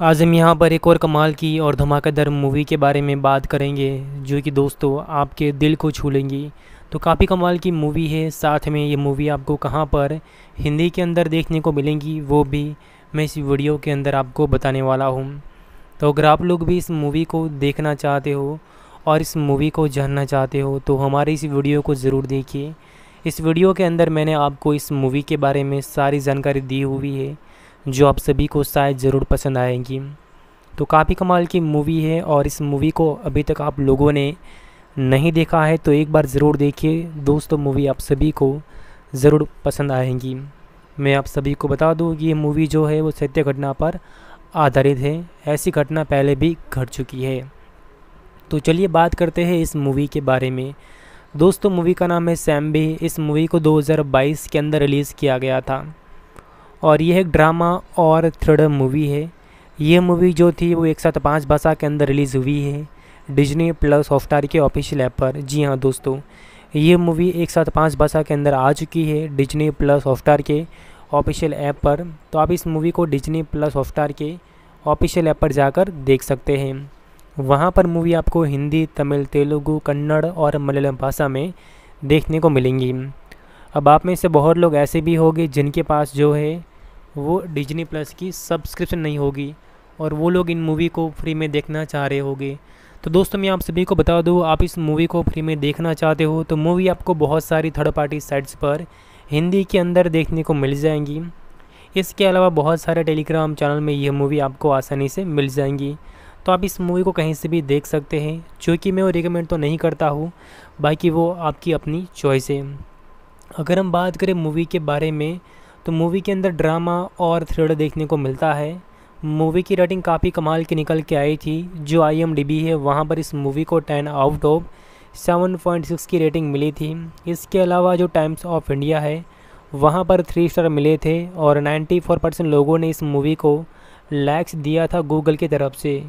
आज हम यहाँ पर एक और कमाल की और धमाकेदार मूवी के बारे में बात करेंगे जो कि दोस्तों आपके दिल को छू लेंगी तो काफ़ी कमाल की मूवी है साथ में ये मूवी आपको कहाँ पर हिंदी के अंदर देखने को मिलेंगी वो भी मैं इस वीडियो के अंदर आपको बताने वाला हूँ तो अगर आप लोग भी इस मूवी को देखना चाहते हो और इस मूवी को जानना चाहते हो तो हमारे इस वीडियो को ज़रूर देखिए इस वीडियो के अंदर मैंने आपको इस मूवी के बारे में सारी जानकारी दी हुई है जो आप सभी को शायद ज़रूर पसंद आएंगी तो काफ़ी कमाल की मूवी है और इस मूवी को अभी तक आप लोगों ने नहीं देखा है तो एक बार ज़रूर देखिए दोस्तों मूवी आप सभी को ज़रूर पसंद आएगी मैं आप सभी को बता दूँ कि ये मूवी जो है वो सत्य घटना पर आधारित है ऐसी घटना पहले भी घट चुकी है तो चलिए बात करते हैं इस मूवी के बारे में दोस्तों मूवी का नाम है भी इस मूवी को 2022 के अंदर रिलीज़ किया गया था और यह एक ड्रामा और थ्रिलर मूवी है यह मूवी जो थी वो एक साथ पाँच भाषा के अंदर रिलीज़ हुई है डिजनी प्लस हॉटस्टार के ऑफिशियल ऐप पर जी हाँ दोस्तों ये मूवी एक साथ पाँच भाषा के अंदर आ चुकी है डिजनी प्लस हॉटस्टार के ऑफिशियल ऐप पर तो आप इस मूवी को डिजनी प्लस हॉटस्टार के ऑफिशियल ऐप पर जाकर देख सकते हैं वहाँ पर मूवी आपको हिंदी तमिल तेलुगु कन्नड़ और मलयालम भाषा में देखने को मिलेंगी अब आप में से बहुत लोग ऐसे भी होंगे जिनके पास जो है वो डिजनी प्लस की सब्सक्रिप्शन नहीं होगी और वो लोग इन मूवी को फ्री में देखना चाह रहे होंगे तो दोस्तों मैं आप सभी को बता दूँ आप इस मूवी को फ्री में देखना चाहते हो तो मूवी आपको बहुत सारी थर्ड पार्टी साइट्स पर हिंदी के अंदर देखने को मिल जाएंगी इसके अलावा बहुत सारे टेलीग्राम चैनल में यह मूवी आपको आसानी से मिल जाएंगी तो आप इस मूवी को कहीं से भी देख सकते हैं चूँकि मैं वो रिकमेंड तो नहीं करता हूँ बाकी वो आपकी अपनी चॉइस है अगर हम बात करें मूवी के बारे में तो मूवी के अंदर ड्रामा और थ्रिलर देखने को मिलता है मूवी की रेटिंग काफ़ी कमाल की निकल के आई थी जो आई है वहाँ पर इस मूवी को ten out of seven point six की रेटिंग मिली थी इसके अलावा जो टाइम्स ऑफ इंडिया है वहाँ पर थ्री स्टार मिले थे और नाइन्टी फोर परसेंट लोगों ने इस मूवी को लैक्स दिया था गूगल की तरफ से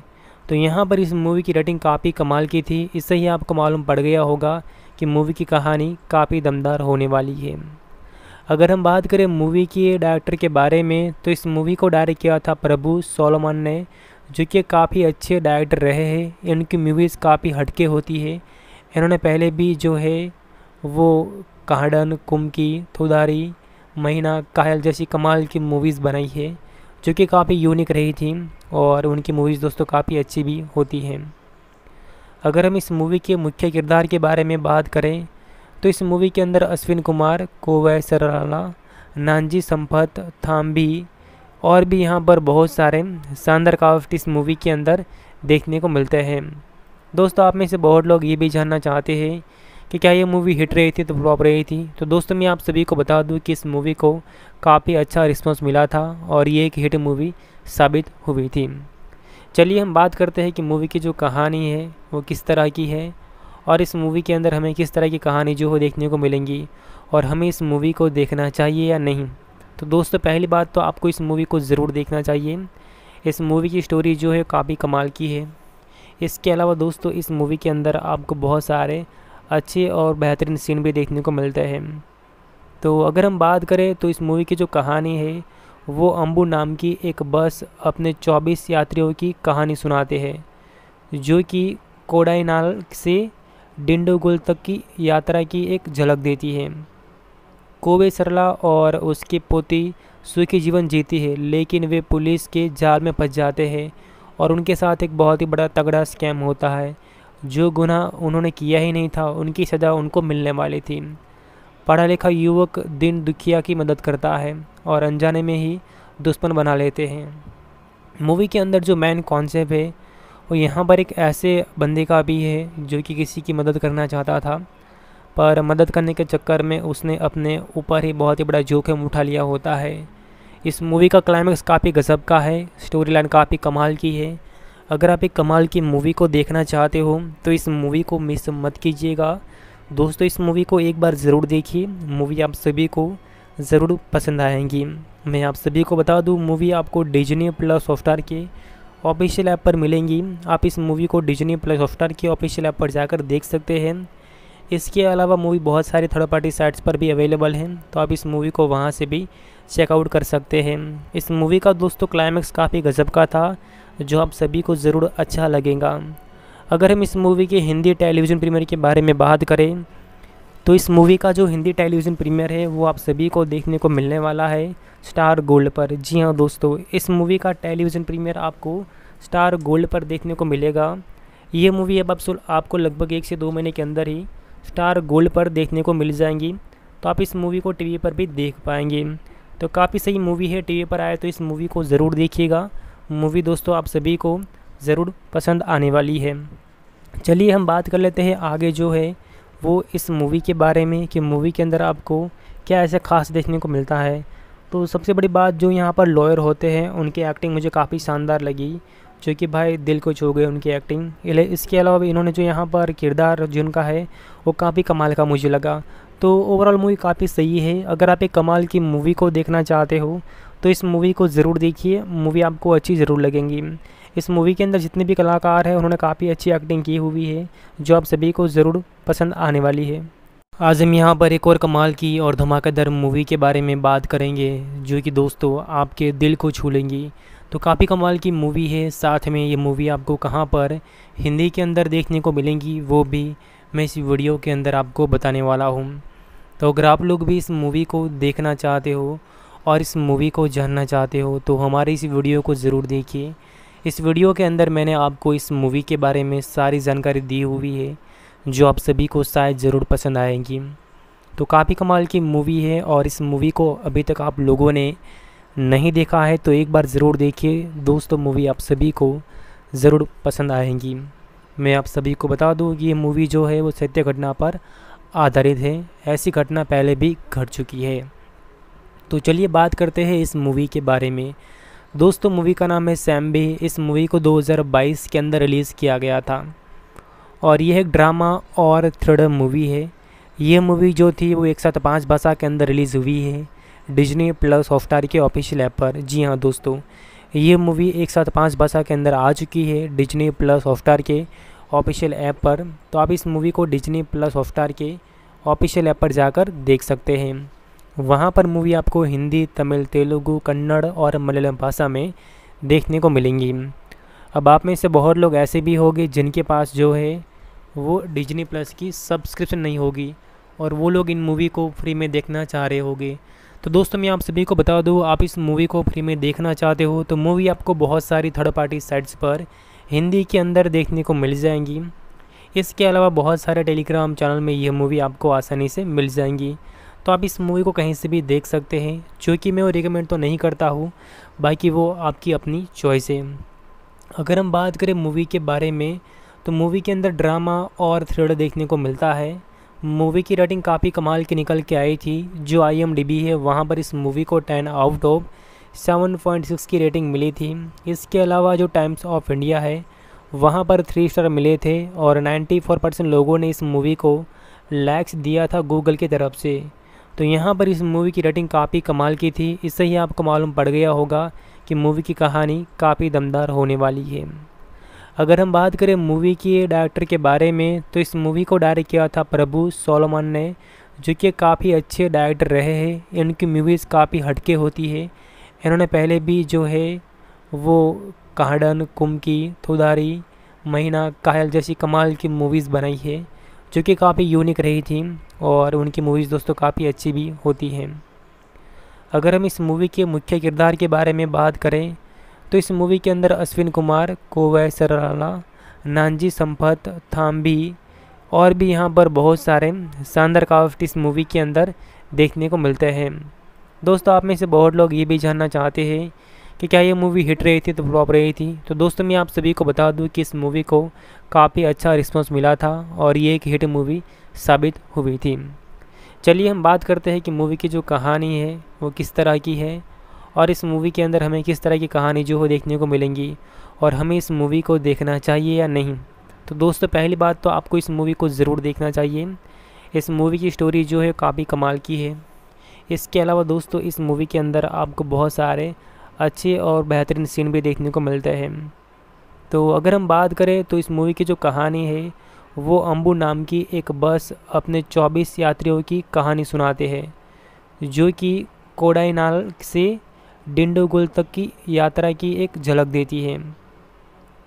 तो यहाँ पर इस मूवी की रेटिंग काफ़ी कमाल की थी इससे ही आपको मालूम पड़ गया होगा कि मूवी की कहानी काफ़ी दमदार होने वाली है अगर हम बात करें मूवी के डायरेक्टर के बारे में तो इस मूवी को डायरेक्ट किया था प्रभु सोलोमन ने जो कि काफ़ी अच्छे डायरेक्टर रहे हैं इनकी मूवीज़ काफ़ी हटके होती है इन्होंने पहले भी जो है वो कहाडन कुमकी थुधारी महीना कायल जैसी कमाल की मूवीज़ बनाई है जो कि काफ़ी यूनिक रही थी और उनकी मूवीज़ दोस्तों काफ़ी अच्छी भी होती हैं अगर हम इस मूवी के मुख्य किरदार के बारे में बात करें तो इस मूवी के अंदर अश्विन कुमार कोवै सराला नानजी संपत थाम्बी और भी यहाँ पर बहुत सारे शानदार कावट इस मूवी के अंदर देखने को मिलते हैं दोस्तों आप में से बहुत लोग ये भी जानना चाहते हैं कि क्या ये मूवी हिट रही थी तो फ्लॉप रही थी तो दोस्तों मैं आप सभी को बता दूं कि इस मूवी को काफ़ी अच्छा रिस्पांस मिला था और ये एक हिट मूवी साबित हुई थी चलिए हम बात करते हैं कि मूवी की जो कहानी है वो किस तरह की है और इस मूवी के अंदर हमें किस तरह की कहानी जो है देखने को मिलेंगी और हमें इस मूवी को देखना चाहिए या नहीं तो दोस्तों पहली बात तो आपको इस मूवी को ज़रूर देखना चाहिए इस मूवी की स्टोरी जो है काफ़ी कमाल की है इसके अलावा दोस्तों इस मूवी के अंदर आपको बहुत सारे अच्छे और बेहतरीन सीन भी देखने को मिलते हैं तो अगर हम बात करें तो इस मूवी की जो कहानी है वो अम्बू नाम की एक बस अपने 24 यात्रियों की कहानी सुनाते हैं जो कि कोडाइनाल से डिंडोगुल तक की यात्रा की एक झलक देती है कोवे सरला और उसके पोती सुखी जीवन जीती है लेकिन वे पुलिस के जाल में फंस जाते हैं और उनके साथ एक बहुत ही बड़ा तगड़ा स्कैम होता है जो गुना उन्होंने किया ही नहीं था उनकी सज़ा उनको मिलने वाली थी पढ़ा लिखा युवक दिन दुखिया की मदद करता है और अनजाने में ही दुश्मन बना लेते हैं मूवी के अंदर जो मैन कॉन्सेप्ट है और यहाँ पर एक ऐसे बंदे का भी है जो कि किसी की मदद करना चाहता था पर मदद करने के चक्कर में उसने अपने ऊपर ही बहुत ही बड़ा जोखिम उठा लिया होता है इस मूवी का क्लाइमैक्स काफ़ी गज़ब का है स्टोरी लाइन काफ़ी कमाल की है अगर आप एक कमाल की मूवी को देखना चाहते हो तो इस मूवी को मिस मत कीजिएगा दोस्तों इस मूवी को एक बार ज़रूर देखिए मूवी आप सभी को ज़रूर पसंद आएंगी मैं आप सभी को बता दूं मूवी आपको डिजनी प्लस सॉफ्टवेयर के ऑफिशियल ऐप पर मिलेंगी आप इस मूवी को डिजनी प्लस हॉटस्टार की ऑफिशियल ऐप पर जाकर देख सकते हैं इसके अलावा मूवी बहुत सारी थर्ड पार्टी साइट्स पर भी अवेलेबल है तो आप इस मूवी को वहाँ से भी चेकआउट कर सकते हैं इस मूवी का दोस्तों क्लाइमैक्स काफ़ी गजब का था जो आप सभी को ज़रूर अच्छा लगेगा अगर हम इस मूवी के हिंदी टेलीविज़न प्रीमियर के बारे में बात करें तो इस मूवी का जो हिंदी टेलीविज़न प्रीमियर है वो आप सभी को देखने को मिलने वाला है स्टार गोल्ड पर जी हाँ दोस्तों इस मूवी का टेलीविज़न प्रीमियर आपको स्टार गोल्ड पर देखने को मिलेगा ये मूवी अब आप आपको लगभग एक से दो महीने के अंदर ही स्टार गोल्ड पर देखने को मिल जाएंगी तो आप इस मूवी को टीवी पर भी देख पाएंगे तो काफ़ी सही मूवी है टीवी पर आए तो इस मूवी को ज़रूर देखिएगा मूवी दोस्तों आप सभी को ज़रूर पसंद आने वाली है चलिए हम बात कर लेते हैं आगे जो है वो इस मूवी के बारे में कि मूवी के अंदर आपको क्या ऐसा खास देखने को मिलता है तो सबसे बड़ी बात जो यहाँ पर लॉयर होते हैं उनकी एक्टिंग मुझे काफ़ी शानदार लगी जो कि भाई दिल को छू गए उनकी एक्टिंग इसके अलावा भी इन्होंने जो यहाँ पर किरदार जिनका है वो काफ़ी कमाल का मुझे लगा तो ओवरऑल मूवी काफ़ी सही है अगर आप एक कमाल की मूवी को देखना चाहते हो तो इस मूवी को ज़रूर देखिए मूवी आपको अच्छी ज़रूर लगेंगी इस मूवी के अंदर जितने भी कलाकार हैं उन्होंने काफ़ी अच्छी एक्टिंग की हुई है जो आप सभी को ज़रूर पसंद आने वाली है आज हम यहाँ पर एक और कमाल की और धमाकेदार मूवी के बारे में बात करेंगे जो कि दोस्तों आपके दिल को छू लेंगी तो काफ़ी कमाल की मूवी है साथ में ये मूवी आपको कहाँ पर हिंदी के अंदर देखने को मिलेंगी वो भी मैं इस वीडियो के अंदर आपको बताने वाला हूँ तो अगर आप लोग भी इस मूवी को देखना चाहते हो और इस मूवी को जानना चाहते हो तो हमारे इस वीडियो को ज़रूर देखिए इस वीडियो के अंदर मैंने आपको इस मूवी के बारे में सारी जानकारी दी हुई है जो आप सभी को शायद ज़रूर पसंद आएंगी तो काफ़ी कमाल की मूवी है और इस मूवी को अभी तक आप लोगों ने नहीं देखा है तो एक बार ज़रूर देखिए दोस्तों मूवी आप सभी को ज़रूर पसंद आएंगी मैं आप सभी को बता दूँ ये मूवी जो है वो सत्य घटना पर आधारित है ऐसी घटना पहले भी घट चुकी है तो चलिए बात करते हैं इस मूवी के बारे में दोस्तों मूवी का नाम है भी इस मूवी को 2022 के अंदर रिलीज़ किया गया था और यह एक ड्रामा और थ्रिलर मूवी है यह मूवी जो थी वो एक साथ पाँच भाषा के अंदर रिलीज़ हुई है डिजनी प्लस हॉटस्टार के ऑफिशियल ऐप पर जी हाँ दोस्तों ये मूवी एक साथ पाँच भाषा के अंदर आ चुकी है डिजनी प्लस हॉटस्टार के ऑफिशियल ऐप पर तो आप इस मूवी को डिजनी प्लस हॉटस्टार के ऑफिशियल ऐप पर जाकर देख सकते हैं वहाँ पर मूवी आपको हिंदी तमिल तेलुगू कन्नड़ और मलयालम भाषा में देखने को मिलेंगी अब आप में से बहुत लोग ऐसे भी होंगे जिनके पास जो है वो डिजनी प्लस की सब्सक्रिप्शन नहीं होगी और वो लोग इन मूवी को फ्री में देखना चाह रहे होंगे तो दोस्तों मैं आप सभी को बता दूँ आप इस मूवी को फ्री में देखना चाहते हो तो मूवी आपको बहुत सारी थर्ड पार्टी साइट्स पर हिंदी के अंदर देखने को मिल जाएंगी इसके अलावा बहुत सारे टेलीग्राम चैनल में यह मूवी आपको आसानी से मिल जाएंगी तो आप इस मूवी को कहीं से भी देख सकते हैं चूँकि मैं वो रिकमेंड तो नहीं करता हूँ बाकी वो आपकी अपनी चॉइस है अगर हम बात करें मूवी के बारे में तो मूवी के अंदर ड्रामा और थ्रिलर देखने को मिलता है मूवी की रेटिंग काफ़ी कमाल की निकल के आई थी जो आई है वहाँ पर इस मूवी को ten out of seven point six की रेटिंग मिली थी इसके अलावा जो टाइम्स ऑफ इंडिया है वहाँ पर थ्री स्टार मिले थे और नाइन्टी फोर परसेंट लोगों ने इस मूवी को लैक्स दिया था गूगल की तरफ से तो यहाँ पर इस मूवी की रेटिंग काफ़ी कमाल की थी इससे ही आपको मालूम पड़ गया होगा कि मूवी की कहानी काफ़ी दमदार होने वाली है अगर हम बात करें मूवी के डायरेक्टर के बारे में तो इस मूवी को डायरेक्ट किया था प्रभु सोलोमन ने जो कि काफ़ी अच्छे डायरेक्टर रहे हैं इनकी मूवीज़ काफ़ी हटके होती है इन्होंने पहले भी जो है वो कहाडन कुमकी थुदारी महीना कायल जैसी कमाल की मूवीज़ बनाई है जो कि काफ़ी यूनिक रही थी और उनकी मूवीज़ दोस्तों काफ़ी अच्छी भी होती हैं अगर हम इस मूवी के मुख्य किरदार के बारे में बात करें तो इस मूवी के अंदर अश्विन कुमार कोवै सराला नानजी संपत थाम्बी और भी यहाँ पर बहुत सारे शानदार कावट इस मूवी के अंदर देखने को मिलते हैं दोस्तों आप में से बहुत लोग ये भी जानना चाहते हैं कि क्या ये मूवी हिट रही थी तो फ्लॉप रही थी तो दोस्तों मैं आप सभी को बता दूं कि इस मूवी को काफ़ी अच्छा रिस्पांस मिला था और ये एक हिट मूवी साबित हुई थी चलिए हम बात करते हैं कि मूवी की जो कहानी है वो किस तरह की है और इस मूवी के अंदर हमें किस तरह की कहानी जो हो देखने को मिलेंगी और हमें इस मूवी को देखना चाहिए या नहीं तो दोस्तों पहली बात तो आपको इस मूवी को ज़रूर देखना चाहिए इस मूवी की स्टोरी जो है काफ़ी कमाल की है इसके अलावा दोस्तों इस मूवी के अंदर आपको बहुत सारे अच्छे और बेहतरीन सीन भी देखने को मिलते हैं तो अगर हम बात करें तो इस मूवी की जो कहानी है वो अम्बू नाम की एक बस अपने 24 यात्रियों की कहानी सुनाते हैं जो कि कोडाइनाल से डिंडोगुल तक की यात्रा की एक झलक देती है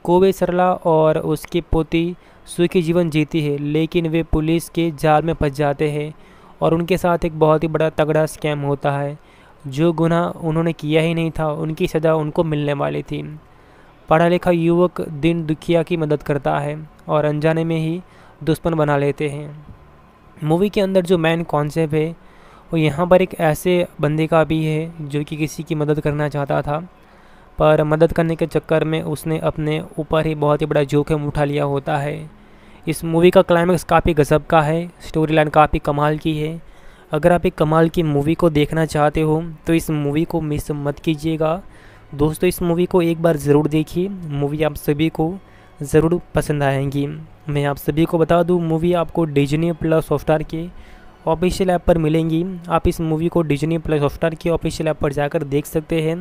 कोवे सरला और उसके पोती सुखी जीवन जीती है लेकिन वे पुलिस के जाल में फंस जाते हैं और उनके साथ एक बहुत ही बड़ा तगड़ा स्कैम होता है जो गुना उन्होंने किया ही नहीं था उनकी सज़ा उनको मिलने वाली थी पढ़ा लिखा युवक दिन दुखिया की मदद करता है और अनजाने में ही दुश्मन बना लेते हैं मूवी के अंदर जो मैन कॉन्सेप्ट है और यहाँ पर एक ऐसे बंदे का भी है जो कि किसी की मदद करना चाहता था पर मदद करने के चक्कर में उसने अपने ऊपर ही बहुत ही बड़ा जोखिम उठा लिया होता है इस मूवी का क्लाइमैक्स काफ़ी गजब का है स्टोरी लाइन काफ़ी कमाल की है अगर आप एक कमाल की मूवी को देखना चाहते हो तो इस मूवी को मिस मत कीजिएगा दोस्तों इस मूवी को एक बार ज़रूर देखिए मूवी आप सभी को ज़रूर पसंद आएंगी मैं आप सभी को बता दूं मूवी आपको डिजनी प्लस हॉटस्टार के ऑफिशियल ऐप पर मिलेंगी आप इस मूवी को डिजनी प्लस हॉटस्टार की ऑफिशियल ऐप पर जाकर देख सकते हैं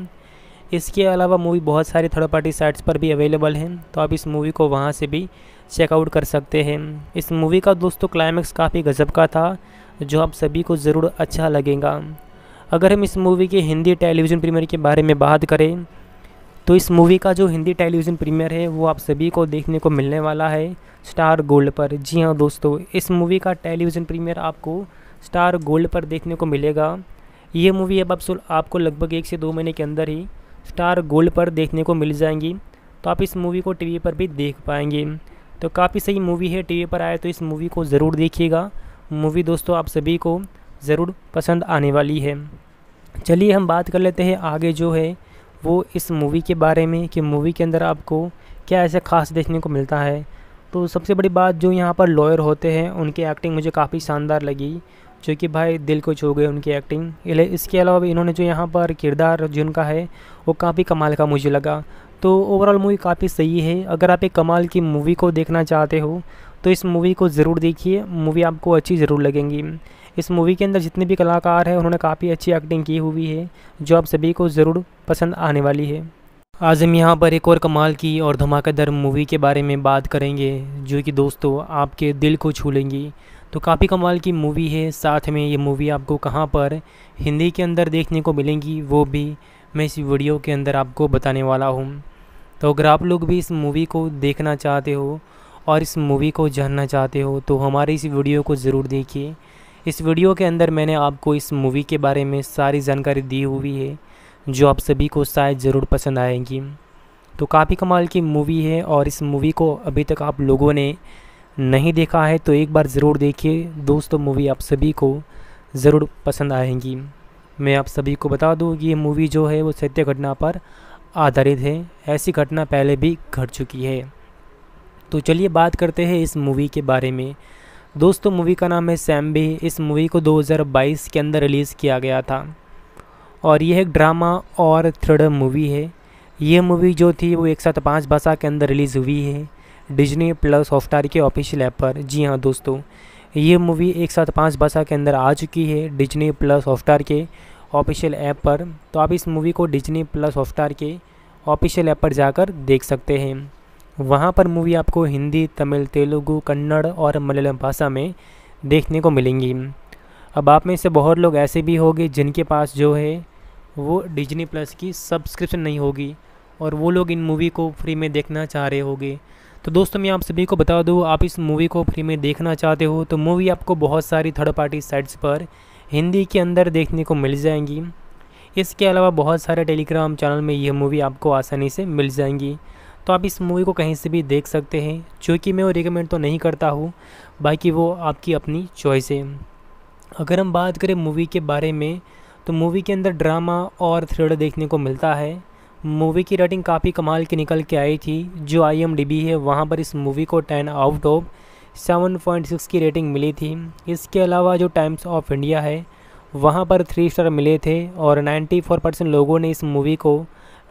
इसके अलावा मूवी बहुत सारे थर्ड पार्टी साइट्स पर भी अवेलेबल हैं तो आप इस मूवी को वहाँ से भी चेकआउट कर सकते हैं इस मूवी का दोस्तों क्लाइमैक्स काफ़ी गजब का था जो आप सभी को ज़रूर अच्छा लगेगा अगर हम इस मूवी के हिंदी टेलीविज़न प्रीमियर के बारे में बात करें तो इस मूवी का जो हिंदी टेलीविज़न प्रीमियर है वो आप सभी को देखने को मिलने वाला है स्टार गोल्ड पर जी हाँ दोस्तों इस मूवी का टेलीविज़न प्रीमियर आपको स्टार गोल्ड पर देखने को मिलेगा ये मूवी अब आप आपको लगभग एक से दो महीने के अंदर ही स्टार गोल्ड पर देखने को मिल जाएंगी तो आप इस मूवी को टीवी पर भी देख पाएंगे तो काफ़ी सही मूवी है टीवी पर आए तो इस मूवी को ज़रूर देखिएगा मूवी दोस्तों आप सभी को ज़रूर पसंद आने वाली है चलिए हम बात कर लेते हैं आगे जो है वो इस मूवी के बारे में कि मूवी के अंदर आपको क्या ऐसा ख़ास देखने को मिलता है तो सबसे बड़ी बात जो यहाँ पर लॉयर होते हैं उनकी एक्टिंग मुझे काफ़ी शानदार लगी जो कि भाई दिल को छू गए उनकी एक्टिंग इसके अलावा भी इन्होंने जो यहाँ पर किरदार जिनका है वो काफ़ी कमाल का मुझे लगा तो ओवरऑल मूवी काफ़ी सही है अगर आप एक कमाल की मूवी को देखना चाहते हो तो इस मूवी को ज़रूर देखिए मूवी आपको अच्छी ज़रूर लगेंगी इस मूवी के अंदर जितने भी कलाकार हैं उन्होंने काफ़ी अच्छी एक्टिंग की हुई है जो आप सभी को ज़रूर पसंद आने वाली है आज हम यहाँ पर एक और कमाल की और धमाकेदार मूवी के बारे में बात करेंगे जो कि दोस्तों आपके दिल को छू लेंगी तो काफ़ी कमाल की मूवी है साथ में ये मूवी आपको कहाँ पर हिंदी के अंदर देखने को मिलेंगी वो भी मैं इस वीडियो के अंदर आपको बताने वाला हूँ तो अगर आप लोग भी इस मूवी को देखना चाहते हो और इस मूवी को जानना चाहते हो तो हमारे इस वीडियो को ज़रूर देखिए इस वीडियो के अंदर मैंने आपको इस मूवी के बारे में सारी जानकारी दी हुई है जो आप सभी को शायद ज़रूर पसंद आएगी तो काफ़ी कमाल की मूवी है और इस मूवी को अभी तक आप लोगों ने नहीं देखा है तो एक बार ज़रूर देखिए दोस्तों मूवी आप सभी को ज़रूर पसंद आएगी मैं आप सभी को बता दूँ ये मूवी जो है वो सत्य घटना पर आधारित है ऐसी घटना पहले भी घट चुकी है तो चलिए बात करते हैं इस मूवी के बारे में दोस्तों मूवी का नाम है सैम भी इस मूवी को 2022 के अंदर रिलीज़ किया गया था और यह एक ड्रामा और थ्रिलर मूवी है यह मूवी जो थी वो एक साथ पाँच भाषा के अंदर रिलीज़ हुई है डिजनी प्लस हॉफ्टार के ऑफिशियल ऐप पर जी हाँ दोस्तों ये मूवी एक साथ पाँच भाषा के अंदर आ चुकी है डिजनी प्लस हॉफ्टार के ऑफिशियल ऐप पर तो आप इस मूवी को डिजनी प्लस हॉफ्टार के ऑफिशियल ऐप पर जाकर देख सकते हैं वहाँ पर मूवी आपको हिंदी तमिल तेलुगू कन्नड़ और मलयालम भाषा में देखने को मिलेंगी अब आप में से बहुत लोग ऐसे भी होंगे जिनके पास जो है वो डिजनी प्लस की सब्सक्रिप्शन नहीं होगी और वो लोग इन मूवी को फ्री में देखना चाह रहे होंगे तो दोस्तों मैं आप सभी को बता दूँ आप इस मूवी को फ्री में देखना चाहते हो तो मूवी आपको बहुत सारी थर्ड पार्टी साइट्स पर हिंदी के अंदर देखने को मिल जाएंगी इसके अलावा बहुत सारे टेलीग्राम चैनल में यह मूवी आपको आसानी से मिल जाएंगी तो आप इस मूवी को कहीं से भी देख सकते हैं जो कि मैं वो रिकमेंड तो नहीं करता हूँ बाकी वो आपकी अपनी चॉइस है अगर हम बात करें मूवी के बारे में तो मूवी के अंदर ड्रामा और थ्रिलर देखने को मिलता है मूवी की रेटिंग काफ़ी कमाल की निकल के आई थी जो आई है वहाँ पर इस मूवी को ten out of seven point six की रेटिंग मिली थी इसके अलावा जो टाइम्स ऑफ इंडिया है वहाँ पर थ्री स्टार मिले थे और 94 परसेंट लोगों ने इस मूवी को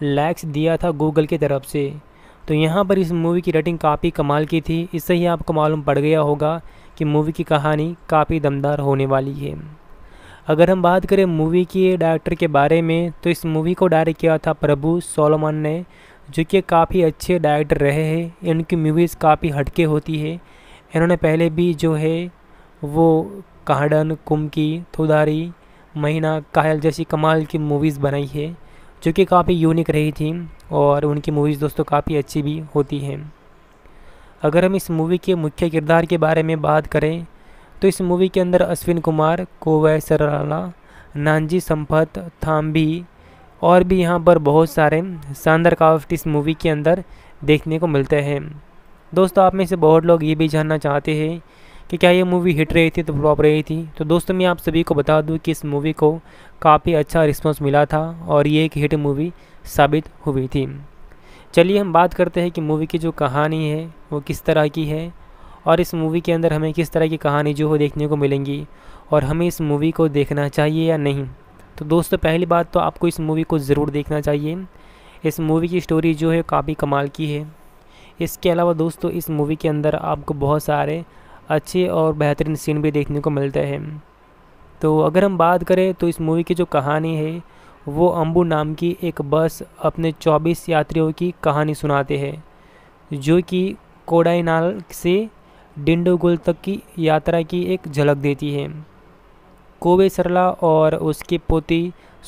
लैक्स दिया था गूगल की तरफ से तो यहाँ पर इस मूवी की रेटिंग काफ़ी कमाल की थी इससे ही आपको मालूम पड़ गया होगा कि मूवी की कहानी काफ़ी दमदार होने वाली है अगर हम बात करें मूवी के डायरेक्टर के बारे में तो इस मूवी को डायरेक्ट किया था प्रभु सोलोमन ने जो कि काफ़ी अच्छे डायरेक्टर रहे हैं इनकी मूवीज़ काफ़ी हटके होती है इन्होंने पहले भी जो है वो कहाडन कुमकी थुदारी महीना कायल जैसी कमाल की मूवीज़ बनाई है जो कि काफ़ी यूनिक रही थी और उनकी मूवीज़ दोस्तों काफ़ी अच्छी भी होती हैं अगर हम इस मूवी के मुख्य किरदार के बारे में बात करें तो इस मूवी के अंदर अश्विन कुमार कोवै सरला नानजी संपत थाम्बी और भी यहाँ पर बहुत सारे शानदार कावट इस मूवी के अंदर देखने को मिलते हैं दोस्तों आप में से बहुत लोग ये भी जानना चाहते हैं कि क्या ये मूवी हिट रही थी तो फ्लॉप रही थी तो दोस्तों मैं आप सभी को बता दूं कि इस मूवी को काफ़ी अच्छा रिस्पॉन्स मिला था और ये एक हिट मूवी साबित हुई थी चलिए हम बात करते हैं कि मूवी की जो कहानी है वो किस तरह की है और इस मूवी के अंदर हमें किस तरह की कहानी जो है देखने को मिलेंगी और हमें इस मूवी को देखना चाहिए या नहीं तो दोस्तों पहली बात तो आपको इस मूवी को ज़रूर देखना चाहिए इस मूवी की स्टोरी जो है काफ़ी कमाल की है इसके अलावा दोस्तों इस मूवी के अंदर आपको बहुत सारे अच्छे और बेहतरीन सीन भी देखने को मिलते हैं तो अगर हम बात करें तो इस मूवी की जो कहानी है वो अम्बू नाम की एक बस अपने 24 यात्रियों की कहानी सुनाते हैं जो कि कोडाइनाल से डिंडोगुल तक की यात्रा की एक झलक देती है कोवे सरला और उसके पोती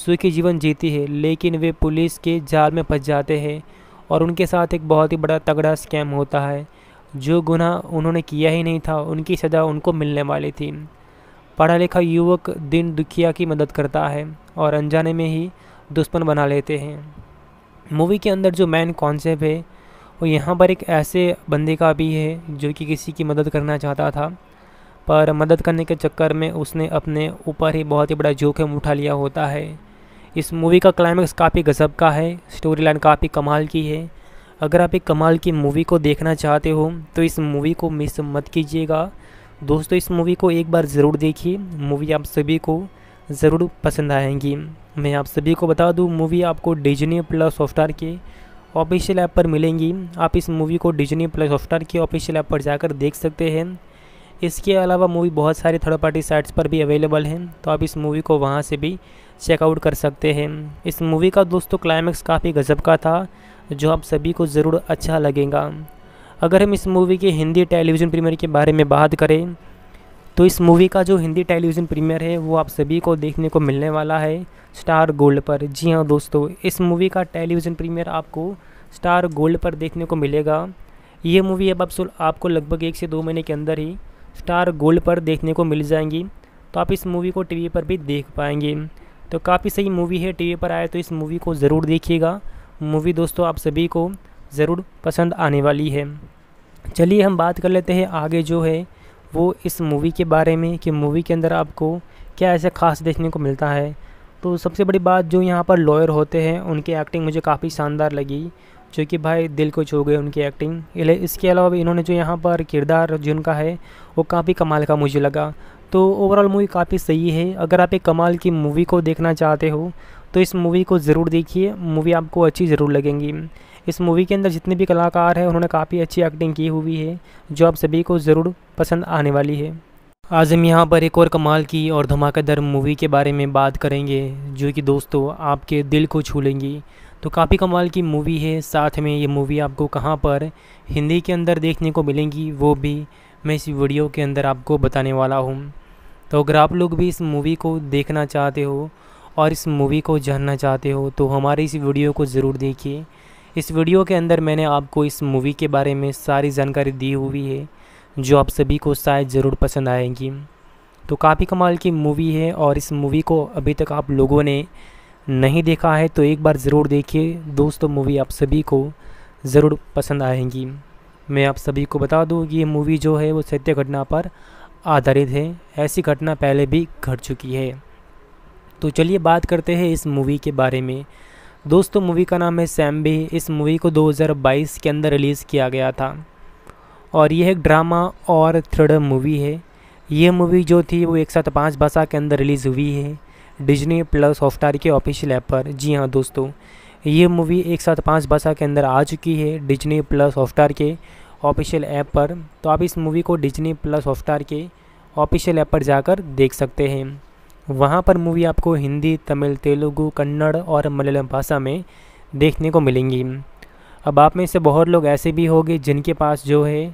सुखी जीवन जीती है लेकिन वे पुलिस के जाल में फंस जाते हैं और उनके साथ एक बहुत ही बड़ा तगड़ा स्कैम होता है जो गुना उन्होंने किया ही नहीं था उनकी सज़ा उनको मिलने वाली थी पढ़ा लिखा युवक दिन दुखिया की मदद करता है और अनजाने में ही दुश्मन बना लेते हैं मूवी के अंदर जो मेन कॉन्सेप्ट है वो यहाँ पर एक ऐसे बंदे का भी है जो कि किसी की मदद करना चाहता था पर मदद करने के चक्कर में उसने अपने ऊपर ही बहुत ही बड़ा जोखिम उठा लिया होता है इस मूवी का क्लाइमैक्स काफ़ी गजब का है स्टोरी लाइन काफ़ी कमाल की है अगर आप एक कमाल की मूवी को देखना चाहते हो तो इस मूवी को मिस मत कीजिएगा दोस्तों इस मूवी को एक बार ज़रूर देखिए मूवी आप सभी को ज़रूर पसंद आएंगी मैं आप सभी को बता दूं मूवी आपको डिजनी प्लस स्टार के ऑफिशियल ऐप पर मिलेंगी आप इस मूवी को डिजनी प्लस स्टार के ऑफिशियल ऐप पर जाकर देख सकते हैं इसके अलावा मूवी बहुत सारे थर्ड पार्टी साइट्स पर भी अवेलेबल हैं तो आप इस मूवी को वहाँ से भी चेकआउट कर सकते हैं इस मूवी का दोस्तों क्लाइमैक्स काफ़ी गजब का था जो आप सभी को ज़रूर अच्छा लगेगा अगर हम इस मूवी के हिंदी टेलीविज़न प्रीमियर के बारे में बात करें तो इस मूवी का जो हिंदी टेलीविज़न प्रीमियर है वो आप सभी को देखने को मिलने वाला है स्टार गोल्ड पर जी हाँ दोस्तों इस मूवी का टेलीविज़न प्रीमियर आपको स्टार गोल्ड पर देखने को मिलेगा ये मूवी अब आप आपको लगभग एक से दो महीने के अंदर ही स्टार गोल्ड पर देखने को मिल जाएंगी तो आप इस मूवी को टीवी पर भी देख पाएंगे तो काफ़ी सही मूवी है टीवी पर आए तो इस मूवी को ज़रूर देखिएगा मूवी दोस्तों आप सभी को ज़रूर पसंद आने वाली है चलिए हम बात कर लेते हैं आगे जो है वो इस मूवी के बारे में कि मूवी के अंदर आपको क्या ऐसा खास देखने को मिलता है तो सबसे बड़ी बात जो यहाँ पर लॉयर होते हैं उनकी एक्टिंग मुझे काफ़ी शानदार लगी जो कि भाई दिल को छू गए उनकी एक्टिंग इसके अलावा भी इन्होंने जो यहाँ पर किरदार जिनका है वो काफ़ी कमाल का मुझे लगा तो ओवरऑल मूवी काफ़ी सही है अगर आप एक कमाल की मूवी को देखना चाहते हो तो इस मूवी को ज़रूर देखिए मूवी आपको अच्छी ज़रूर लगेंगी इस मूवी के अंदर जितने भी कलाकार हैं उन्होंने काफ़ी अच्छी एक्टिंग की हुई है जो आप सभी को ज़रूर पसंद आने वाली है आज हम यहाँ पर एक और कमाल की और धमाकेदार मूवी के बारे में बात करेंगे जो कि दोस्तों आपके दिल को छू लेंगी तो काफ़ी कमाल की मूवी है साथ में ये मूवी आपको कहाँ पर हिंदी के अंदर देखने को मिलेंगी वो भी मैं इस वीडियो के अंदर आपको बताने वाला हूँ तो अगर आप लोग भी इस मूवी को देखना चाहते हो और इस मूवी को जानना चाहते हो तो हमारे इस वीडियो को ज़रूर देखिए इस वीडियो के अंदर मैंने आपको इस मूवी के बारे में सारी जानकारी दी हुई है जो आप सभी को शायद ज़रूर पसंद आएगी तो काफ़ी कमाल की मूवी है और इस मूवी को अभी तक आप लोगों ने नहीं देखा है तो एक बार ज़रूर देखिए दोस्तों मूवी आप सभी को ज़रूर पसंद आएगी मैं आप सभी को बता दूँ ये मूवी जो है वो सत्य घटना पर आधारित है ऐसी घटना पहले भी घट चुकी है तो चलिए बात करते हैं इस मूवी के बारे में दोस्तों मूवी का नाम है सैम भी इस मूवी को 2022 के अंदर रिलीज़ किया गया था और यह एक ड्रामा और थ्रिलर मूवी है यह मूवी जो थी वो एक साथ पाँच भाषा के अंदर रिलीज़ हुई है डिजनी प्लस हॉफ्टार के ऑफिशियल ऐप पर जी हाँ दोस्तों ये मूवी एक साथ पाँच भाषा के अंदर आ चुकी है डिजनी प्लस हॉफ्टार के ऑफिशियल ऐप पर तो आप इस मूवी को डिजनी प्लस हॉफ्टार के ऑफिशियल ऐप पर जाकर देख सकते हैं वहाँ पर मूवी आपको हिंदी तमिल तेलुगू कन्नड़ और मलयालम भाषा में देखने को मिलेंगी अब आप में से बहुत लोग ऐसे भी होंगे जिनके पास जो है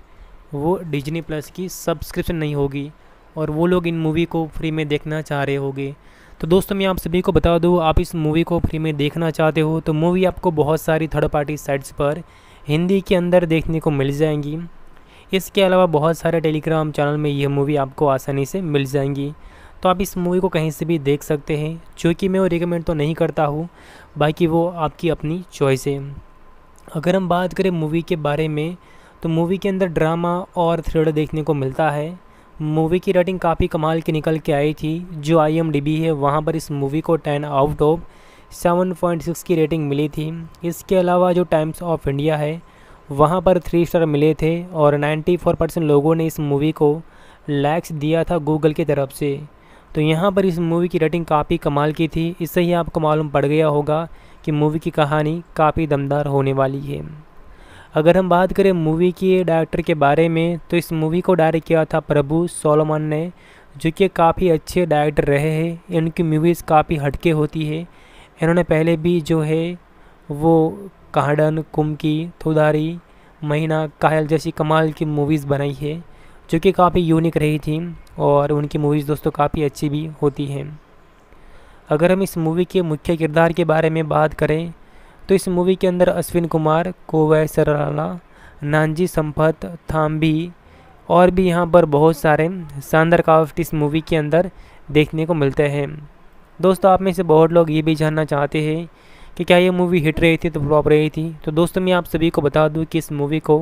वो डिजनी प्लस की सब्सक्रिप्शन नहीं होगी और वो लोग इन मूवी को फ्री में देखना चाह रहे होंगे तो दोस्तों मैं आप सभी को बता दूँ आप इस मूवी को फ्री में देखना चाहते हो तो मूवी आपको बहुत सारी थर्ड पार्टी साइट्स पर हिंदी के अंदर देखने को मिल जाएंगी इसके अलावा बहुत सारे टेलीग्राम चैनल में यह मूवी आपको आसानी से मिल जाएंगी तो आप इस मूवी को कहीं से भी देख सकते हैं जो कि मैं वो रिकमेंड तो नहीं करता हूँ बाकी वो आपकी अपनी चॉइस है अगर हम बात करें मूवी के बारे में तो मूवी के अंदर ड्रामा और थ्रिलर देखने को मिलता है मूवी की रेटिंग काफ़ी कमाल की निकल के आई थी जो आई है वहाँ पर इस मूवी को ten out of seven point six की रेटिंग मिली थी इसके अलावा जो टाइम्स ऑफ इंडिया है वहाँ पर थ्री स्टार मिले थे और 94 परसेंट लोगों ने इस मूवी को लैक्स दिया था गूगल की तरफ से तो यहाँ पर इस मूवी की रेटिंग काफ़ी कमाल की थी इससे ही आपको मालूम पड़ गया होगा कि मूवी की कहानी काफ़ी दमदार होने वाली है अगर हम बात करें मूवी के डायरेक्टर के बारे में तो इस मूवी को डायरेक्ट किया था प्रभु सोलोमन ने जो कि काफ़ी अच्छे डायरेक्टर रहे हैं इनकी मूवीज़ काफ़ी हटके होती है इन्होंने पहले भी जो है वो कहाडन कुमकी थुदारी महीना कायल जैसी कमाल की मूवीज़ बनाई है जो कि काफ़ी यूनिक रही थी और उनकी मूवीज़ दोस्तों काफ़ी अच्छी भी होती हैं अगर हम इस मूवी के मुख्य किरदार के बारे में बात करें तो इस मूवी के अंदर अश्विन कुमार कोवै सराला नानजी संपत थाम्बी और भी यहाँ पर बहुत सारे शानदार कावट इस मूवी के अंदर देखने को मिलते हैं दोस्तों आप में से बहुत लोग ये भी जानना चाहते हैं कि क्या ये मूवी हिट रही थी तो फ्लॉप रही थी तो दोस्तों मैं आप सभी को बता दूं कि इस मूवी को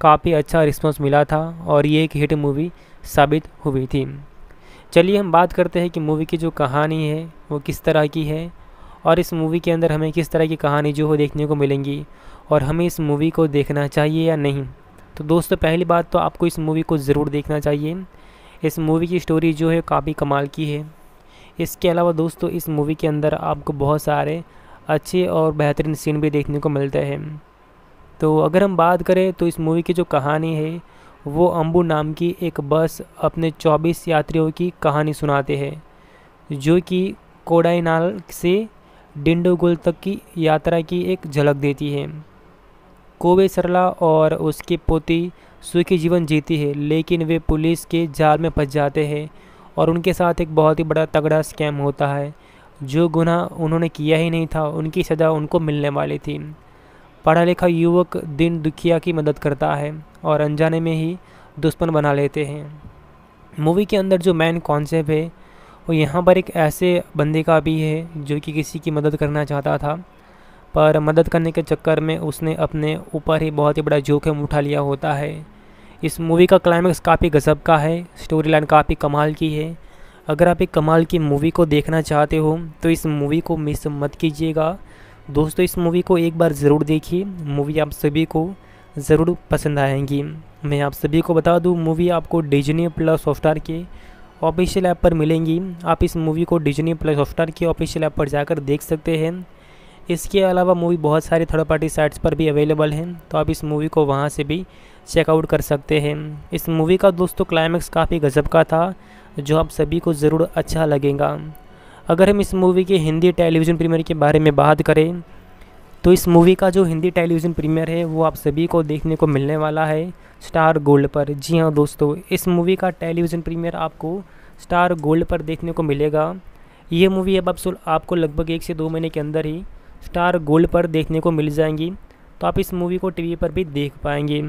काफ़ी अच्छा रिस्पॉन्स मिला था और ये एक हिट मूवी साबित हुई थी चलिए हम बात करते हैं कि मूवी की जो कहानी है वो किस तरह की है और इस मूवी के अंदर हमें किस तरह की कहानी जो हो देखने को मिलेंगी और हमें इस मूवी को देखना चाहिए या नहीं तो दोस्तों पहली बात तो आपको इस मूवी को ज़रूर देखना चाहिए इस मूवी की स्टोरी जो है काफ़ी कमाल की है इसके अलावा दोस्तों इस मूवी के अंदर आपको बहुत सारे अच्छे और बेहतरीन सीन भी देखने को मिलते हैं तो अगर हम बात करें तो इस मूवी की जो कहानी है वो अम्बू नाम की एक बस अपने 24 यात्रियों की कहानी सुनाते हैं जो कि कोडाइनाल से डिंडोगुल तक की यात्रा की एक झलक देती है कोवे सरला और उसके पोती सुखी जीवन जीती है लेकिन वे पुलिस के जाल में फंस जाते हैं और उनके साथ एक बहुत ही बड़ा तगड़ा स्कैम होता है जो गुना उन्होंने किया ही नहीं था उनकी सज़ा उनको मिलने वाली थी पढ़ा लिखा युवक दिन दुखिया की मदद करता है और अनजाने में ही दुश्मन बना लेते हैं मूवी के अंदर जो मेन कॉन्सेप्ट है वो यहाँ पर एक ऐसे बंदे का भी है जो कि किसी की मदद करना चाहता था पर मदद करने के चक्कर में उसने अपने ऊपर ही बहुत ही बड़ा जोखिम उठा लिया होता है इस मूवी का क्लाइमैक्स काफ़ी गजब का है स्टोरी लाइन काफ़ी कमाल की है अगर आप एक कमाल की मूवी को देखना चाहते हो तो इस मूवी को मिस मत कीजिएगा दोस्तों इस मूवी को एक बार ज़रूर देखिए मूवी आप सभी को ज़रूर पसंद आएंगी मैं आप सभी को बता दूं मूवी आपको डिजनी प्लस हॉटस्टार के ऑफिशियल ऐप पर मिलेंगी आप इस मूवी को डिजनी प्लस हॉटस्टार के ऑफिशियल ऐप पर जाकर देख सकते हैं इसके अलावा मूवी बहुत सारे थर्ड पार्टी साइट्स पर भी अवेलेबल हैं तो आप इस मूवी को वहाँ से भी चेकआउट कर सकते हैं इस मूवी का दोस्तों क्लाइमैक्स काफ़ी गजब का था जो आप सभी को ज़रूर अच्छा लगेगा अगर हम इस मूवी के हिंदी टेलीविज़न प्रीमियर के बारे में बात करें तो इस मूवी का जो हिंदी टेलीविज़न प्रीमियर है वो आप सभी को देखने को मिलने वाला है स्टार गोल्ड पर जी हाँ दोस्तों इस मूवी का टेलीविज़न प्रीमियर आपको स्टार गोल्ड पर देखने को मिलेगा ये मूवी अब आप आपको लगभग एक से दो महीने के अंदर ही स्टार गोल्ड पर देखने को मिल जाएंगी तो आप इस मूवी को टीवी पर भी देख पाएंगे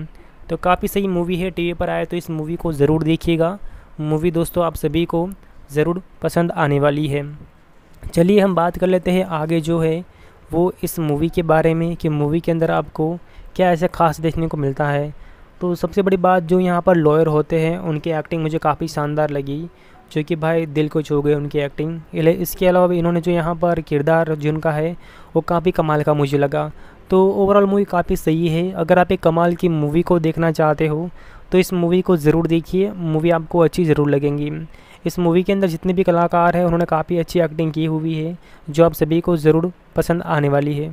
तो काफ़ी सही मूवी है टीवी पर आए तो इस मूवी को ज़रूर देखिएगा मूवी दोस्तों आप सभी को ज़रूर पसंद आने वाली है चलिए हम बात कर लेते हैं आगे जो है वो इस मूवी के बारे में कि मूवी के अंदर आपको क्या ऐसा खास देखने को मिलता है तो सबसे बड़ी बात जो यहाँ पर लॉयर होते हैं उनकी एक्टिंग मुझे काफ़ी शानदार लगी जो कि भाई दिल को छू गए उनकी एक्टिंग इसके अलावा भी इन्होंने जो यहाँ पर किरदार जिनका है वो काफ़ी कमाल का मुझे लगा तो ओवरऑल मूवी काफ़ी सही है अगर आप एक कमाल की मूवी को देखना चाहते हो तो इस मूवी को ज़रूर देखिए मूवी आपको अच्छी ज़रूर लगेंगी इस मूवी के अंदर जितने भी कलाकार हैं उन्होंने काफ़ी अच्छी एक्टिंग की हुई है जो आप सभी को ज़रूर पसंद आने वाली है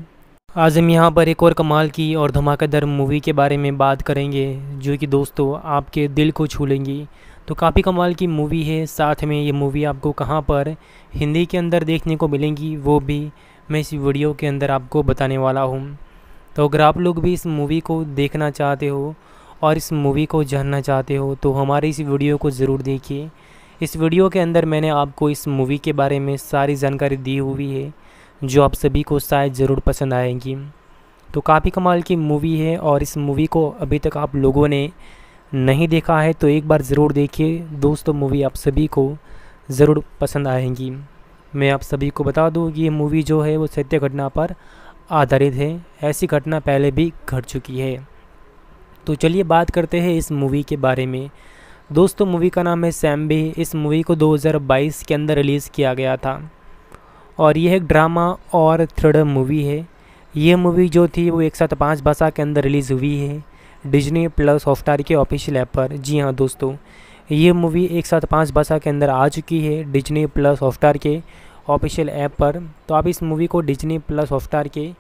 आज हम यहाँ पर एक और कमाल की और धमाकेदार मूवी के बारे में बात करेंगे जो कि दोस्तों आपके दिल को छू लेंगी तो काफ़ी कमाल की मूवी है साथ में ये मूवी आपको कहाँ पर हिंदी के अंदर देखने को मिलेंगी वो भी मैं इस वीडियो के अंदर आपको बताने वाला हूँ तो अगर आप लोग भी इस मूवी को देखना चाहते हो और इस मूवी को जानना चाहते हो तो हमारे इस वीडियो को ज़रूर देखिए इस वीडियो के अंदर मैंने आपको इस मूवी के बारे में सारी जानकारी दी हुई है जो आप सभी को शायद ज़रूर पसंद आएगी तो काफ़ी कमाल की मूवी है और इस मूवी को अभी तक आप लोगों ने नहीं देखा है तो एक बार ज़रूर देखिए दोस्तों मूवी आप सभी को ज़रूर पसंद आएगी मैं आप सभी को बता दूँ कि ये मूवी जो है वो सत्य घटना पर आधारित है ऐसी घटना पहले भी घट चुकी है तो चलिए बात करते हैं इस मूवी के बारे में दोस्तों मूवी का नाम है सैम भी इस मूवी को 2022 के अंदर रिलीज़ किया गया था और यह एक ड्रामा और थ्रिलर मूवी है यह मूवी जो थी वो एक साथ पाँच भाषा के अंदर रिलीज़ हुई है डिजनी प्लस हॉफ्टार के ऑफिशियल ऐप पर जी हाँ दोस्तों ये मूवी एक साथ पाँच भाषा के अंदर आ चुकी है डिजनी प्लस हॉफ्टार के ऑफिशियल ऐप पर तो आप इस मूवी को डिजनी प्लस हॉफ्टार के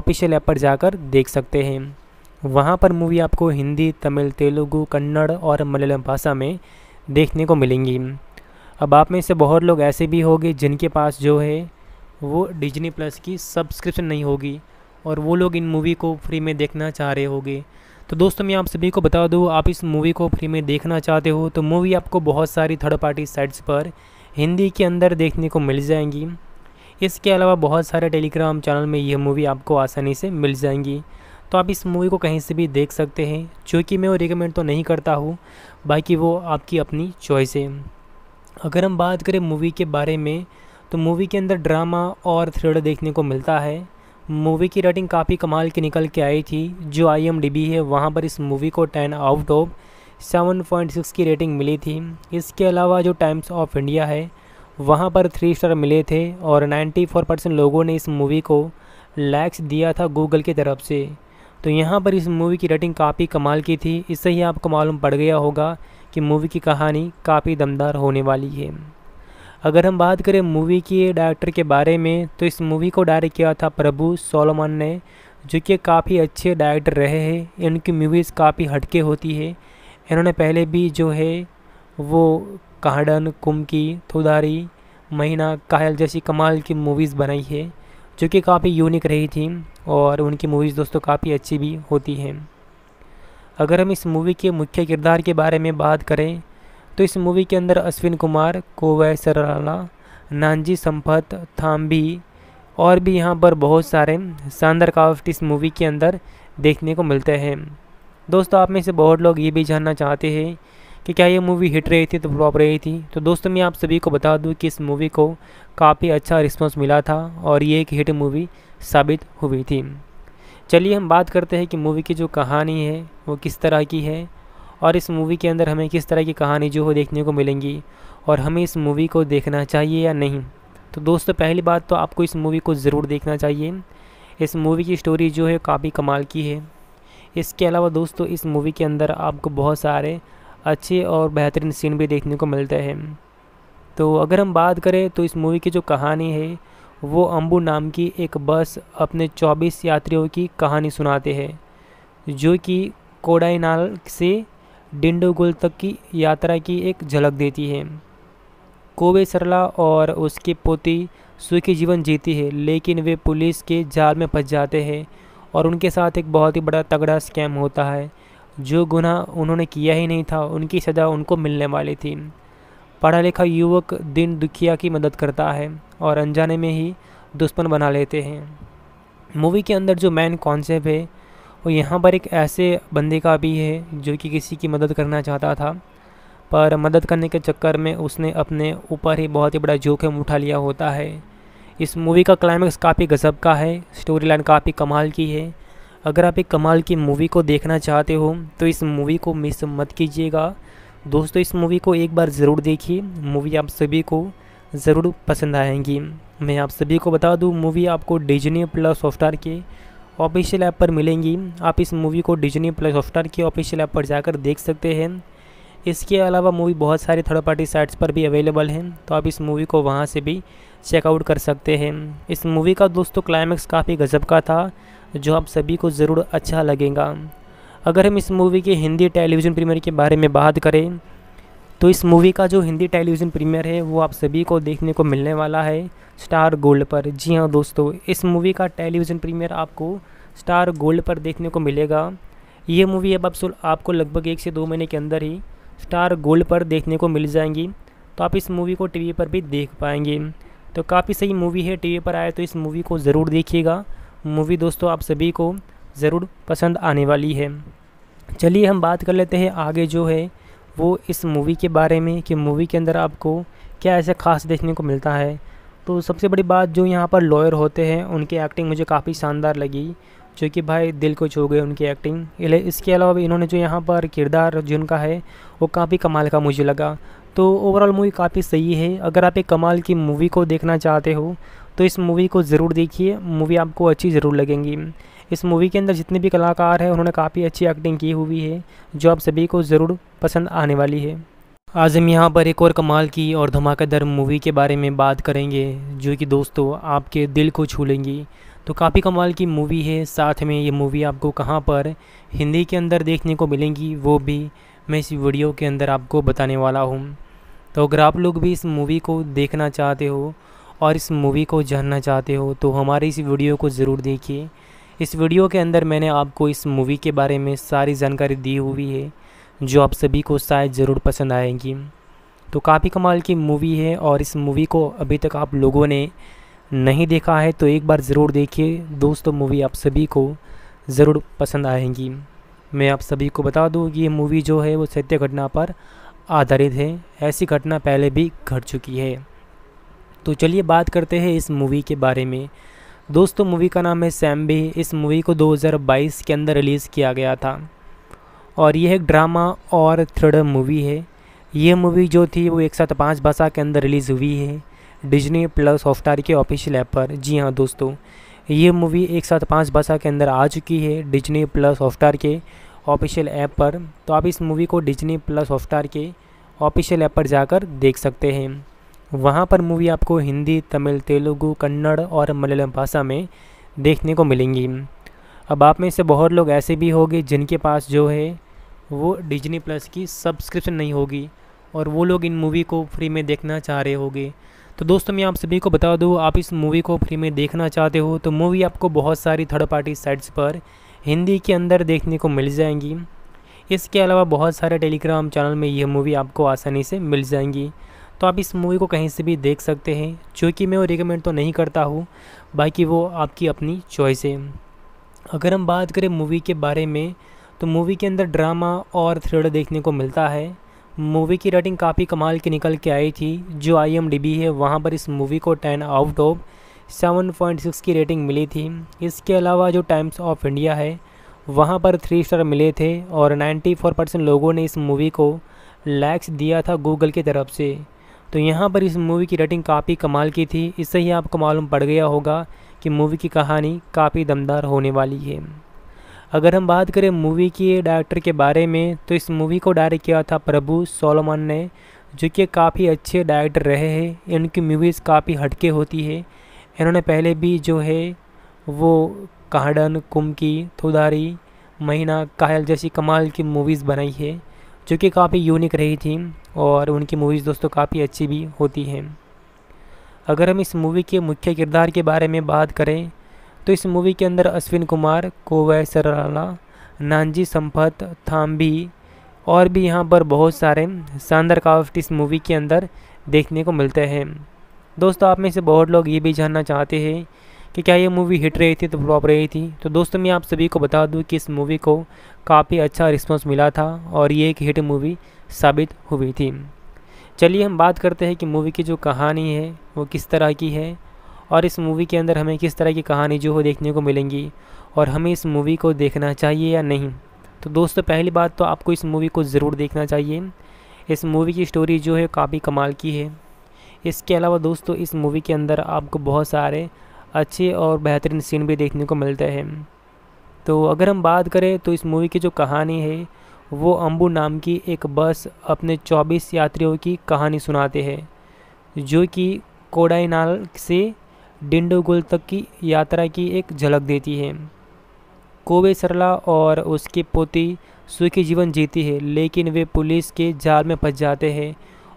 ऑफिशियल ऐप पर जाकर देख सकते हैं वहाँ पर मूवी आपको हिंदी तमिल तेलुगू कन्नड़ और मलयालम भाषा में देखने को मिलेंगी अब आप में से बहुत लोग ऐसे भी होंगे जिनके पास जो है वो डिजनी प्लस की सब्सक्रिप्शन नहीं होगी और वो लोग इन मूवी को फ्री में देखना चाह रहे होंगे तो दोस्तों मैं आप सभी को बता दूँ आप इस मूवी को फ्री में देखना चाहते हो तो मूवी आपको बहुत सारी थर्ड पार्टी साइट्स पर हिंदी के अंदर देखने को मिल जाएंगी इसके अलावा बहुत सारे टेलीग्राम चैनल में यह मूवी आपको आसानी से मिल जाएंगी तो आप इस मूवी को कहीं से भी देख सकते हैं जो कि मैं वो रिकमेंड तो नहीं करता हूँ बाकी वो आपकी अपनी चॉइस है अगर हम बात करें मूवी के बारे में तो मूवी के अंदर ड्रामा और थ्रिलर देखने को मिलता है मूवी की रेटिंग काफ़ी कमाल की निकल के आई थी जो आई है वहाँ पर इस मूवी को ten out of seven point six की रेटिंग मिली थी इसके अलावा जो टाइम्स ऑफ इंडिया है वहाँ पर थ्री स्टार मिले थे और 94 परसेंट लोगों ने इस मूवी को लैक्स दिया था गूगल की तरफ से तो यहाँ पर इस मूवी की रेटिंग काफ़ी कमाल की थी इससे ही आपको मालूम पड़ गया होगा कि मूवी की कहानी काफ़ी दमदार होने वाली है अगर हम बात करें मूवी के डायरेक्टर के बारे में तो इस मूवी को डायरेक्ट किया था प्रभु सोलोमन ने जो कि काफ़ी अच्छे डायरेक्टर रहे हैं इनकी मूवीज़ काफ़ी हटके होती है इन्होंने पहले भी जो है वो कहाडन कुमकी थुदारी महीना कायल जैसी कमाल की मूवीज़ बनाई है जो कि काफ़ी यूनिक रही थी और उनकी मूवीज़ दोस्तों काफ़ी अच्छी भी होती हैं अगर हम इस मूवी के मुख्य किरदार के बारे में बात करें तो इस मूवी के अंदर अश्विन कुमार कोवै सराला नानजी संपत थाम्बी और भी यहाँ पर बहुत सारे शानदार कावट इस मूवी के अंदर देखने को मिलते हैं दोस्तों आप में से बहुत लोग ये भी जानना चाहते हैं कि क्या ये मूवी हिट रही थी तो फ्लॉप रही थी तो दोस्तों मैं आप सभी को बता दूं कि इस मूवी को काफ़ी अच्छा रिस्पॉन्स मिला था और ये एक हिट मूवी साबित हुई थी चलिए हम बात करते हैं कि मूवी की जो कहानी है वो किस तरह की है और इस मूवी के अंदर हमें किस तरह की कहानी जो है देखने को मिलेंगी और हमें इस मूवी को देखना चाहिए या नहीं तो दोस्तों पहली बात तो आपको इस मूवी को ज़रूर देखना चाहिए इस मूवी की स्टोरी जो है काफ़ी कमाल की है इसके अलावा दोस्तों इस मूवी के अंदर आपको बहुत सारे अच्छे और बेहतरीन सीन भी देखने को मिलते हैं तो अगर हम बात करें तो इस मूवी की जो कहानी है वो अम्बू नाम की एक बस अपने 24 यात्रियों की कहानी सुनाते हैं जो कि कोडाइनाल से डिंडोगुल तक की यात्रा की एक झलक देती है कोवे सरला और उसके पोती सुखी जीवन जीती है लेकिन वे पुलिस के जाल में फंस जाते हैं और उनके साथ एक बहुत ही बड़ा तगड़ा स्कैम होता है जो गुना उन्होंने किया ही नहीं था उनकी सज़ा उनको मिलने वाली थी पढ़ा लिखा युवक दिन दुखिया की मदद करता है और अनजाने में ही दुश्मन बना लेते हैं मूवी के अंदर जो मैन कॉन्सेप्ट है वो यहाँ पर एक ऐसे बंदे का भी है जो कि किसी की मदद करना चाहता था पर मदद करने के चक्कर में उसने अपने ऊपर ही बहुत ही बड़ा जोखिम उठा लिया होता है इस मूवी का क्लाइमैक्स काफ़ी गजब का है स्टोरी लाइन काफ़ी कमाल की है अगर आप एक कमाल की मूवी को देखना चाहते हो तो इस मूवी को मिस मत कीजिएगा दोस्तों इस मूवी को एक बार ज़रूर देखिए मूवी आप सभी को ज़रूर पसंद आएंगी मैं आप सभी को बता दूं मूवी आपको डिजनी प्लस हॉटस्टार के ऑफिशियल ऐप पर मिलेंगी आप इस मूवी को डिजनी प्लस हॉटस्टार के ऑफिशियल ऐप पर जाकर देख सकते हैं इसके अलावा मूवी बहुत सारे थर्ड पार्टी साइट्स पर भी अवेलेबल हैं तो आप इस मूवी को वहाँ से भी चेकआउट कर सकते हैं इस मूवी का दोस्तों क्लाइमैक्स काफ़ी गजब का था जो आप सभी को ज़रूर अच्छा लगेगा अगर हम इस मूवी के हिंदी टेलीविज़न प्रीमियर के बारे में बात करें तो इस मूवी का जो हिंदी टेलीविज़न प्रीमियर है वो आप सभी को देखने को मिलने वाला है स्टार गोल्ड पर जी हाँ दोस्तों इस मूवी का टेलीविज़न प्रीमियर आपको स्टार गोल्ड पर देखने को मिलेगा ये मूवी अब आप आपको लगभग एक से दो महीने के अंदर ही स्टार गोल्ड पर देखने को मिल जाएंगी तो आप इस मूवी को टीवी पर भी देख पाएंगे तो काफ़ी सही मूवी है टीवी पर आए तो इस मूवी को ज़रूर देखिएगा मूवी दोस्तों आप सभी को ज़रूर पसंद आने वाली है चलिए हम बात कर लेते हैं आगे जो है वो इस मूवी के बारे में कि मूवी के अंदर आपको क्या ऐसा खास देखने को मिलता है तो सबसे बड़ी बात जो यहाँ पर लॉयर होते हैं उनकी एक्टिंग मुझे काफ़ी शानदार लगी जो कि भाई दिल को छू गए उनकी एक्टिंग इसके अलावा भी इन्होंने जो यहाँ पर किरदार जिनका है वो काफ़ी कमाल का मुझे लगा तो ओवरऑल मूवी काफ़ी सही है अगर आप एक कमाल की मूवी को देखना चाहते हो तो इस मूवी को ज़रूर देखिए मूवी आपको अच्छी ज़रूर लगेंगी इस मूवी के अंदर जितने भी कलाकार हैं उन्होंने काफ़ी अच्छी एक्टिंग की हुई है जो आप सभी को ज़रूर पसंद आने वाली है आज हम यहाँ पर एक और कमाल की और धमाकेदार मूवी के बारे में बात करेंगे जो कि दोस्तों आपके दिल को छू लेंगी तो काफ़ी कमाल की मूवी है साथ में ये मूवी आपको कहाँ पर हिंदी के अंदर देखने को मिलेंगी वो भी मैं इस वीडियो के अंदर आपको बताने वाला हूँ तो अगर आप लोग भी इस मूवी को देखना चाहते हो और इस मूवी को जानना चाहते हो तो हमारे इस वीडियो को ज़रूर देखिए इस वीडियो के अंदर मैंने आपको इस मूवी के बारे में सारी जानकारी दी हुई है जो आप सभी को शायद ज़रूर पसंद आएगी तो काफ़ी कमाल की मूवी है और इस मूवी को अभी तक आप लोगों ने नहीं देखा है तो एक बार ज़रूर देखिए दोस्तों मूवी आप सभी को ज़रूर पसंद आएगी मैं आप सभी को बता दूँ कि ये मूवी जो है वो सत्य घटना पर आधारित है ऐसी घटना पहले भी घट चुकी है तो चलिए बात करते हैं इस मूवी के बारे में दोस्तों मूवी का नाम है सैम भी इस मूवी को 2022 के अंदर रिलीज़ किया गया था और यह एक ड्रामा और थ्रिलर मूवी है यह मूवी जो थी वो एक साथ पाँच भाषा के अंदर रिलीज़ हुई है डिजनी प्लस हॉफ्टार के ऑफिशियल ऐप पर जी हाँ दोस्तों ये मूवी एक साथ पाँच भाषा के अंदर आ चुकी है डिजनी प्लस हॉफ्टार के ऑफिशियल ऐप पर तो आप इस मूवी को डिजनी प्लस हॉफ्टार के ऑफिशियल ऐप पर जाकर देख सकते हैं वहाँ पर मूवी आपको हिंदी तमिल तेलुगू कन्नड़ और मलयालम भाषा में देखने को मिलेंगी अब आप में से बहुत लोग ऐसे भी होंगे जिनके पास जो है वो डिजनी प्लस की सब्सक्रिप्शन नहीं होगी और वो लोग इन मूवी को फ्री में देखना चाह रहे होंगे तो दोस्तों मैं आप सभी को बता दूँ आप इस मूवी को फ्री में देखना चाहते हो तो मूवी आपको बहुत सारी थर्ड पार्टी साइट्स पर हिंदी के अंदर देखने को मिल जाएंगी इसके अलावा बहुत सारे टेलीग्राम चैनल में यह मूवी आपको आसानी से मिल जाएंगी तो आप इस मूवी को कहीं से भी देख सकते हैं जो कि मैं वो रिकमेंड तो नहीं करता हूँ बाकी वो आपकी अपनी चॉइस है अगर हम बात करें मूवी के बारे में तो मूवी के अंदर ड्रामा और थ्रिलर देखने को मिलता है मूवी की रेटिंग काफ़ी कमाल की निकल के आई थी जो आई है वहाँ पर इस मूवी को ten out of seven point six की रेटिंग मिली थी इसके अलावा जो टाइम्स ऑफ इंडिया है वहाँ पर थ्री स्टार मिले थे और 94 परसेंट लोगों ने इस मूवी को लैक्स दिया था गूगल की तरफ से तो यहाँ पर इस मूवी की रेटिंग काफ़ी कमाल की थी इससे ही आपको मालूम पड़ गया होगा कि मूवी की कहानी काफ़ी दमदार होने वाली है अगर हम बात करें मूवी के डायरेक्टर के बारे में तो इस मूवी को डायरेक्ट किया था प्रभु सोलोमन ने जो कि काफ़ी अच्छे डायरेक्टर रहे हैं इनकी मूवीज़ काफ़ी हटके होती है इन्होंने पहले भी जो है वो कहाडन कुमकी थुदारी महीना कायल जैसी कमाल की मूवीज़ बनाई है जो कि काफ़ी यूनिक रही थी और उनकी मूवीज़ दोस्तों काफ़ी अच्छी भी होती हैं अगर हम इस मूवी के मुख्य किरदार के बारे में बात करें तो इस मूवी के अंदर अश्विन कुमार कोवै सराला नानजी संपत थाम्बी और भी यहाँ पर बहुत सारे शानदार कावट इस मूवी के अंदर देखने को मिलते हैं दोस्तों आप में से बहुत लोग ये भी जानना चाहते हैं कि क्या ये मूवी हिट रही थी तो फ्लॉप रही थी तो दोस्तों मैं आप सभी को बता दूं कि इस मूवी को काफ़ी अच्छा रिस्पॉन्स मिला था और ये एक हिट मूवी साबित हुई थी चलिए हम बात करते हैं कि मूवी की जो कहानी है वो किस तरह की है और इस मूवी के अंदर हमें किस तरह की कहानी जो है देखने को मिलेंगी और हमें इस मूवी को देखना चाहिए या नहीं तो दोस्तों पहली बात तो आपको इस मूवी को ज़रूर देखना चाहिए इस मूवी की स्टोरी जो है काफ़ी कमाल की है इसके अलावा दोस्तों इस मूवी के अंदर आपको बहुत सारे अच्छे और बेहतरीन सीन भी देखने को मिलते हैं तो अगर हम बात करें तो इस मूवी की जो कहानी है वो अम्बू नाम की एक बस अपने 24 यात्रियों की कहानी सुनाते हैं जो कि कोडाइनाल से डिंडोगुल तक की यात्रा की एक झलक देती है कोवे सरला और उसके पोती सुखी जीवन जीती है लेकिन वे पुलिस के जाल में फंस जाते हैं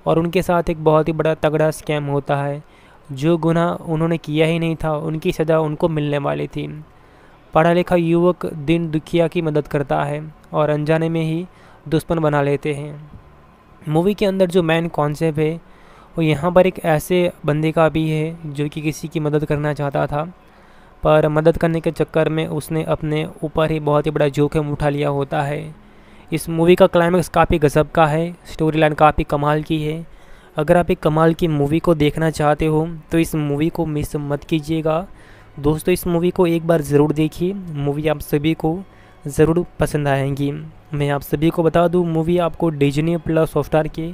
और उनके साथ एक बहुत ही बड़ा तगड़ा स्कैम होता है जो गुना उन्होंने किया ही नहीं था उनकी सज़ा उनको मिलने वाली थी पढ़ा लिखा युवक दिन दुखिया की मदद करता है और अनजाने में ही दुश्मन बना लेते हैं मूवी के अंदर जो मेन कॉन्सेप्ट है वो यहाँ पर एक ऐसे बंदे का भी है जो कि किसी की मदद करना चाहता था पर मदद करने के चक्कर में उसने अपने ऊपर ही बहुत ही बड़ा जोखिम उठा लिया होता है इस मूवी का क्लाइमैक्स काफ़ी गजब का है स्टोरी लाइन काफ़ी कमाल की है अगर आप एक कमाल की मूवी को देखना चाहते हो तो इस मूवी को मिस मत कीजिएगा दोस्तों इस मूवी को एक बार ज़रूर देखिए मूवी आप सभी को ज़रूर पसंद आएंगी मैं आप सभी को बता दूं मूवी आपको डिजनी प्लस हॉटस्टार के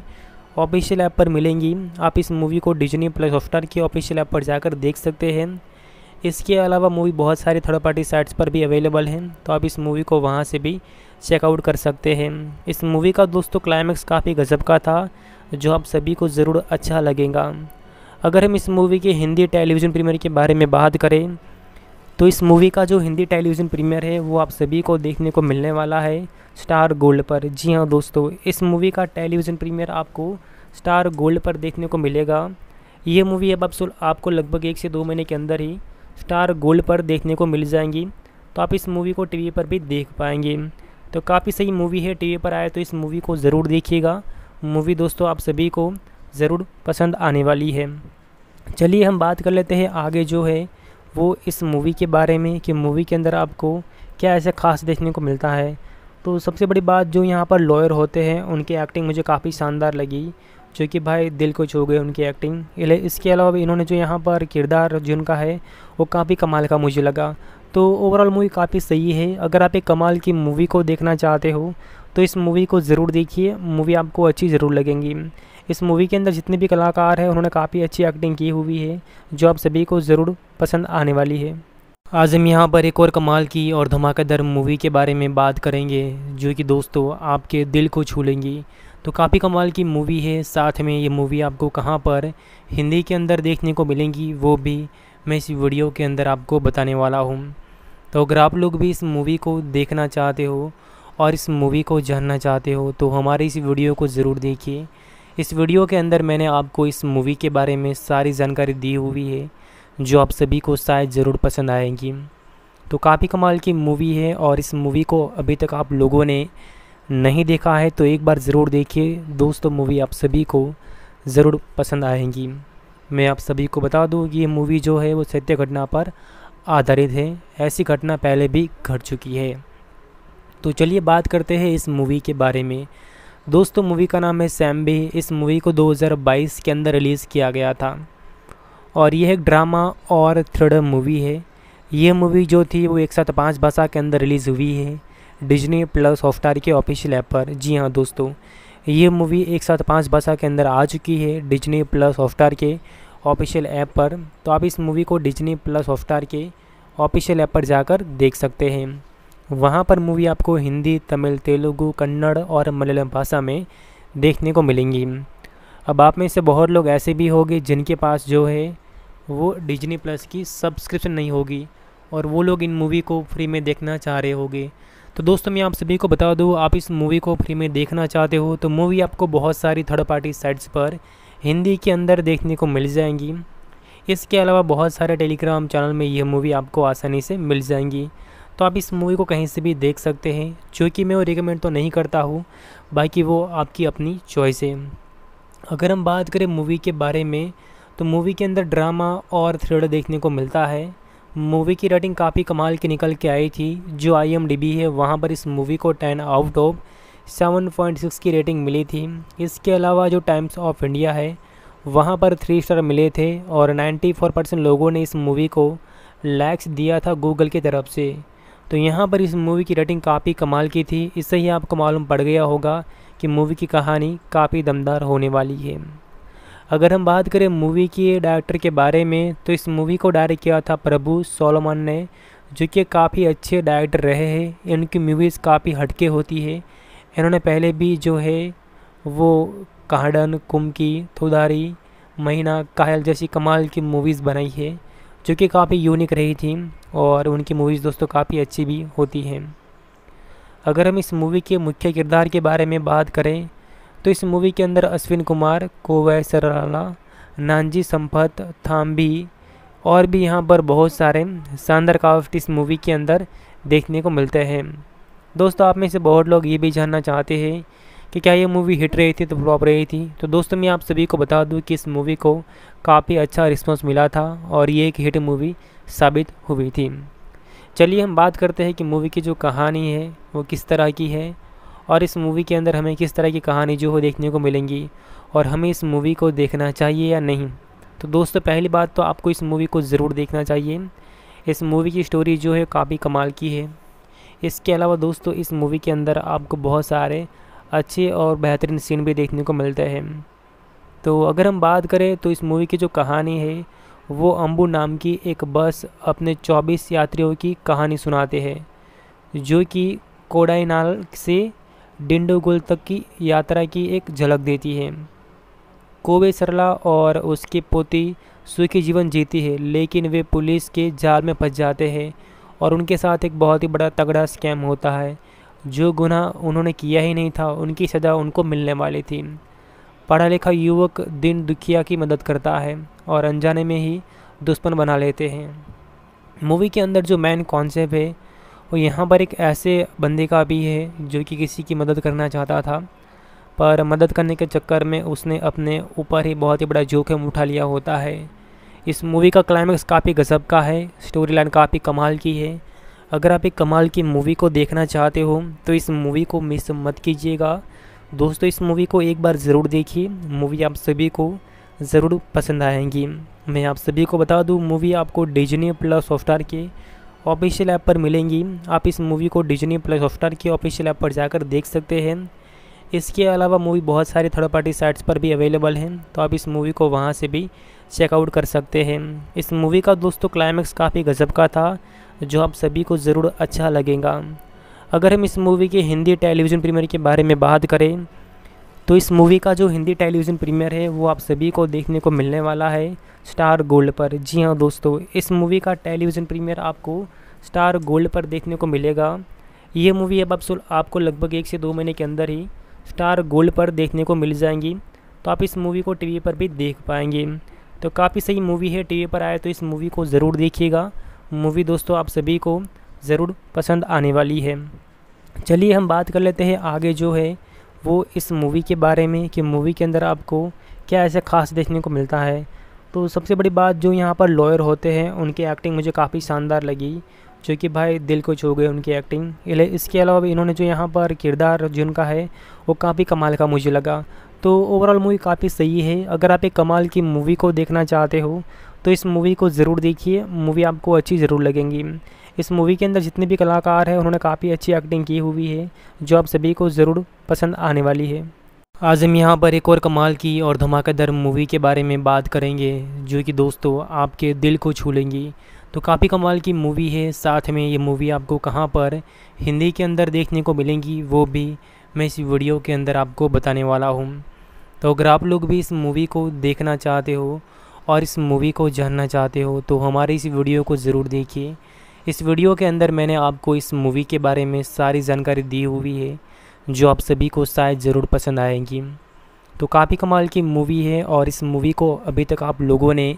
ऑफिशियल ऐप पर मिलेंगी आप इस मूवी को डिजनी प्लस हॉटस्टार के ऑफिशियल ऐप पर जाकर देख सकते हैं इसके अलावा मूवी बहुत सारे थर्ड पार्टी साइट्स पर भी अवेलेबल हैं तो आप इस मूवी को वहाँ से भी चेकआउट कर सकते हैं इस मूवी का दोस्तों क्लाइमैक्स काफ़ी गजब का था जो आप सभी को ज़रूर अच्छा लगेगा अगर हम इस मूवी के हिंदी टेलीविज़न प्रीमियर के बारे में बात करें तो इस मूवी का जो हिंदी टेलीविज़न प्रीमियर है वो आप सभी को देखने को मिलने वाला है स्टार गोल्ड पर जी हाँ दोस्तों इस मूवी का टेलीविज़न प्रीमियर आपको स्टार गोल्ड पर देखने को मिलेगा ये मूवी अब आप आपको लगभग एक से दो महीने के अंदर ही स्टार गोल्ड पर देखने को मिल जाएंगी तो आप इस मूवी को टीवी पर भी देख पाएंगे तो काफ़ी सही मूवी है टीवी पर आए तो इस मूवी को ज़रूर देखिएगा मूवी दोस्तों आप सभी को ज़रूर पसंद आने वाली है चलिए हम बात कर लेते हैं आगे जो है वो इस मूवी के बारे में कि मूवी के अंदर आपको क्या ऐसा खास देखने को मिलता है तो सबसे बड़ी बात जो यहाँ पर लॉयर होते हैं उनकी एक्टिंग मुझे काफ़ी शानदार लगी जो कि भाई दिल को छू गए उनकी एक्टिंग इसके अलावा भी इन्होंने जो यहाँ पर किरदार जिनका है वो काफ़ी कमाल का मुझे लगा तो ओवरऑल मूवी काफ़ी सही है अगर आप एक कमाल की मूवी को देखना चाहते हो तो इस मूवी को ज़रूर देखिए मूवी आपको अच्छी ज़रूर लगेंगी इस मूवी के अंदर जितने भी कलाकार हैं उन्होंने काफ़ी अच्छी एक्टिंग की हुई है जो आप सभी को ज़रूर पसंद आने वाली है आज हम यहाँ पर एक और कमाल की और धमाकेदार मूवी के बारे में बात करेंगे जो कि दोस्तों आपके दिल को छू लेंगी तो काफ़ी कमाल की मूवी है साथ में ये मूवी आपको कहाँ पर हिंदी के अंदर देखने को मिलेंगी वो भी मैं इस वीडियो के अंदर आपको बताने वाला हूँ तो अगर आप लोग भी इस मूवी को देखना चाहते हो और इस मूवी को जानना चाहते हो तो हमारे इस वीडियो को ज़रूर देखिए इस वीडियो के अंदर मैंने आपको इस मूवी के बारे में सारी जानकारी दी हुई है जो आप सभी को शायद ज़रूर पसंद आएगी तो काफ़ी कमाल की मूवी है और इस मूवी को अभी तक आप लोगों ने नहीं देखा है तो एक बार ज़रूर देखिए दोस्तों मूवी आप सभी को ज़रूर पसंद आएगी मैं आप सभी को बता दूँ कि ये मूवी जो है वो सत्य घटना पर आधारित है ऐसी घटना पहले भी घट चुकी है तो चलिए बात करते हैं इस मूवी के बारे में दोस्तों मूवी का नाम है सैम भी इस मूवी को 2022 के अंदर रिलीज़ किया गया था और यह एक ड्रामा और थ्रिलर मूवी है यह मूवी जो थी वो एक साथ पाँच भाषा के अंदर रिलीज़ हुई है डिजनी प्लस हॉफ्टार के ऑफिशियल ऐप पर जी हाँ दोस्तों ये मूवी एक साथ पाँच भाषा के अंदर आ चुकी है डिजनी प्लस हॉफ्टार के ऑफिशियल ऐप पर तो आप इस मूवी को डिजनी प्लस हॉफ्टार के ऑफिशियल ऐप पर जाकर देख सकते हैं वहाँ पर मूवी आपको हिंदी तमिल तेलुगु कन्नड़ और मलयालम भाषा में देखने को मिलेंगी अब आप में से बहुत लोग ऐसे भी होंगे जिनके पास जो है वो डिजनी प्लस की सब्सक्रिप्शन नहीं होगी और वो लोग इन मूवी को फ्री में देखना चाह रहे होंगे तो दोस्तों मैं आप सभी को बता दूँ आप इस मूवी को फ्री में देखना चाहते हो तो मूवी आपको बहुत सारी थर्ड पार्टी साइट्स पर हिंदी के अंदर देखने को मिल जाएंगी इसके अलावा बहुत सारे टेलीग्राम चैनल में यह मूवी आपको आसानी से मिल जाएंगी तो आप इस मूवी को कहीं से भी देख सकते हैं जो कि मैं वो रिकमेंड तो नहीं करता हूँ बाकी वो आपकी अपनी चॉइस है अगर हम बात करें मूवी के बारे में तो मूवी के अंदर ड्रामा और थ्रिलर देखने को मिलता है मूवी की रेटिंग काफ़ी कमाल की निकल के आई थी जो आई है वहाँ पर इस मूवी को ten out of seven point six की रेटिंग मिली थी इसके अलावा जो टाइम्स ऑफ इंडिया है वहाँ पर थ्री स्टार मिले थे और 94 परसेंट लोगों ने इस मूवी को लैक्स दिया था गूगल की तरफ से तो यहाँ पर इस मूवी की रेटिंग काफ़ी कमाल की थी इससे ही आपको मालूम पड़ गया होगा कि मूवी की कहानी काफ़ी दमदार होने वाली है अगर हम बात करें मूवी के डायरेक्टर के बारे में तो इस मूवी को डायरेक्ट किया था प्रभु सोलोमन ने जो कि काफ़ी अच्छे डायरेक्टर रहे हैं इनकी मूवीज़ काफ़ी हटके होती है इन्होंने पहले भी जो है वो कहाडन कुमकी थुदारी महीना कायल जैसी कमाल की मूवीज़ बनाई है जो कि काफ़ी यूनिक रही थी और उनकी मूवीज़ दोस्तों काफ़ी अच्छी भी होती हैं अगर हम इस मूवी के मुख्य किरदार के बारे में बात करें तो इस मूवी के अंदर अश्विन कुमार कोवै सराला नानजी संपत थाम्बी और भी यहाँ पर बहुत सारे शानदार काफ्ट इस मूवी के अंदर देखने को मिलते हैं दोस्तों आप में से बहुत लोग ये भी जानना चाहते हैं कि क्या ये मूवी हिट रही थी तो फ्लॉप रही थी तो दोस्तों मैं आप सभी को बता दूं कि इस मूवी को काफ़ी अच्छा रिस्पॉन्स मिला था और ये एक हिट मूवी साबित हुई थी चलिए हम बात करते हैं कि मूवी की जो कहानी है वो किस तरह की है और इस मूवी के अंदर हमें किस तरह की कहानी जो है देखने को मिलेंगी और हमें इस मूवी को देखना चाहिए या नहीं तो दोस्तों पहली बात तो आपको इस मूवी को ज़रूर देखना चाहिए इस मूवी की स्टोरी जो है काफ़ी कमाल की है इसके अलावा दोस्तों इस मूवी के अंदर आपको बहुत सारे अच्छे और बेहतरीन सीन भी देखने को मिलते हैं तो अगर हम बात करें तो इस मूवी की जो कहानी है वो अम्बू नाम की एक बस अपने 24 यात्रियों की कहानी सुनाते हैं जो कि कोडाइनाल से डिंडोगुल तक की यात्रा की एक झलक देती है कोवे सरला और उसके पोती सुखी जीवन जीती है लेकिन वे पुलिस के जाल में फंस जाते हैं और उनके साथ एक बहुत ही बड़ा तगड़ा स्कैम होता है जो गुना उन्होंने किया ही नहीं था उनकी सज़ा उनको मिलने वाली थी पढ़ा लिखा युवक दिन दुखिया की मदद करता है और अनजाने में ही दुश्मन बना लेते हैं मूवी के अंदर जो मैन कॉन्सेप्ट है वो यहाँ पर एक ऐसे बंदे का भी है जो कि किसी की मदद करना चाहता था पर मदद करने के चक्कर में उसने अपने ऊपर ही बहुत ही बड़ा जोखिम उठा लिया होता है इस मूवी का क्लाइमैक्स काफ़ी गजब का है स्टोरी लाइन काफ़ी कमाल की है अगर आप एक कमाल की मूवी को देखना चाहते हो तो इस मूवी को मिस मत कीजिएगा दोस्तों इस मूवी को एक बार ज़रूर देखिए मूवी आप सभी को ज़रूर पसंद आएंगी मैं आप सभी को बता दूं मूवी आपको डिजनी प्लस हॉटस्टार के ऑफिशियल ऐप पर मिलेंगी आप इस मूवी को डिजनी प्लस हॉटस्टार के ऑफिशियल ऐप पर जाकर देख सकते हैं इसके अलावा मूवी बहुत सारे थर्ड पार्टी साइट्स पर भी अवेलेबल हैं तो आप इस मूवी को वहाँ से भी चेकआउट कर सकते हैं इस मूवी का दोस्तों क्लाइमैक्स काफ़ी गजब का था जो आप सभी को ज़रूर अच्छा लगेगा अगर हम इस मूवी के हिंदी टेलीविज़न प्रीमियर के बारे में बात करें तो इस मूवी का जो हिंदी टेलीविज़न प्रीमियर है वो आप सभी को देखने को मिलने वाला है स्टार गोल्ड पर जी हाँ दोस्तों इस मूवी का टेलीविज़न प्रीमियर आपको स्टार गोल्ड पर देखने को मिलेगा ये मूवी अब आप आपको लगभग एक से दो महीने के अंदर ही स्टार गोल्ड पर देखने को मिल जाएंगी तो आप इस मूवी को टीवी पर भी देख पाएंगे तो काफ़ी सही मूवी है टीवी पर आए तो इस मूवी को ज़रूर देखिएगा मूवी दोस्तों आप सभी को ज़रूर पसंद आने वाली है चलिए हम बात कर लेते हैं आगे जो है वो इस मूवी के बारे में कि मूवी के अंदर आपको क्या ऐसा खास देखने को मिलता है तो सबसे बड़ी बात जो यहाँ पर लॉयर होते हैं उनकी एक्टिंग मुझे काफ़ी शानदार लगी जो कि भाई दिल को छू गए उनकी एक्टिंग इसके अलावा भी इन्होंने जो यहाँ पर किरदार जिनका है वो काफ़ी कमाल का मुझे लगा तो ओवरऑल मूवी काफ़ी सही है अगर आप एक कमाल की मूवी को देखना चाहते हो तो इस मूवी को ज़रूर देखिए मूवी आपको अच्छी ज़रूर लगेंगी इस मूवी के अंदर जितने भी कलाकार हैं उन्होंने काफ़ी अच्छी एक्टिंग की हुई है जो आप सभी को ज़रूर पसंद आने वाली है आज हम यहाँ पर एक और कमाल की और धमाकेदार मूवी के बारे में बात करेंगे जो कि दोस्तों आपके दिल को छू लेंगी तो काफ़ी कमाल की मूवी है साथ में ये मूवी आपको कहाँ पर हिंदी के अंदर देखने को मिलेंगी वो भी मैं इस वीडियो के अंदर आपको बताने वाला हूँ तो अगर आप लोग भी इस मूवी को देखना चाहते हो और इस मूवी को जानना चाहते हो तो हमारे इस वीडियो को ज़रूर देखिए इस वीडियो के अंदर मैंने आपको इस मूवी के बारे में सारी जानकारी दी हुई है जो आप सभी को शायद ज़रूर पसंद आएगी तो काफ़ी कमाल की मूवी है और इस मूवी को अभी तक आप लोगों ने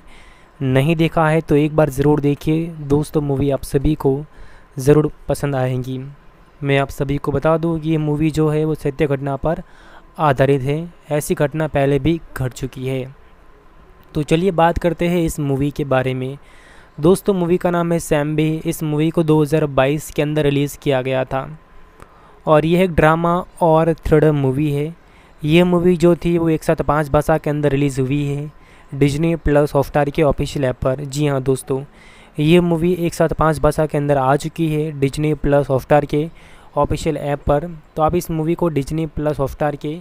नहीं देखा है तो एक बार ज़रूर देखिए दोस्तों मूवी आप सभी को ज़रूर पसंद आएगी मैं आप सभी को बता दूँ कि ये मूवी जो है वो सत्य घटना पर आधारित है ऐसी घटना पहले भी घट चुकी है तो चलिए बात करते हैं इस मूवी के बारे में दोस्तों मूवी का नाम है सैम्बे इस मूवी को 2022 के अंदर रिलीज़ किया गया था और यह एक ड्रामा और थ्रिलर मूवी है यह मूवी जो थी वो एक साथ पाँच भाषा के अंदर रिलीज़ हुई है डिजनी प्लस हॉटस्टार के ऑफिशियल ऐप पर जी हाँ दोस्तों ये मूवी एक साथ पाँच भाषा के अंदर आ चुकी है डिजनी प्लस हॉटस्टार के ऑफिशियल ऐप पर तो आप इस मूवी को डिजनी प्लस हॉटस्टार के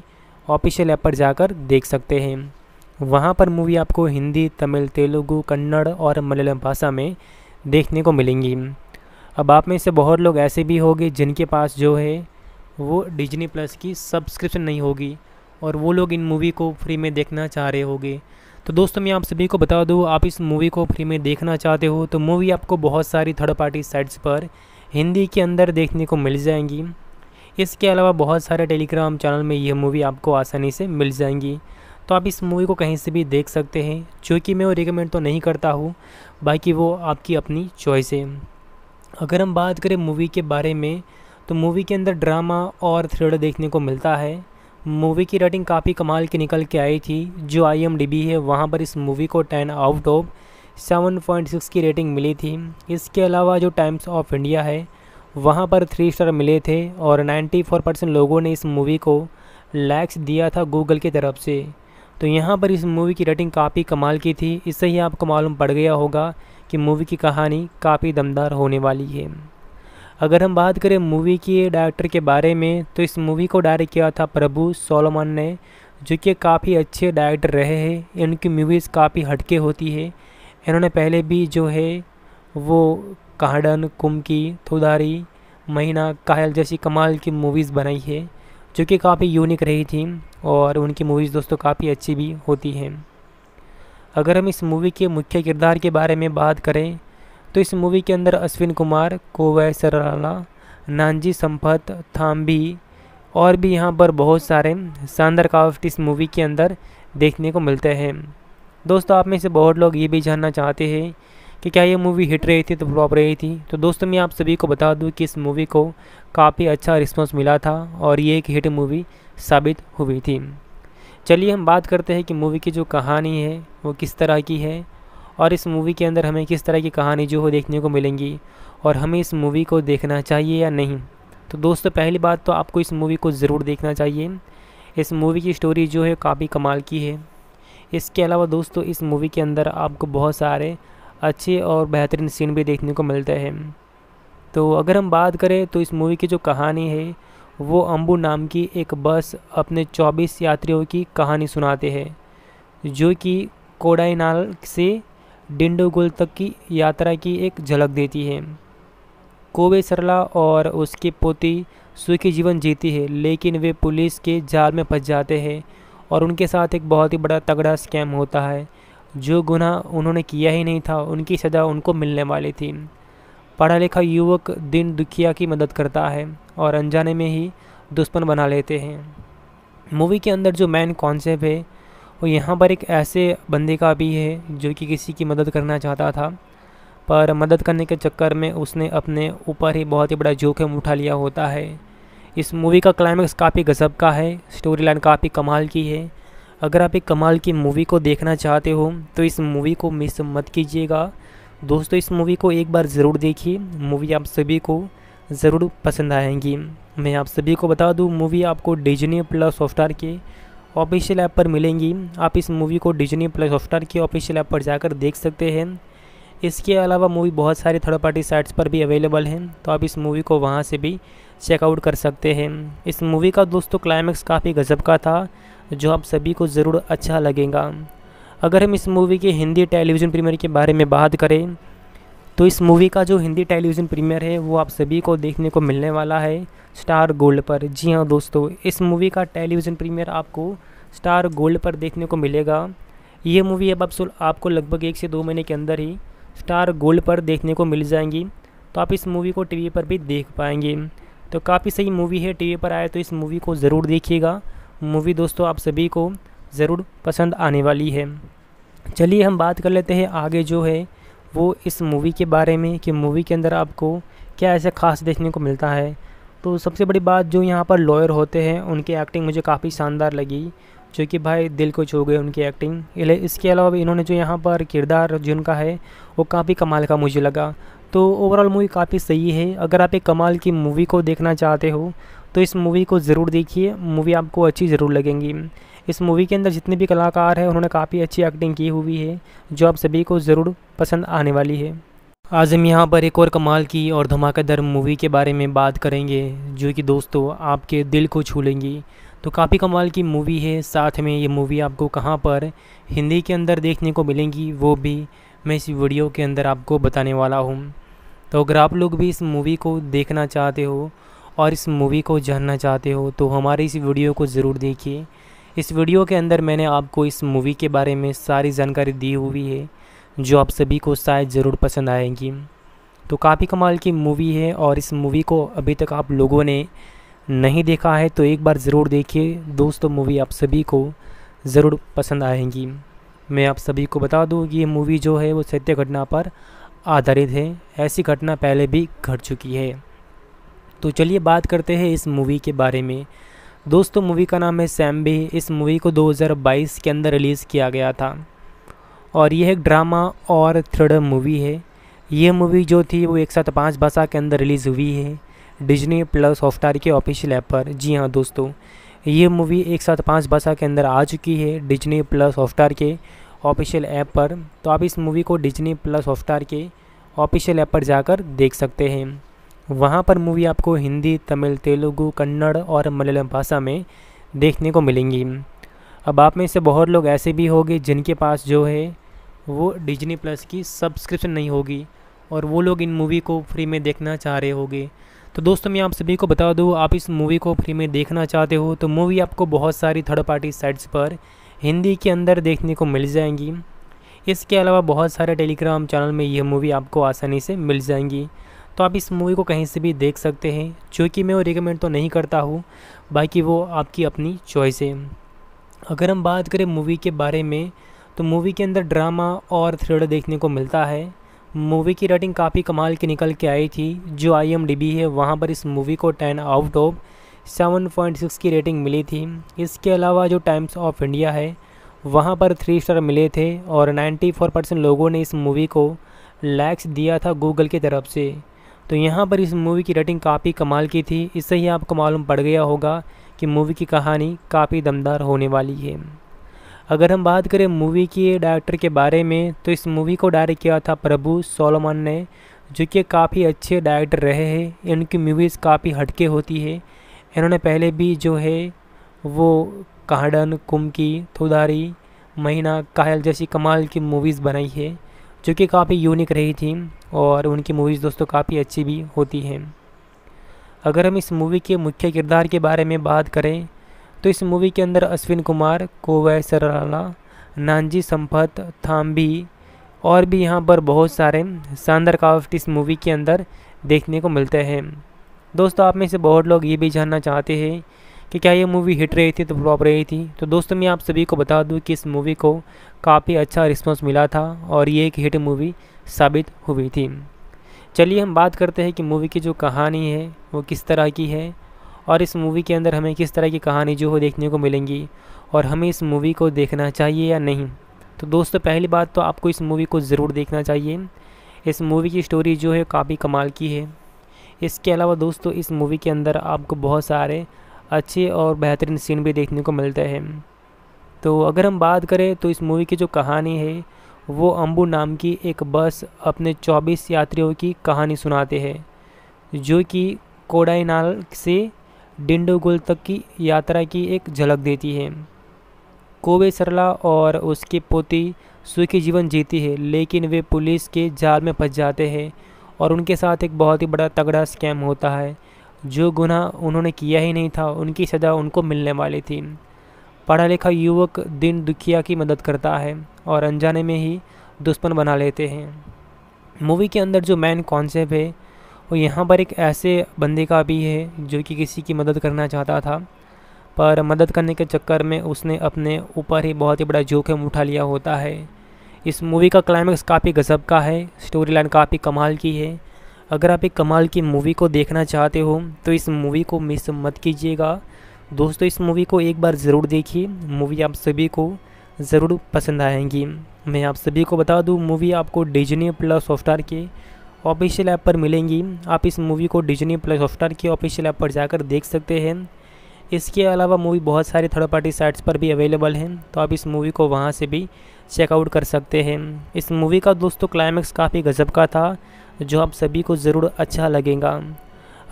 ऑफिशियल ऐप पर जाकर देख सकते हैं वहाँ पर मूवी आपको हिंदी तमिल तेलुगू कन्नड़ और मलयालम भाषा में देखने को मिलेंगी अब आप में से बहुत लोग ऐसे भी होंगे जिनके पास जो है वो डिजनी प्लस की सब्सक्रिप्शन नहीं होगी और वो लोग इन मूवी को फ्री में देखना चाह रहे होंगे तो दोस्तों मैं आप सभी को बता दूँ आप इस मूवी को फ्री में देखना चाहते हो तो मूवी आपको बहुत सारी थर्ड पार्टी साइट्स पर हिंदी के अंदर देखने को मिल जाएंगी इसके अलावा बहुत सारे टेलीग्राम चैनल में यह मूवी आपको आसानी से मिल जाएंगी तो आप इस मूवी को कहीं से भी देख सकते हैं जो कि मैं वो रिकमेंड तो नहीं करता हूँ बाकी वो आपकी अपनी चॉइस है अगर हम बात करें मूवी के बारे में तो मूवी के अंदर ड्रामा और थ्रिलर देखने को मिलता है मूवी की रेटिंग काफ़ी कमाल की निकल के आई थी जो आई एम डी बी है वहाँ पर इस मूवी को ten out of seven point six की रेटिंग मिली थी इसके अलावा जो टाइम्स ऑफ इंडिया है वहाँ पर थ्री स्टार मिले थे और नाइन्टी फोर परसेंट लोगों ने इस मूवी को लैक्स दिया था गूगल की तरफ से तो यहाँ पर इस मूवी की रेटिंग काफ़ी कमाल की थी इससे ही आपको मालूम पड़ गया होगा कि मूवी की कहानी काफ़ी दमदार होने वाली है अगर हम बात करें मूवी के डायरेक्टर के बारे में तो इस मूवी को डायरेक्ट किया था प्रभु सोलोमन ने जो कि काफ़ी अच्छे डायरेक्टर रहे हैं इनकी मूवीज़ काफ़ी हटके होती है इन्होंने पहले भी जो है वो कहाडन कुमकी थुदारी महीना कायल जैसी कमाल की मूवीज़ बनाई है जो कि काफ़ी यूनिक रही थी और उनकी मूवीज़ दोस्तों काफ़ी अच्छी भी होती हैं अगर हम इस मूवी के मुख्य किरदार के बारे में बात करें तो इस मूवी के अंदर अश्विन कुमार कोवै सराला नानजी संपत थाम्बी और भी यहाँ पर बहुत सारे शानदार काफ्ट इस मूवी के अंदर देखने को मिलते हैं दोस्तों आप में से बहुत लोग ये भी जानना चाहते हैं कि क्या ये मूवी हिट रही थी तो फ्लॉप रही थी तो दोस्तों मैं आप सभी को बता दूं कि इस मूवी को काफ़ी अच्छा रिस्पॉन्स मिला था और ये एक हिट मूवी साबित हुई थी चलिए हम बात करते हैं कि मूवी की जो कहानी है वो किस तरह की है और इस मूवी के अंदर हमें किस तरह की कहानी जो है देखने को मिलेंगी और हमें इस मूवी को देखना चाहिए या नहीं तो दोस्तों पहली बात तो आपको इस मूवी को ज़रूर देखना चाहिए इस मूवी की स्टोरी जो है काफ़ी कमाल की है इसके अलावा दोस्तों इस मूवी के अंदर आपको बहुत सारे अच्छे और बेहतरीन सीन भी देखने को मिलते हैं तो अगर हम बात करें तो इस मूवी की जो कहानी है वो अम्बू नाम की एक बस अपने 24 यात्रियों की कहानी सुनाते हैं जो कि कोडाइनाल से डिंडोगुल तक की यात्रा की एक झलक देती है कोवे सरला और उसके पोती सुखी जीवन जीती है लेकिन वे पुलिस के जाल में फंस जाते हैं और उनके साथ एक बहुत ही बड़ा तगड़ा स्कैम होता है जो गुनाह उन्होंने किया ही नहीं था उनकी सज़ा उनको मिलने वाली थी पढ़ा लिखा युवक दिन दुखिया की मदद करता है और अनजाने में ही दुश्मन बना लेते हैं मूवी के अंदर जो मेन कॉन्सेप्ट है वो यहाँ पर एक ऐसे बंदे का भी है जो कि किसी की मदद करना चाहता था पर मदद करने के चक्कर में उसने अपने ऊपर ही बहुत ही बड़ा जोखिम उठा लिया होता है इस मूवी का क्लाइमैक्स काफ़ी गजब का है स्टोरी लाइन काफ़ी कमाल की है अगर आप एक कमाल की मूवी को देखना चाहते हो तो इस मूवी को मिस मत कीजिएगा दोस्तों इस मूवी को एक बार ज़रूर देखिए मूवी आप सभी को ज़रूर पसंद आएंगी मैं आप सभी को बता दूं मूवी आपको डिजनी प्लस हॉटस्टार के ऑफिशियल ऐप पर मिलेंगी आप इस मूवी को डिजनी प्लस हॉटस्टार के ऑफिशियल ऐप पर जाकर देख सकते हैं इसके अलावा मूवी बहुत सारे थर्ड पार्टी साइट्स पर भी अवेलेबल हैं तो आप इस मूवी को वहाँ से भी चेकआउट कर सकते हैं इस मूवी का दोस्तों क्लाइमैक्स काफ़ी गजब का था जो आप सभी को ज़रूर अच्छा लगेगा अगर हम इस मूवी के हिंदी टेलीविज़न प्रीमियर के बारे में बात करें तो इस मूवी का जो हिंदी टेलीविज़न प्रीमियर है वो आप सभी को देखने को मिलने वाला है स्टार गोल्ड पर जी हाँ दोस्तों इस मूवी का टेलीविज़न प्रीमियर आपको स्टार गोल्ड पर देखने को मिलेगा ये मूवी अब आप आपको लगभग एक से दो महीने के अंदर ही स्टार गोल्ड पर देखने को मिल जाएंगी तो आप इस मूवी को टीवी पर भी देख पाएंगे तो काफ़ी सही मूवी है टीवी पर आए तो इस मूवी को ज़रूर देखिएगा मूवी दोस्तों आप सभी को ज़रूर पसंद आने वाली है चलिए हम बात कर लेते हैं आगे जो है वो इस मूवी के बारे में कि मूवी के अंदर आपको क्या ऐसा खास देखने को मिलता है तो सबसे बड़ी बात जो यहाँ पर लॉयर होते हैं उनकी एक्टिंग मुझे काफ़ी शानदार लगी जो कि भाई दिल को छू गए उनकी एक्टिंग इसके अलावा भी इन्होंने जो यहाँ पर किरदार जिनका है वो काफ़ी कमाल का मुझे लगा तो ओवरऑल मूवी काफ़ी सही है अगर आप एक कमाल की मूवी को देखना चाहते हो तो इस मूवी को ज़रूर देखिए मूवी आपको अच्छी ज़रूर लगेंगी इस मूवी के अंदर जितने भी कलाकार हैं उन्होंने काफ़ी अच्छी एक्टिंग की हुई है जो आप सभी को ज़रूर पसंद आने वाली है आज हम यहाँ पर एक और कमाल की और धमाकेदार मूवी के बारे में बात करेंगे जो कि दोस्तों आपके दिल को छू लेंगी तो काफ़ी कमाल की मूवी है साथ में ये मूवी आपको कहाँ पर हिंदी के अंदर देखने को मिलेंगी वो भी मैं इस वीडियो के अंदर आपको बताने वाला हूँ तो अगर आप लोग भी इस मूवी को देखना चाहते हो और इस मूवी को जानना चाहते हो तो हमारे इस वीडियो को ज़रूर देखिए इस वीडियो के अंदर मैंने आपको इस मूवी के बारे में सारी जानकारी दी हुई है जो आप सभी को शायद ज़रूर पसंद आएगी तो काफ़ी कमाल की मूवी है और इस मूवी को अभी तक आप लोगों ने नहीं देखा है तो एक बार ज़रूर देखिए दोस्तों मूवी आप सभी को ज़रूर पसंद आएगी मैं आप सभी को बता दूँ कि ये मूवी जो है वो सत्य घटना पर आधारित है ऐसी घटना पहले भी घट चुकी है तो चलिए बात करते हैं इस मूवी के बारे में दोस्तों मूवी का नाम है सैम भी इस मूवी को 2022 के अंदर रिलीज़ किया गया था और यह एक ड्रामा और थ्रिलर मूवी है यह मूवी जो थी वो एक साथ पाँच भाषा के अंदर रिलीज़ हुई है डिजनी प्लस हॉटस्टार के ऑफिशियल ऐप पर जी हाँ दोस्तों ये मूवी एक साथ पाँच भाषा के अंदर आ चुकी है डिजनी प्लस हॉटस्टार के ऑफिशियल ऐप पर तो आप इस मूवी को डिजनी प्लस हॉटस्टार के ऑफिशियल ऐप पर जाकर देख सकते हैं वहाँ पर मूवी आपको हिंदी तमिल तेलुगू कन्नड़ और मलयालम भाषा में देखने को मिलेंगी अब आप में से बहुत लोग ऐसे भी होंगे जिनके पास जो है वो डिजनी प्लस की सब्सक्रिप्शन नहीं होगी और वो लोग इन मूवी को फ्री में देखना चाह रहे होंगे तो दोस्तों मैं आप सभी को बता दूँ आप इस मूवी को फ्री में देखना चाहते हो तो मूवी आपको बहुत सारी थर्ड पार्टी साइट्स पर हिंदी के अंदर देखने को मिल जाएंगी इसके अलावा बहुत सारे टेलीग्राम चैनल में यह मूवी आपको आसानी से मिल जाएंगी तो आप इस मूवी को कहीं से भी देख सकते हैं जो कि मैं वो रिकमेंड तो नहीं करता हूँ बाकी वो आपकी अपनी चॉइस है अगर हम बात करें मूवी के बारे में तो मूवी के अंदर ड्रामा और थ्रिलर देखने को मिलता है मूवी की रेटिंग काफ़ी कमाल की निकल के आई थी जो आई है वहाँ पर इस मूवी को ten out of seven point six की रेटिंग मिली थी इसके अलावा जो टाइम्स ऑफ इंडिया है वहाँ पर थ्री स्टार मिले थे और 94 परसेंट लोगों ने इस मूवी को लैक्स दिया था गूगल की तरफ से तो यहाँ पर इस मूवी की रेटिंग काफ़ी कमाल की थी इससे ही आपको मालूम पड़ गया होगा कि मूवी की कहानी काफ़ी दमदार होने वाली है अगर हम बात करें मूवी के डायरेक्टर के बारे में तो इस मूवी को डायरेक्ट किया था प्रभु सोलोमन ने जो कि काफ़ी अच्छे डायरेक्टर रहे हैं इनकी मूवीज़ काफ़ी हटके होती है इन्होंने पहले भी जो है वो कहाडन कुमकी थुधारी महीना कायल जैसी कमाल की मूवीज़ बनाई है जो कि काफ़ी यूनिक रही थी और उनकी मूवीज़ दोस्तों काफ़ी अच्छी भी होती हैं अगर हम इस मूवी के मुख्य किरदार के बारे में बात करें तो इस मूवी के अंदर अश्विन कुमार कोवै सराला नानजी संपत थाम्बी और भी यहाँ पर बहुत सारे शानदार कावट इस मूवी के अंदर देखने को मिलते हैं दोस्तों आप में से बहुत लोग ये भी जानना चाहते हैं कि क्या ये मूवी हिट रही थी तो फ्लॉप रही थी तो दोस्तों मैं आप सभी को बता दूं कि इस मूवी को काफ़ी अच्छा रिस्पॉन्स मिला था और ये एक हिट मूवी साबित हुई थी चलिए हम बात करते हैं कि मूवी की जो कहानी है वो किस तरह की है और इस मूवी के अंदर हमें किस तरह की कहानी जो हो देखने को मिलेंगी और हमें इस मूवी को देखना चाहिए या नहीं तो दोस्तों पहली बात तो आपको इस मूवी को ज़रूर देखना चाहिए इस मूवी की स्टोरी जो है काफ़ी कमाल की है इसके अलावा दोस्तों इस मूवी के अंदर आपको बहुत सारे अच्छे और बेहतरीन सीन भी देखने को मिलते हैं तो अगर हम बात करें तो इस मूवी की जो कहानी है वो अम्बू नाम की एक बस अपने 24 यात्रियों की कहानी सुनाते हैं जो कि कोडाइनाल से डिंडोगुल तक की यात्रा की एक झलक देती है कोवे सरला और उसके पोती सुखी जीवन जीती है लेकिन वे पुलिस के जाल में फंस जाते हैं और उनके साथ एक बहुत ही बड़ा तगड़ा स्कैम होता है जो गुनाह उन्होंने किया ही नहीं था उनकी सज़ा उनको मिलने वाली थी पढ़ा लिखा युवक दिन दुखिया की मदद करता है और अनजाने में ही दुश्मन बना लेते हैं मूवी के अंदर जो मेन कॉन्सेप्ट है वो यहाँ पर एक ऐसे बंदे का भी है जो कि किसी की मदद करना चाहता था पर मदद करने के चक्कर में उसने अपने ऊपर ही बहुत ही बड़ा जोखिम उठा लिया होता है इस मूवी का क्लाइमैक्स काफ़ी गजब का है स्टोरी लाइन काफ़ी कमाल की है अगर आप एक कमाल की मूवी को देखना चाहते हो तो इस मूवी को मिस मत कीजिएगा दोस्तों इस मूवी को एक बार ज़रूर देखिए मूवी आप सभी को ज़रूर पसंद आएंगी मैं आप सभी को बता दूं मूवी आपको डिजनी प्लस हॉटस्टार के ऑफिशियल ऐप पर मिलेंगी आप इस मूवी को डिजनी प्लस हॉटस्टार के ऑफिशियल ऐप पर जाकर देख सकते हैं इसके अलावा मूवी बहुत सारे थर्ड पार्टी साइट्स पर भी अवेलेबल हैं तो आप इस मूवी को वहाँ से भी चेकआउट कर सकते हैं इस मूवी का दोस्तों क्लाइमैक्स काफ़ी गजब का था जो आप सभी को ज़रूर अच्छा लगेगा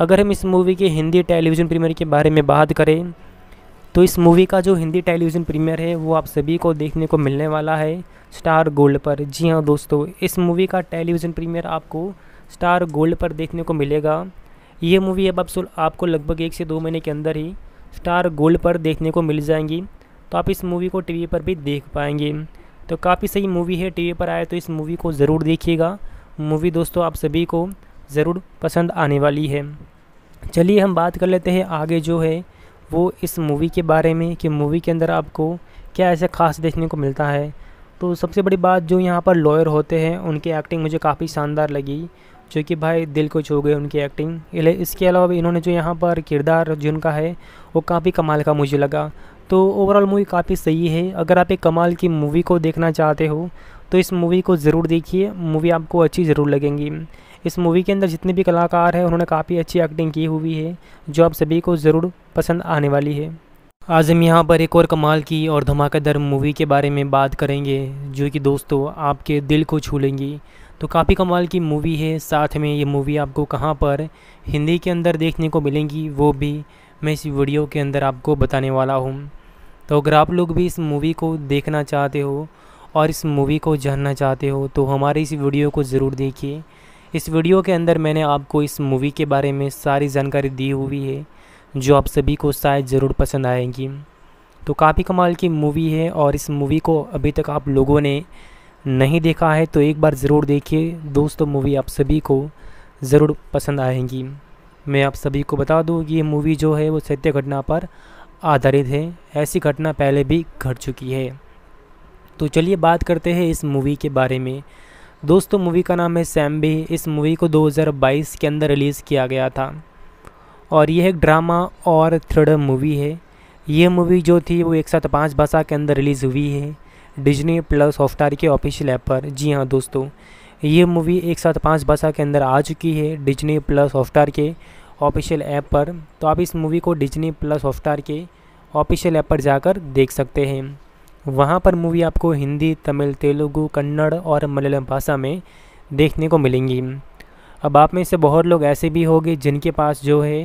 अगर हम इस मूवी के हिंदी टेलीविज़न प्रीमियर के बारे में बात करें तो इस मूवी का जो हिंदी टेलीविज़न प्रीमियर है वो आप सभी को देखने को मिलने वाला है स्टार गोल्ड पर जी हाँ दोस्तों इस मूवी का टेलीविज़न प्रीमियर आपको स्टार गोल्ड पर देखने को मिलेगा ये मूवी अब आप आपको लगभग एक से दो महीने के अंदर ही स्टार गोल्ड पर देखने को मिल जाएंगी तो आप इस मूवी को टीवी पर भी देख पाएंगे तो काफ़ी सही मूवी है टीवी पर आए तो इस मूवी को ज़रूर देखिएगा मूवी दोस्तों आप सभी को ज़रूर पसंद आने वाली है चलिए हम बात कर लेते हैं आगे जो है वो इस मूवी के बारे में कि मूवी के अंदर आपको क्या ऐसा खास देखने को मिलता है तो सबसे बड़ी बात जो यहाँ पर लॉयर होते हैं उनकी एक्टिंग मुझे काफ़ी शानदार लगी जो कि भाई दिल को छू गए उनकी एक्टिंग इसके अलावा इन्होंने जो यहाँ पर किरदार जिनका है वो काफ़ी कमाल का मुझे लगा तो ओवरऑल मूवी काफ़ी सही है अगर आप एक कमाल की मूवी को देखना चाहते हो तो इस मूवी को ज़रूर देखिए मूवी आपको अच्छी ज़रूर लगेंगी इस मूवी के अंदर जितने भी कलाकार हैं उन्होंने काफ़ी अच्छी एक्टिंग की हुई है जो आप सभी को ज़रूर पसंद आने वाली है आज हम यहाँ पर एक और कमाल की और धमाकेदार मूवी के बारे में बात करेंगे जो कि दोस्तों आपके दिल को छू लेंगी तो काफ़ी कमाल की मूवी है साथ में ये मूवी आपको कहाँ पर हिंदी के अंदर देखने को मिलेंगी वो भी मैं इस वीडियो के अंदर आपको बताने वाला हूँ तो अगर आप लोग भी इस मूवी को देखना चाहते हो और इस मूवी को जानना चाहते हो तो हमारे इस वीडियो को ज़रूर देखिए इस वीडियो के अंदर मैंने आपको इस मूवी के बारे में सारी जानकारी दी हुई है जो आप सभी को शायद ज़रूर पसंद आएगी तो काफ़ी कमाल की मूवी है और इस मूवी को अभी तक आप लोगों ने नहीं देखा है तो एक बार ज़रूर देखिए दोस्तों मूवी आप सभी को ज़रूर पसंद आएगी मैं आप सभी को बता दूँ कि ये मूवी जो है वो सत्य घटना पर आधारित है ऐसी घटना पहले भी घट चुकी है तो चलिए बात करते हैं इस मूवी के बारे में दोस्तों मूवी का नाम है सैम भी इस मूवी को 2022 के अंदर रिलीज़ किया गया था और यह एक ड्रामा और थ्रिलर मूवी है यह मूवी जो थी वो एक साथ पाँच भाषा के अंदर रिलीज़ हुई है डिजनी प्लस हॉटस्टार के ऑफिशियल ऐप पर जी हाँ दोस्तों ये मूवी एक साथ पाँच भाषा के अंदर आ चुकी है डिजनी प्लस हॉटस्टार के ऑफिशियल ऐप पर तो आप इस मूवी को डिजनी प्लस हॉटस्टार के ऑफिशियल ऐप पर जाकर देख सकते हैं वहाँ पर मूवी आपको हिंदी तमिल तेलुगु कन्नड़ और मलयालम भाषा में देखने को मिलेंगी अब आप में से बहुत लोग ऐसे भी होंगे जिनके पास जो है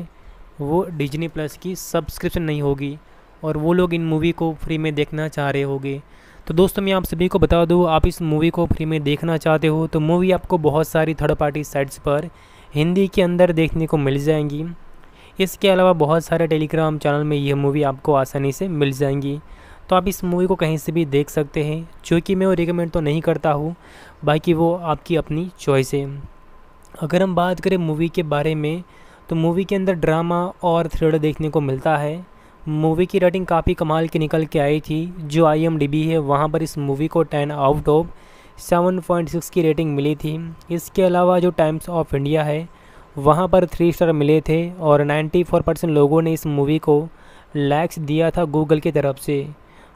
वो डिजनी प्लस की सब्सक्रिप्शन नहीं होगी और वो लोग इन मूवी को फ्री में देखना चाह रहे होंगे तो दोस्तों मैं आप सभी को बता दूँ आप इस मूवी को फ्री में देखना चाहते हो तो मूवी आपको बहुत सारी थर्ड पार्टी साइट्स पर हिंदी के अंदर देखने को मिल जाएंगी इसके अलावा बहुत सारे टेलीग्राम चैनल में यह मूवी आपको आसानी से मिल जाएंगी तो आप इस मूवी को कहीं से भी देख सकते हैं जो कि मैं वो रिकमेंड तो नहीं करता हूँ बाकी वो आपकी अपनी चॉइस है अगर हम बात करें मूवी के बारे में तो मूवी के अंदर ड्रामा और थ्रिलर देखने को मिलता है मूवी की रेटिंग काफ़ी कमाल की निकल के आई थी जो आई है वहाँ पर इस मूवी को ten out of seven point six की रेटिंग मिली थी इसके अलावा जो टाइम्स ऑफ इंडिया है वहाँ पर थ्री स्टार मिले थे और 94 परसेंट लोगों ने इस मूवी को लैक्स दिया था गूगल की तरफ से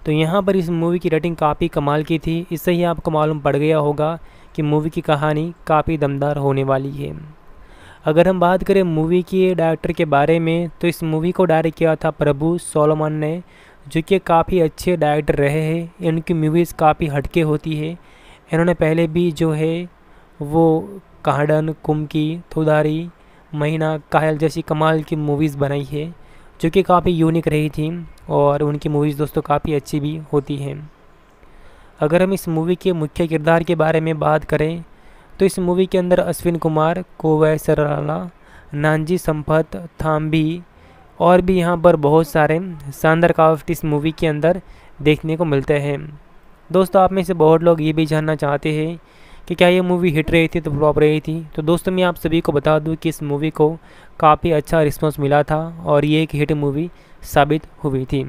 तो यहाँ पर इस मूवी की रेटिंग काफ़ी कमाल की थी इससे ही आपको मालूम पड़ गया होगा कि मूवी की कहानी काफ़ी दमदार होने वाली है अगर हम बात करें मूवी के डायरेक्टर के बारे में तो इस मूवी को डायरेक्ट किया था प्रभु सोलोमन ने जो कि काफ़ी अच्छे डायरेक्टर रहे हैं इनकी मूवीज़ काफ़ी हटके होती है इन्होंने पहले भी जो है वो कहाडन कुमकी थुधारी महीना कायल जैसी कमाल की मूवीज़ बनाई है जो कि काफ़ी यूनिक रही थी और उनकी मूवीज़ दोस्तों काफ़ी अच्छी भी होती हैं अगर हम इस मूवी के मुख्य किरदार के बारे में बात करें तो इस मूवी के अंदर अश्विन कुमार कोवै सराला नानजी संपत थाम्बी और भी यहाँ पर बहुत सारे शानदार कावट इस मूवी के अंदर देखने को मिलते हैं दोस्तों आप में से बहुत लोग ये भी जानना चाहते हैं कि क्या ये मूवी हिट रही थी तो फ्लॉप रही थी तो दोस्तों मैं आप सभी को बता दूं कि इस मूवी को काफ़ी अच्छा रिस्पॉन्स मिला था और ये एक हिट मूवी साबित हुई थी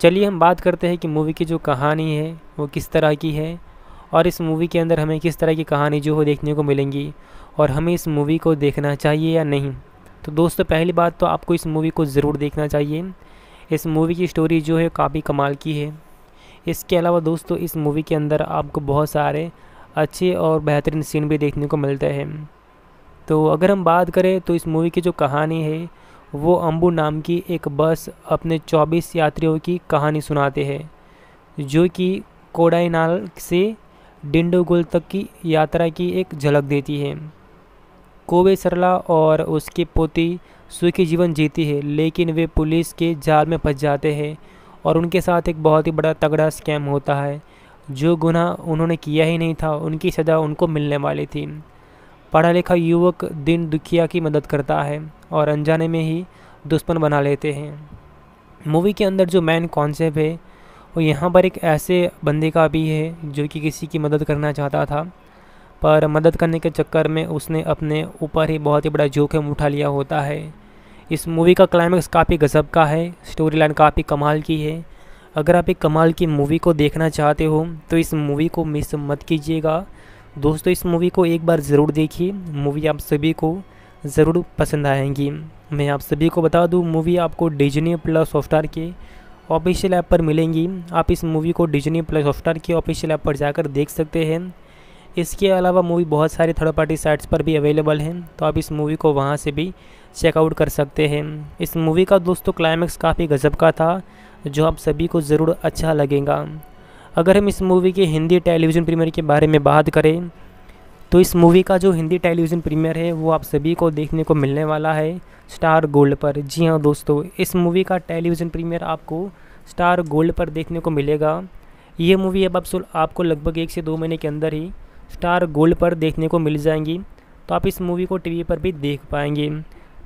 चलिए हम बात करते हैं कि मूवी की जो कहानी है वो किस तरह की है और इस मूवी के अंदर हमें किस तरह की कहानी जो है देखने को मिलेंगी और हमें इस मूवी को देखना चाहिए या नहीं तो दोस्तों पहली बात तो आपको इस मूवी को ज़रूर देखना चाहिए इस मूवी की स्टोरी जो है काफ़ी कमाल की है इसके अलावा दोस्तों इस मूवी के अंदर आपको बहुत सारे अच्छे और बेहतरीन सीन भी देखने को मिलते हैं तो अगर हम बात करें तो इस मूवी की जो कहानी है वो अम्बू नाम की एक बस अपने 24 यात्रियों की कहानी सुनाते हैं जो कि कोडाइनाल से डिंडोगुल तक की यात्रा की एक झलक देती है कोवे सरला और उसके पोती सुखी जीवन जीती है लेकिन वे पुलिस के जाल में फंस जाते हैं और उनके साथ एक बहुत ही बड़ा तगड़ा स्कैम होता है जो गुना उन्होंने किया ही नहीं था उनकी सज़ा उनको मिलने वाली थी पढ़ा लिखा युवक दिन दुखिया की मदद करता है और अनजाने में ही दुश्मन बना लेते हैं मूवी के अंदर जो मेन कॉन्सेप्ट है वो यहाँ पर एक ऐसे बंदे का भी है जो कि किसी की मदद करना चाहता था पर मदद करने के चक्कर में उसने अपने ऊपर ही बहुत ही बड़ा जोखिम उठा लिया होता है इस मूवी का क्लाइमैक्स काफ़ी गजब का है स्टोरी लाइन काफ़ी कमाल की है अगर आप एक कमाल की मूवी को देखना चाहते हो तो इस मूवी को मिस मत कीजिएगा दोस्तों इस मूवी को एक बार ज़रूर देखिए मूवी आप सभी को ज़रूर पसंद आएंगी मैं आप सभी को बता दूं मूवी आपको डिजनी प्लस सॉफ्टवेयर के ऑफिशियल ऐप पर मिलेंगी आप इस मूवी को डिजनी प्लस सॉफ्टवेयर के ऑफिशियल ऐप पर जाकर देख सकते हैं इसके अलावा मूवी बहुत सारे थर्ड पार्टी साइट्स पर भी अवेलेबल हैं तो आप इस मूवी को वहाँ से भी चेकआउट कर सकते हैं इस मूवी का दोस्तों क्लाइमैक्स काफ़ी गजब का था जो आप सभी को ज़रूर अच्छा लगेगा अगर हम इस मूवी के हिंदी टेलीविज़न प्रीमियर के बारे में बात करें तो इस मूवी का जो हिंदी टेलीविज़न प्रीमियर है वो आप सभी को देखने को मिलने वाला है स्टार गोल्ड पर जी हाँ दोस्तों इस मूवी का टेलीविज़न प्रीमियर आपको स्टार गोल्ड पर देखने को मिलेगा ये मूवी अब आप आपको लगभग एक से दो महीने के अंदर ही स्टार गोल्ड पर देखने को मिल जाएंगी तो आप इस मूवी को टीवी पर भी देख पाएंगे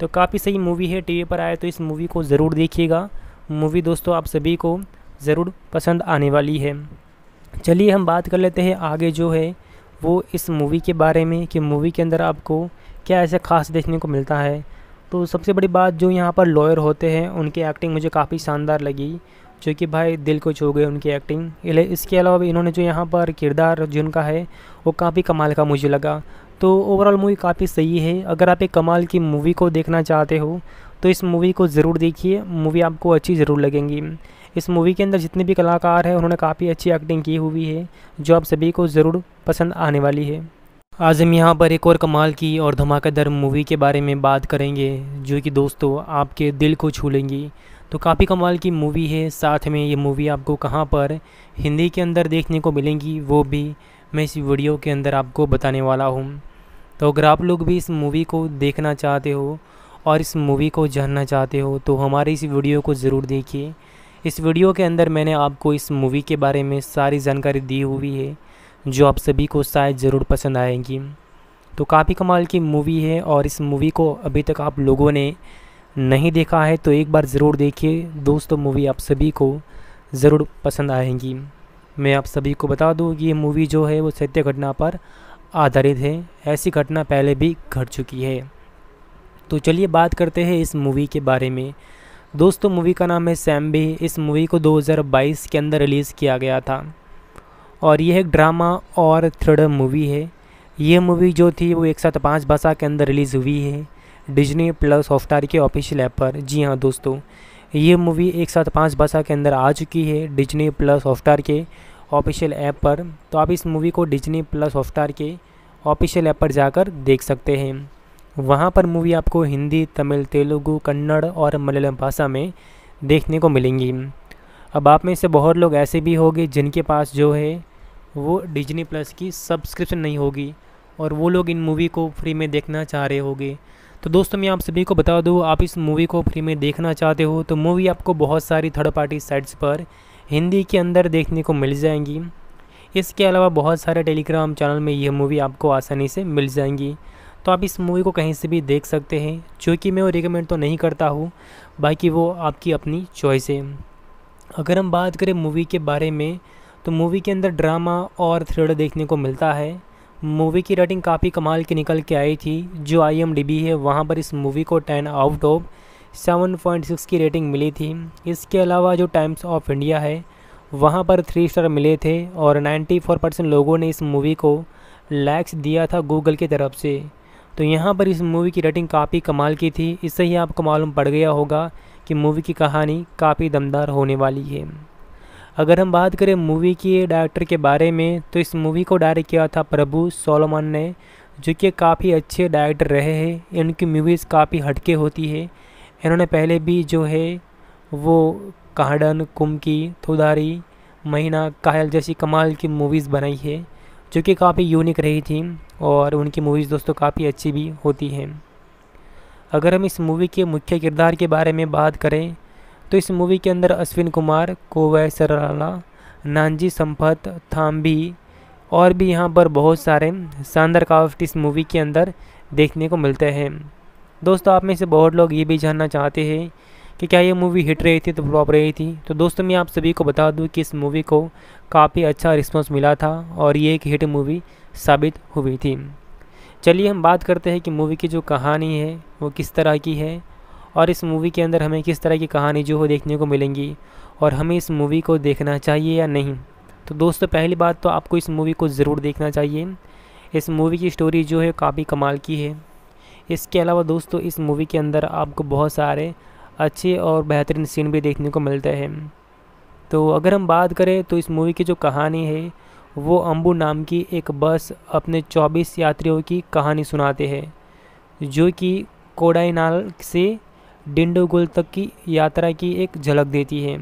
तो काफ़ी सही मूवी है टीवी पर आए तो इस मूवी को ज़रूर देखिएगा मूवी दोस्तों आप सभी को ज़रूर पसंद आने वाली है चलिए हम बात कर लेते हैं आगे जो है वो इस मूवी के बारे में कि मूवी के अंदर आपको क्या ऐसा खास देखने को मिलता है तो सबसे बड़ी बात जो यहाँ पर लॉयर होते हैं उनकी एक्टिंग मुझे काफ़ी शानदार लगी जो कि भाई दिल को छू गए उनकी एक्टिंग इसके अलावा इन्होंने जो यहाँ पर किरदार जिनका है वो काफ़ी कमाल का मुझे लगा तो ओवरऑल मूवी काफ़ी सही है अगर आप एक कमाल की मूवी को देखना चाहते हो तो इस मूवी को ज़रूर देखिए मूवी आपको अच्छी ज़रूर लगेंगी इस मूवी के अंदर जितने भी कलाकार हैं उन्होंने काफ़ी अच्छी एक्टिंग की हुई है जो आप सभी को ज़रूर पसंद आने वाली है आज हम यहाँ पर एक और कमाल की और धमाकेदार मूवी के बारे में बात करेंगे जो कि दोस्तों आपके दिल को छू लेंगी तो काफ़ी कमाल की मूवी है साथ में ये मूवी आपको कहाँ पर हिंदी के अंदर देखने को मिलेंगी वो भी मैं इस वीडियो के अंदर आपको बताने वाला हूँ तो अगर आप लोग भी इस मूवी को देखना चाहते हो और इस मूवी को जानना चाहते हो तो हमारे इस वीडियो को ज़रूर देखिए इस वीडियो के अंदर मैंने आपको इस मूवी के बारे में सारी जानकारी दी हुई है जो आप सभी को शायद ज़रूर पसंद आएगी तो काफ़ी कमाल की मूवी है और इस मूवी को अभी तक आप लोगों ने नहीं देखा है तो एक बार ज़रूर देखिए दोस्तों मूवी आप सभी को ज़रूर पसंद आएगी मैं आप सभी को बता दूं कि ये मूवी जो है वो सत्य घटना पर आधारित है ऐसी घटना पहले भी घट चुकी है तो चलिए बात करते हैं इस मूवी के बारे में दोस्तों मूवी का नाम है सैम भी इस मूवी को 2022 के अंदर रिलीज़ किया गया था और यह एक ड्रामा और थ्रिलर मूवी है यह मूवी जो थी वो एक साथ पाँच भाषा के अंदर रिलीज़ हुई है डिजनी प्लस हॉटस्टार के ऑफिशियल ऐप पर जी हाँ दोस्तों ये मूवी एक साथ पाँच भाषा के अंदर आ चुकी है डिजनी प्लस हॉटस्टार के ऑफिशियल ऐप पर तो आप इस मूवी को डिजनी प्लस हॉटस्टार के ऑफिशियल ऐप पर जाकर देख सकते हैं वहाँ पर मूवी आपको हिंदी तमिल तेलुगु कन्नड़ और मलयालम भाषा में देखने को मिलेंगी अब आप में से बहुत लोग ऐसे भी होंगे जिनके पास जो है वो डिजनी प्लस की सब्सक्रिप्शन नहीं होगी और वो लोग इन मूवी को फ्री में देखना चाह रहे होंगे तो दोस्तों मैं आप सभी को बता दूँ आप इस मूवी को फ्री में देखना चाहते हो तो मूवी आपको बहुत सारी थर्ड पार्टी साइट्स पर हिंदी के अंदर देखने को मिल जाएंगी इसके अलावा बहुत सारे टेलीग्राम चैनल में यह मूवी आपको आसानी से मिल जाएंगी तो आप इस मूवी को कहीं से भी देख सकते हैं जो कि मैं वो रिकमेंड तो नहीं करता हूँ बाकी वो आपकी अपनी चॉइस है अगर हम बात करें मूवी के बारे में तो मूवी के अंदर ड्रामा और थ्रिलर देखने को मिलता है मूवी की रेटिंग काफ़ी कमाल की निकल के आई थी जो आई है वहाँ पर इस मूवी को ten out of seven point six की रेटिंग मिली थी इसके अलावा जो टाइम्स ऑफ इंडिया है वहाँ पर थ्री स्टार मिले थे और 94 परसेंट लोगों ने इस मूवी को लैक्स दिया था गूगल की तरफ से तो यहाँ पर इस मूवी की रेटिंग काफ़ी कमाल की थी इससे ही आपको मालूम पड़ गया होगा कि मूवी की कहानी काफ़ी दमदार होने वाली है अगर हम बात करें मूवी के डायरेक्टर के बारे में तो इस मूवी को डायरेक्ट किया था प्रभु सोलोमन ने जो कि काफ़ी अच्छे डायरेक्टर रहे हैं इनकी मूवीज़ काफ़ी हटके होती है इन्होंने पहले भी जो है वो कहाडन कुमकी थुदारी महीना कायल जैसी कमाल की मूवीज़ बनाई है जो कि काफ़ी यूनिक रही थी और उनकी मूवीज़ दोस्तों काफ़ी अच्छी भी होती हैं अगर हम इस मूवी के मुख्य किरदार के बारे में बात करें तो इस मूवी के अंदर अश्विन कुमार कोवै सराला नानजी संपत थाम्बी और भी यहाँ पर बहुत सारे शानदार कावट इस मूवी के अंदर देखने को मिलते हैं दोस्तों आप में से बहुत लोग ये भी जानना चाहते हैं कि क्या ये मूवी हिट रही थी तो फ्लॉप रही थी तो दोस्तों मैं आप सभी को बता दूं कि इस मूवी को काफ़ी अच्छा रिस्पॉन्स मिला था और ये एक हिट मूवी साबित हुई थी चलिए हम बात करते हैं कि मूवी की जो कहानी है वो किस तरह की है और इस मूवी के अंदर हमें किस तरह की कहानी जो है देखने को मिलेंगी और हमें इस मूवी को देखना चाहिए या नहीं तो दोस्तों पहली बात तो आपको इस मूवी को ज़रूर देखना चाहिए इस मूवी की स्टोरी जो है काफ़ी कमाल की है इसके अलावा दोस्तों इस मूवी के अंदर आपको बहुत सारे अच्छे और बेहतरीन सीन भी देखने को मिलते हैं तो अगर हम बात करें तो इस मूवी की जो कहानी है वो अम्बू नाम की एक बस अपने 24 यात्रियों की कहानी सुनाते हैं जो कि कोडाइनाल से डिंडोगुल तक की यात्रा की एक झलक देती है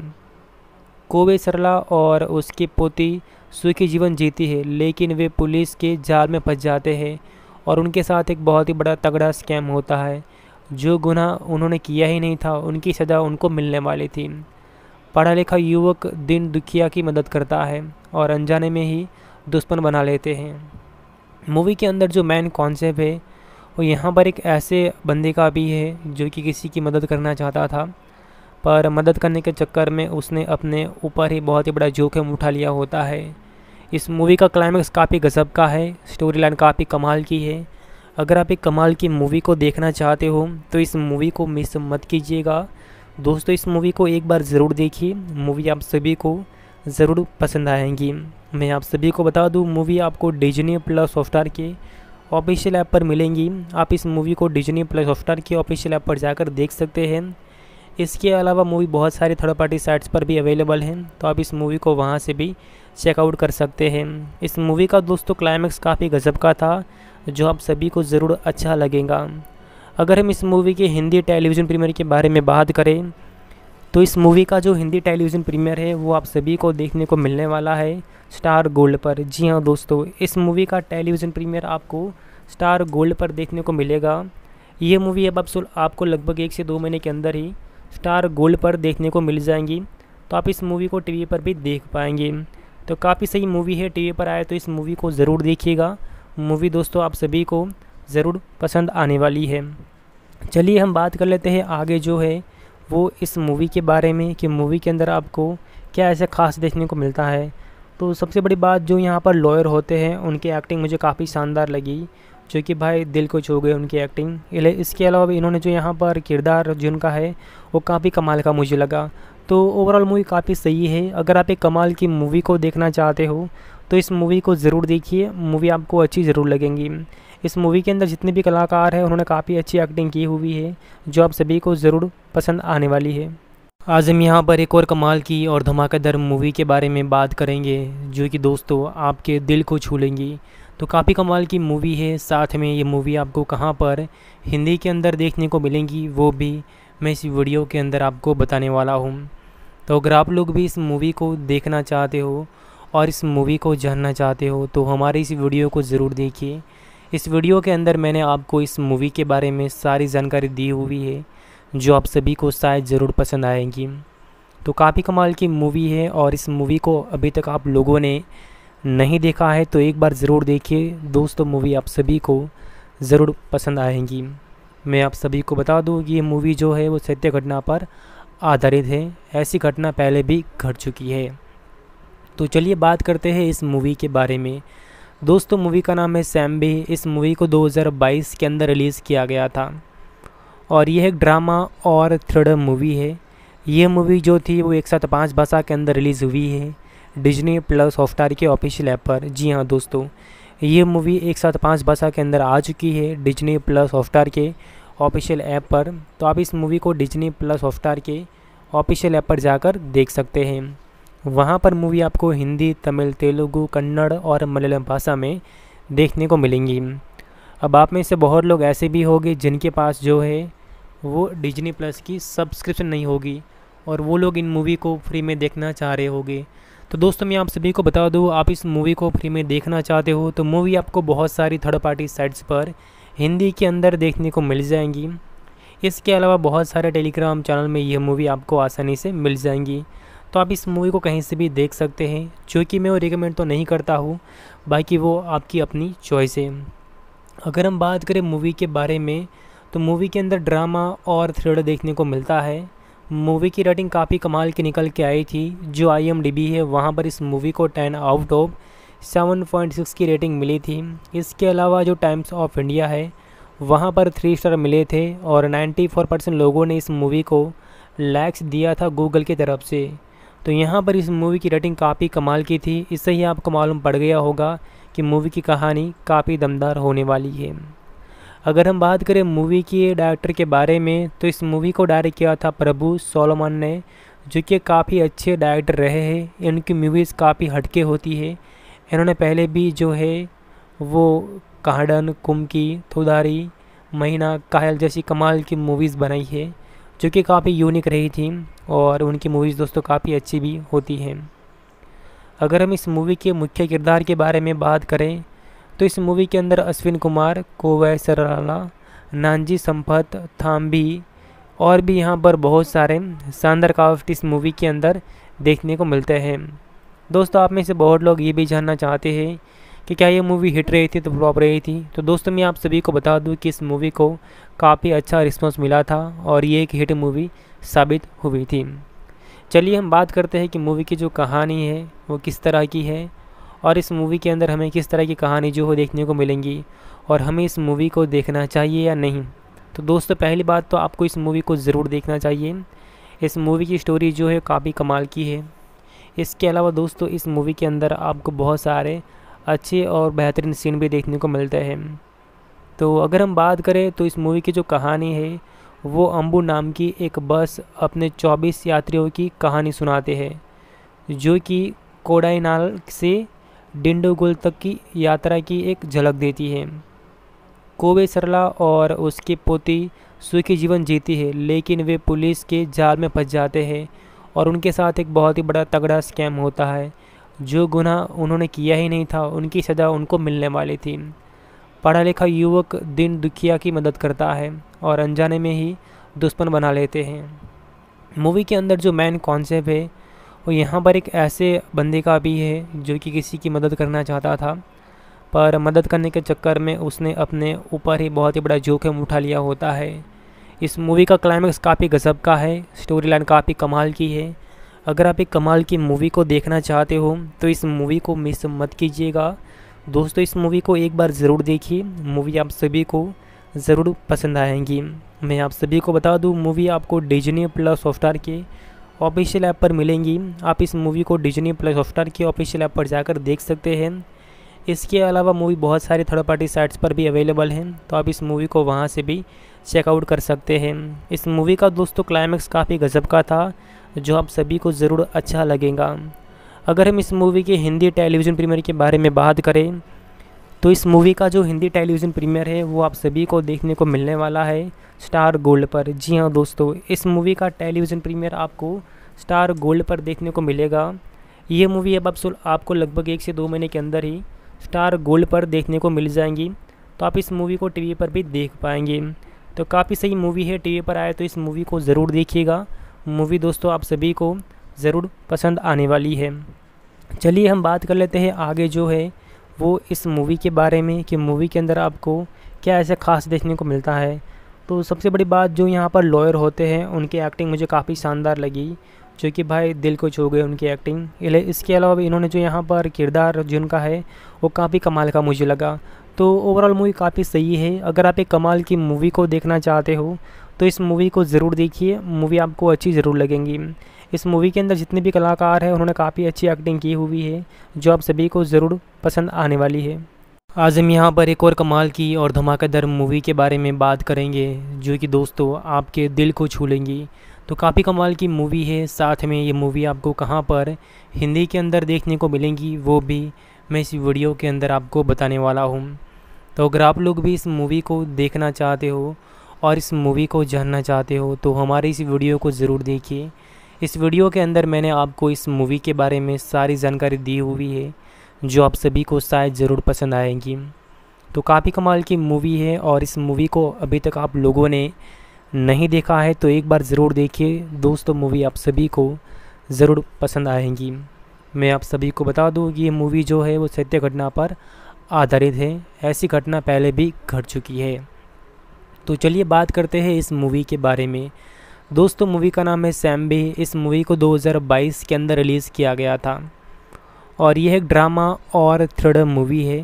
कोवे सरला और उसके पोती सुखी जीवन जीती है लेकिन वे पुलिस के जाल में फंस जाते हैं और उनके साथ एक बहुत ही बड़ा तगड़ा स्कैम होता है जो गुनाह उन्होंने किया ही नहीं था उनकी सज़ा उनको मिलने वाली थी पढ़ा लिखा युवक दिन दुखिया की मदद करता है और अनजाने में ही दुश्मन बना लेते हैं मूवी के अंदर जो मेन कॉन्सेप्ट है वो यहाँ पर एक ऐसे बंदे का भी है जो कि किसी की मदद करना चाहता था पर मदद करने के चक्कर में उसने अपने ऊपर ही बहुत ही बड़ा जोखिम उठा लिया होता है इस मूवी का क्लाइमैक्स काफ़ी गजब का है स्टोरी लाइन काफ़ी कमाल की है अगर आप एक कमाल की मूवी को देखना चाहते हो तो इस मूवी को मिस मत कीजिएगा दोस्तों इस मूवी को एक बार ज़रूर देखिए मूवी आप सभी को ज़रूर पसंद आएंगी मैं आप सभी को बता दूं मूवी आपको डिजनी प्लस हॉटस्टार के ऑफिशियल ऐप पर मिलेंगी आप इस मूवी को डिजनी प्लस हॉटस्टार के ऑफिशियल ऐप पर जाकर देख सकते हैं इसके अलावा मूवी बहुत सारे थर्ड पार्टी साइट्स पर भी अवेलेबल हैं तो आप इस मूवी को वहाँ से भी चेकआउट कर सकते हैं इस मूवी का दोस्तों क्लाइमैक्स काफ़ी गजब का था जो आप सभी को ज़रूर अच्छा लगेगा अगर हम इस मूवी के हिंदी टेलीविज़न प्रीमियर के बारे में बात करें तो इस मूवी का जो हिंदी टेलीविज़न प्रीमियर है वो आप सभी को देखने को मिलने वाला है स्टार गोल्ड पर जी हाँ दोस्तों इस मूवी का टेलीविज़न प्रीमियर आपको स्टार गोल्ड पर देखने को मिलेगा ये मूवी अब आप आपको लगभग एक से दो महीने के अंदर ही स्टार गोल्ड पर देखने को मिल जाएंगी तो आप इस मूवी को टीवी पर भी देख पाएंगे तो काफ़ी सही मूवी है टीवी पर आए तो इस मूवी को ज़रूर देखिएगा मूवी दोस्तों आप सभी को ज़रूर पसंद आने वाली है चलिए हम बात कर लेते हैं आगे जो है वो इस मूवी के बारे में कि मूवी के अंदर आपको क्या ऐसा खास देखने को मिलता है तो सबसे बड़ी बात जो यहाँ पर लॉयर होते हैं उनकी एक्टिंग मुझे काफ़ी शानदार लगी जो कि भाई दिल को छू गए उनकी एक्टिंग इसके अलावा भी इन्होंने जो यहाँ पर किरदार जिनका है वो काफ़ी कमाल का मुझे लगा तो ओवरऑल मूवी काफ़ी सही है अगर आप एक कमाल की मूवी को देखना चाहते हो तो इस मूवी को ज़रूर देखिए मूवी आपको अच्छी ज़रूर लगेंगी इस मूवी के अंदर जितने भी कलाकार हैं उन्होंने काफ़ी अच्छी एक्टिंग की हुई है जो आप सभी को ज़रूर पसंद आने वाली है आज हम यहाँ पर एक और कमाल की और धमाकेदार मूवी के बारे में बात करेंगे जो कि दोस्तों आपके दिल को छू लेंगी तो काफ़ी कमाल की मूवी है साथ में ये मूवी आपको कहाँ पर हिंदी के अंदर देखने को मिलेंगी वो भी मैं इस वीडियो के अंदर आपको बताने वाला हूँ तो अगर आप लोग भी इस मूवी को देखना चाहते हो और इस मूवी को जानना चाहते हो तो हमारे इस वीडियो को ज़रूर देखिए इस वीडियो के अंदर मैंने आपको इस मूवी के बारे में सारी जानकारी दी हुई है जो आप सभी को शायद ज़रूर पसंद आएगी तो काफ़ी कमाल की मूवी है और इस मूवी को अभी तक आप लोगों ने नहीं देखा है तो एक बार ज़रूर देखिए दोस्तों मूवी आप सभी को ज़रूर पसंद आएगी मैं आप सभी को बता दूँ ये मूवी जो है वो सत्य घटना पर आधारित है ऐसी घटना पहले भी घट चुकी है तो चलिए बात करते हैं इस मूवी के बारे में दोस्तों मूवी का नाम है सैम भी इस मूवी को 2022 के अंदर रिलीज़ किया गया था और यह एक ड्रामा और थ्रिलर मूवी है यह मूवी जो थी वो एक साथ पाँच भाषा के अंदर रिलीज़ हुई है डिजनी प्लस हॉटस्टार के ऑफिशियल ऐप पर जी हाँ दोस्तों ये मूवी एक साथ पाँच भाषा के अंदर आ चुकी है डिजनी प्लस हॉटस्टार के ऑफिशियल ऐप पर तो आप इस मूवी को डिजनी प्लस हॉटस्टार के ऑफिशियल ऐप पर जाकर देख सकते हैं वहाँ पर मूवी आपको हिंदी तमिल तेलुगू कन्नड़ और मलयालम भाषा में देखने को मिलेंगी अब आप में से बहुत लोग ऐसे भी होंगे जिनके पास जो है वो डिजनी प्लस की सब्सक्रिप्शन नहीं होगी और वो लोग इन मूवी को फ्री में देखना चाह रहे होंगे तो दोस्तों मैं आप सभी को बता दूँ आप इस मूवी को फ्री में देखना चाहते हो तो मूवी आपको बहुत सारी थर्ड पार्टी साइट्स पर हिंदी के अंदर देखने को मिल जाएंगी इसके अलावा बहुत सारे टेलीग्राम चैनल में यह मूवी आपको आसानी से मिल जाएंगी तो आप इस मूवी को कहीं से भी देख सकते हैं जो कि मैं वो रिकमेंड तो नहीं करता हूँ बाकी वो आपकी अपनी चॉइस है अगर हम बात करें मूवी के बारे में तो मूवी के अंदर ड्रामा और थ्रिलर देखने को मिलता है मूवी की रेटिंग काफ़ी कमाल की निकल के आई थी जो आई है वहाँ पर इस मूवी को ten out of seven point six की रेटिंग मिली थी इसके अलावा जो टाइम्स ऑफ इंडिया है वहाँ पर थ्री स्टार मिले थे और नाइन्टी फोर परसेंट लोगों ने इस मूवी को लैक्स दिया था गूगल की तरफ से तो यहाँ पर इस मूवी की रेटिंग काफ़ी कमाल की थी इससे ही आपको मालूम पड़ गया होगा कि मूवी की कहानी काफ़ी दमदार होने वाली है अगर हम बात करें मूवी के डायरेक्टर के बारे में तो इस मूवी को डायरेक्ट किया था प्रभु सोलोमन ने जो कि काफ़ी अच्छे डायरेक्टर रहे हैं इनकी मूवीज़ काफ़ी हटके होती है इन्होंने पहले भी जो है वो कहाडन कुमकी थुधारी महीना कायल जैसी कमाल की मूवीज़ बनाई है जो कि काफ़ी यूनिक रही थी और उनकी मूवीज़ दोस्तों काफ़ी अच्छी भी होती हैं अगर हम इस मूवी के मुख्य किरदार के बारे में बात करें तो इस मूवी के अंदर अश्विन कुमार कोवै सराला नानजी संपत थाम्बी और भी यहाँ पर बहुत सारे शानदार कावट इस मूवी के अंदर देखने को मिलते हैं दोस्तों आप में से बहुत लोग ये भी जानना चाहते हैं कि क्या ये मूवी हिट रही थी तो फ्लॉप रही थी तो दोस्तों मैं आप सभी को बता दूं कि इस मूवी को काफ़ी अच्छा रिस्पांस मिला था और ये एक हिट मूवी साबित हुई थी चलिए हम बात करते हैं कि मूवी की जो कहानी है वो किस तरह की है और इस मूवी के अंदर हमें किस तरह की कहानी जो है देखने को मिलेंगी और हमें इस मूवी को देखना चाहिए या नहीं तो दोस्तों पहली बात तो आपको इस मूवी को ज़रूर देखना चाहिए इस मूवी की स्टोरी जो है काफ़ी कमाल की है इसके अलावा दोस्तों इस मूवी के अंदर आपको बहुत सारे अच्छे और बेहतरीन सीन भी देखने को मिलते हैं तो अगर हम बात करें तो इस मूवी की जो कहानी है वो अम्बू नाम की एक बस अपने 24 यात्रियों की कहानी सुनाते हैं जो कि कोडाइनाल से डिंडोगुल तक की यात्रा की एक झलक देती है कोवे सरला और उसके पोती सुखी जीवन जीती है लेकिन वे पुलिस के जाल में फंस जाते हैं और उनके साथ एक बहुत ही बड़ा तगड़ा स्कैम होता है जो गुना उन्होंने किया ही नहीं था उनकी सज़ा उनको मिलने वाली थी पढ़ा लिखा युवक दिन दुखिया की मदद करता है और अनजाने में ही दुश्मन बना लेते हैं मूवी के अंदर जो मेन कॉन्सेप्ट है वो यहाँ पर एक ऐसे बंदे का भी है जो कि किसी की मदद करना चाहता था पर मदद करने के चक्कर में उसने अपने ऊपर ही बहुत ही बड़ा जोखिम उठा लिया होता है इस मूवी का क्लाइमैक्स काफ़ी गजब का है स्टोरी लाइन काफ़ी कमाल की है अगर आप एक कमाल की मूवी को देखना चाहते हो तो इस मूवी को मिस मत कीजिएगा दोस्तों इस मूवी को एक बार ज़रूर देखिए मूवी आप सभी को ज़रूर पसंद आएंगी मैं आप सभी को बता दूं मूवी आपको डिजनी प्लस हॉटस्टार के ऑफिशियल ऐप पर मिलेंगी आप इस मूवी को डिजनी प्लस स्टार के ऑफिशियल ऐप पर जाकर देख सकते हैं इसके अलावा मूवी बहुत सारे थर्ड पार्टी साइट्स पर भी अवेलेबल हैं तो आप इस मूवी को वहाँ से भी चेकआउट कर सकते हैं इस मूवी का दोस्तों क्लाइमैक्स काफ़ी गजब का था जो आप सभी को ज़रूर अच्छा लगेगा अगर हम इस मूवी के हिंदी टेलीविज़न प्रीमियर के बारे में बात करें तो इस मूवी का जो हिंदी टेलीविज़न प्रीमियर है वो आप सभी को देखने को मिलने वाला है स्टार गोल्ड पर जी हाँ दोस्तों इस मूवी का टेलीविज़न प्रीमियर आपको स्टार गोल्ड पर देखने को मिलेगा ये मूवी अब आप आपको लगभग एक से दो महीने के अंदर ही स्टार गोल्ड पर देखने को मिल जाएंगी तो आप इस मूवी को टीवी पर भी देख पाएंगे तो काफ़ी सही मूवी है टीवी पर आए तो इस मूवी को ज़रूर देखिएगा मूवी दोस्तों आप सभी को ज़रूर पसंद आने वाली है चलिए हम बात कर लेते हैं आगे जो है वो इस मूवी के बारे में कि मूवी के अंदर आपको क्या ऐसा खास देखने को मिलता है तो सबसे बड़ी बात जो यहाँ पर लॉयर होते हैं उनकी एक्टिंग मुझे काफ़ी शानदार लगी जो कि भाई दिल को छू गए उनकी एक्टिंग इसके अलावा भी इन्होंने जो यहाँ पर किरदार जिनका है वो काफ़ी कमाल का मुझे लगा तो ओवरऑल मूवी काफ़ी सही है अगर आप एक कमाल की मूवी को देखना चाहते हो तो इस मूवी को ज़रूर देखिए मूवी आपको अच्छी ज़रूर लगेंगी इस मूवी के अंदर जितने भी कलाकार हैं उन्होंने काफ़ी अच्छी एक्टिंग की हुई है जो आप सभी को ज़रूर पसंद आने वाली है आज हम यहाँ पर एक और कमाल की और धमाकेदार मूवी के बारे में बात करेंगे जो कि दोस्तों आपके दिल को छू लेंगी तो काफ़ी कमाल की मूवी है साथ में ये मूवी आपको कहाँ पर हिंदी के अंदर देखने को मिलेंगी वो भी मैं इस वीडियो के अंदर आपको बताने वाला हूँ तो अगर आप लोग भी इस मूवी को देखना चाहते हो और इस मूवी को जानना चाहते हो तो हमारे इस वीडियो को ज़रूर देखिए इस वीडियो के अंदर मैंने आपको इस मूवी के बारे में सारी जानकारी दी हुई है जो आप सभी को शायद ज़रूर पसंद आएगी तो काफ़ी कमाल की मूवी है और इस मूवी को अभी तक आप लोगों ने नहीं देखा है तो एक बार ज़रूर देखिए दोस्तों मूवी आप सभी को ज़रूर पसंद आएगी मैं आप सभी को बता दूँ कि ये मूवी जो है वो सत्य घटना पर आधारित है ऐसी घटना पहले भी घट चुकी है तो चलिए बात करते हैं इस मूवी के बारे में दोस्तों मूवी का नाम है सैम भी इस मूवी को 2022 के अंदर रिलीज़ किया गया था और यह एक ड्रामा और थ्रिलर मूवी है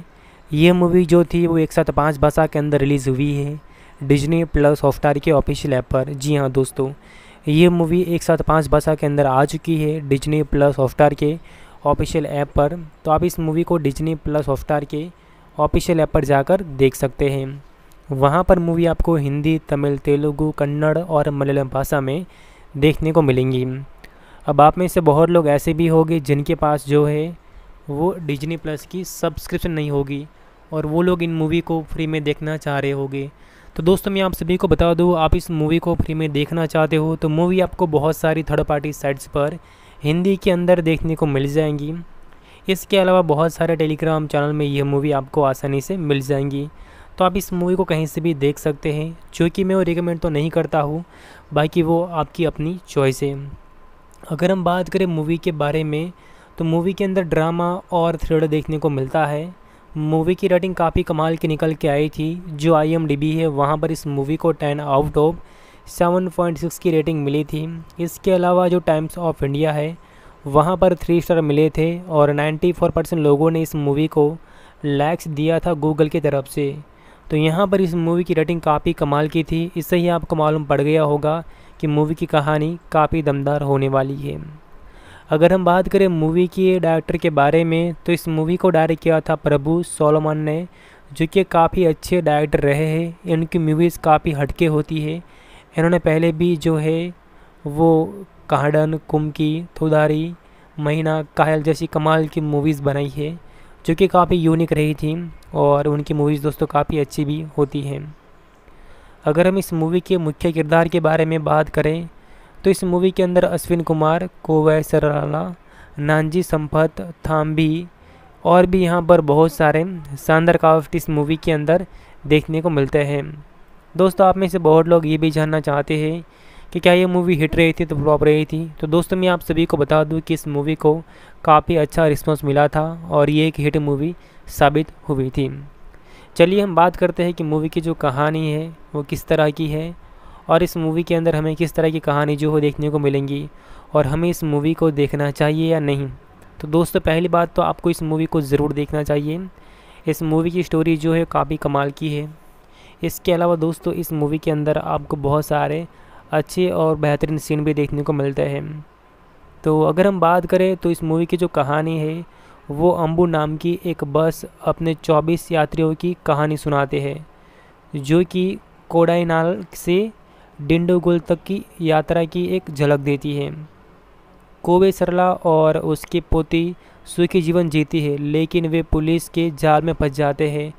यह मूवी जो थी वो एक साथ पाँच भाषा के अंदर रिलीज़ हुई है डिजनी प्लस हॉफ्टार के ऑफिशियल ऐप पर जी हाँ दोस्तों ये मूवी एक साथ पाँच भाषा के अंदर आ चुकी है डिजनी प्लस हॉफ्टार के ऑफिशियल ऐप पर तो आप इस मूवी को डिजनी प्लस हॉफ्टार के ऑफिशियल ऐप पर जाकर देख सकते हैं वहाँ पर मूवी आपको हिंदी तमिल तेलुगू कन्नड़ और मलयालम भाषा में देखने को मिलेंगी अब आप में से बहुत लोग ऐसे भी होंगे जिनके पास जो है वो डिजनी प्लस की सब्सक्रिप्शन नहीं होगी और वो लोग इन मूवी को फ्री में देखना चाह रहे होंगे तो दोस्तों मैं आप सभी को बता दूँ आप इस मूवी को फ्री में देखना चाहते हो तो मूवी आपको बहुत सारी थर्ड पार्टी साइट्स पर हिंदी के अंदर देखने को मिल जाएंगी इसके अलावा बहुत सारे टेलीग्राम चैनल में यह मूवी आपको आसानी से मिल जाएंगी तो आप इस मूवी को कहीं से भी देख सकते हैं जो कि मैं वो रिकमेंड तो नहीं करता हूँ बाकी वो आपकी अपनी चॉइस है अगर हम बात करें मूवी के बारे में तो मूवी के अंदर ड्रामा और थ्रिलर देखने को मिलता है मूवी की रेटिंग काफ़ी कमाल की निकल के आई थी जो आई है वहाँ पर इस मूवी को ten out of seven point six की रेटिंग मिली थी इसके अलावा जो टाइम्स ऑफ इंडिया है वहाँ पर थ्री स्टार मिले थे और 94 परसेंट लोगों ने इस मूवी को लैक्स दिया था गूगल की तरफ से तो यहाँ पर इस मूवी की रेटिंग काफ़ी कमाल की थी इससे ही आपको मालूम पड़ गया होगा कि मूवी की कहानी काफ़ी दमदार होने वाली है अगर हम बात करें मूवी के डायरेक्टर के बारे में तो इस मूवी को डायरेक्ट किया था प्रभु सोलोमन ने जो कि काफ़ी अच्छे डायरेक्टर रहे हैं इनकी मूवीज़ काफ़ी हटके होती है इन्होंने पहले भी जो है वो कहाडन कुमकी थुदारी महीना कायल जैसी कमाल की मूवीज़ बनाई है जो कि काफ़ी यूनिक रही थी और उनकी मूवीज़ दोस्तों काफ़ी अच्छी भी होती हैं अगर हम इस मूवी के मुख्य किरदार के बारे में बात करें तो इस मूवी के अंदर अश्विन कुमार कोवै सरला नानजी संपत थाम्बी और भी यहाँ पर बहुत सारे शानदार कावट इस मूवी के अंदर देखने को मिलते हैं दोस्तों आप में से बहुत लोग ये भी जानना चाहते हैं कि क्या ये मूवी हिट रही थी तो फ्लॉप रही थी तो दोस्तों मैं आप सभी को बता दूं कि इस मूवी को काफ़ी अच्छा रिस्पॉन्स मिला था और ये एक हिट मूवी साबित हुई थी चलिए हम बात करते हैं कि मूवी की जो कहानी है वो किस तरह की है और इस मूवी के अंदर हमें किस तरह की कहानी जो हो देखने को मिलेंगी और हमें इस मूवी को देखना चाहिए या नहीं तो दोस्तों पहली बात तो आपको इस मूवी को ज़रूर देखना चाहिए इस मूवी की स्टोरी जो है काफ़ी कमाल की है इसके अलावा दोस्तों इस मूवी के अंदर आपको बहुत सारे अच्छे और बेहतरीन सीन भी देखने को मिलता है तो अगर हम बात करें तो इस मूवी की जो कहानी है वो अम्बू नाम की एक बस अपने 24 यात्रियों की कहानी सुनाते हैं जो कि कोडाइनाल से डिंडोगुल तक की यात्रा की एक झलक देती है कोवे सरला और उसके पोती सुखी जीवन जीती है लेकिन वे पुलिस के जाल में फंस जाते हैं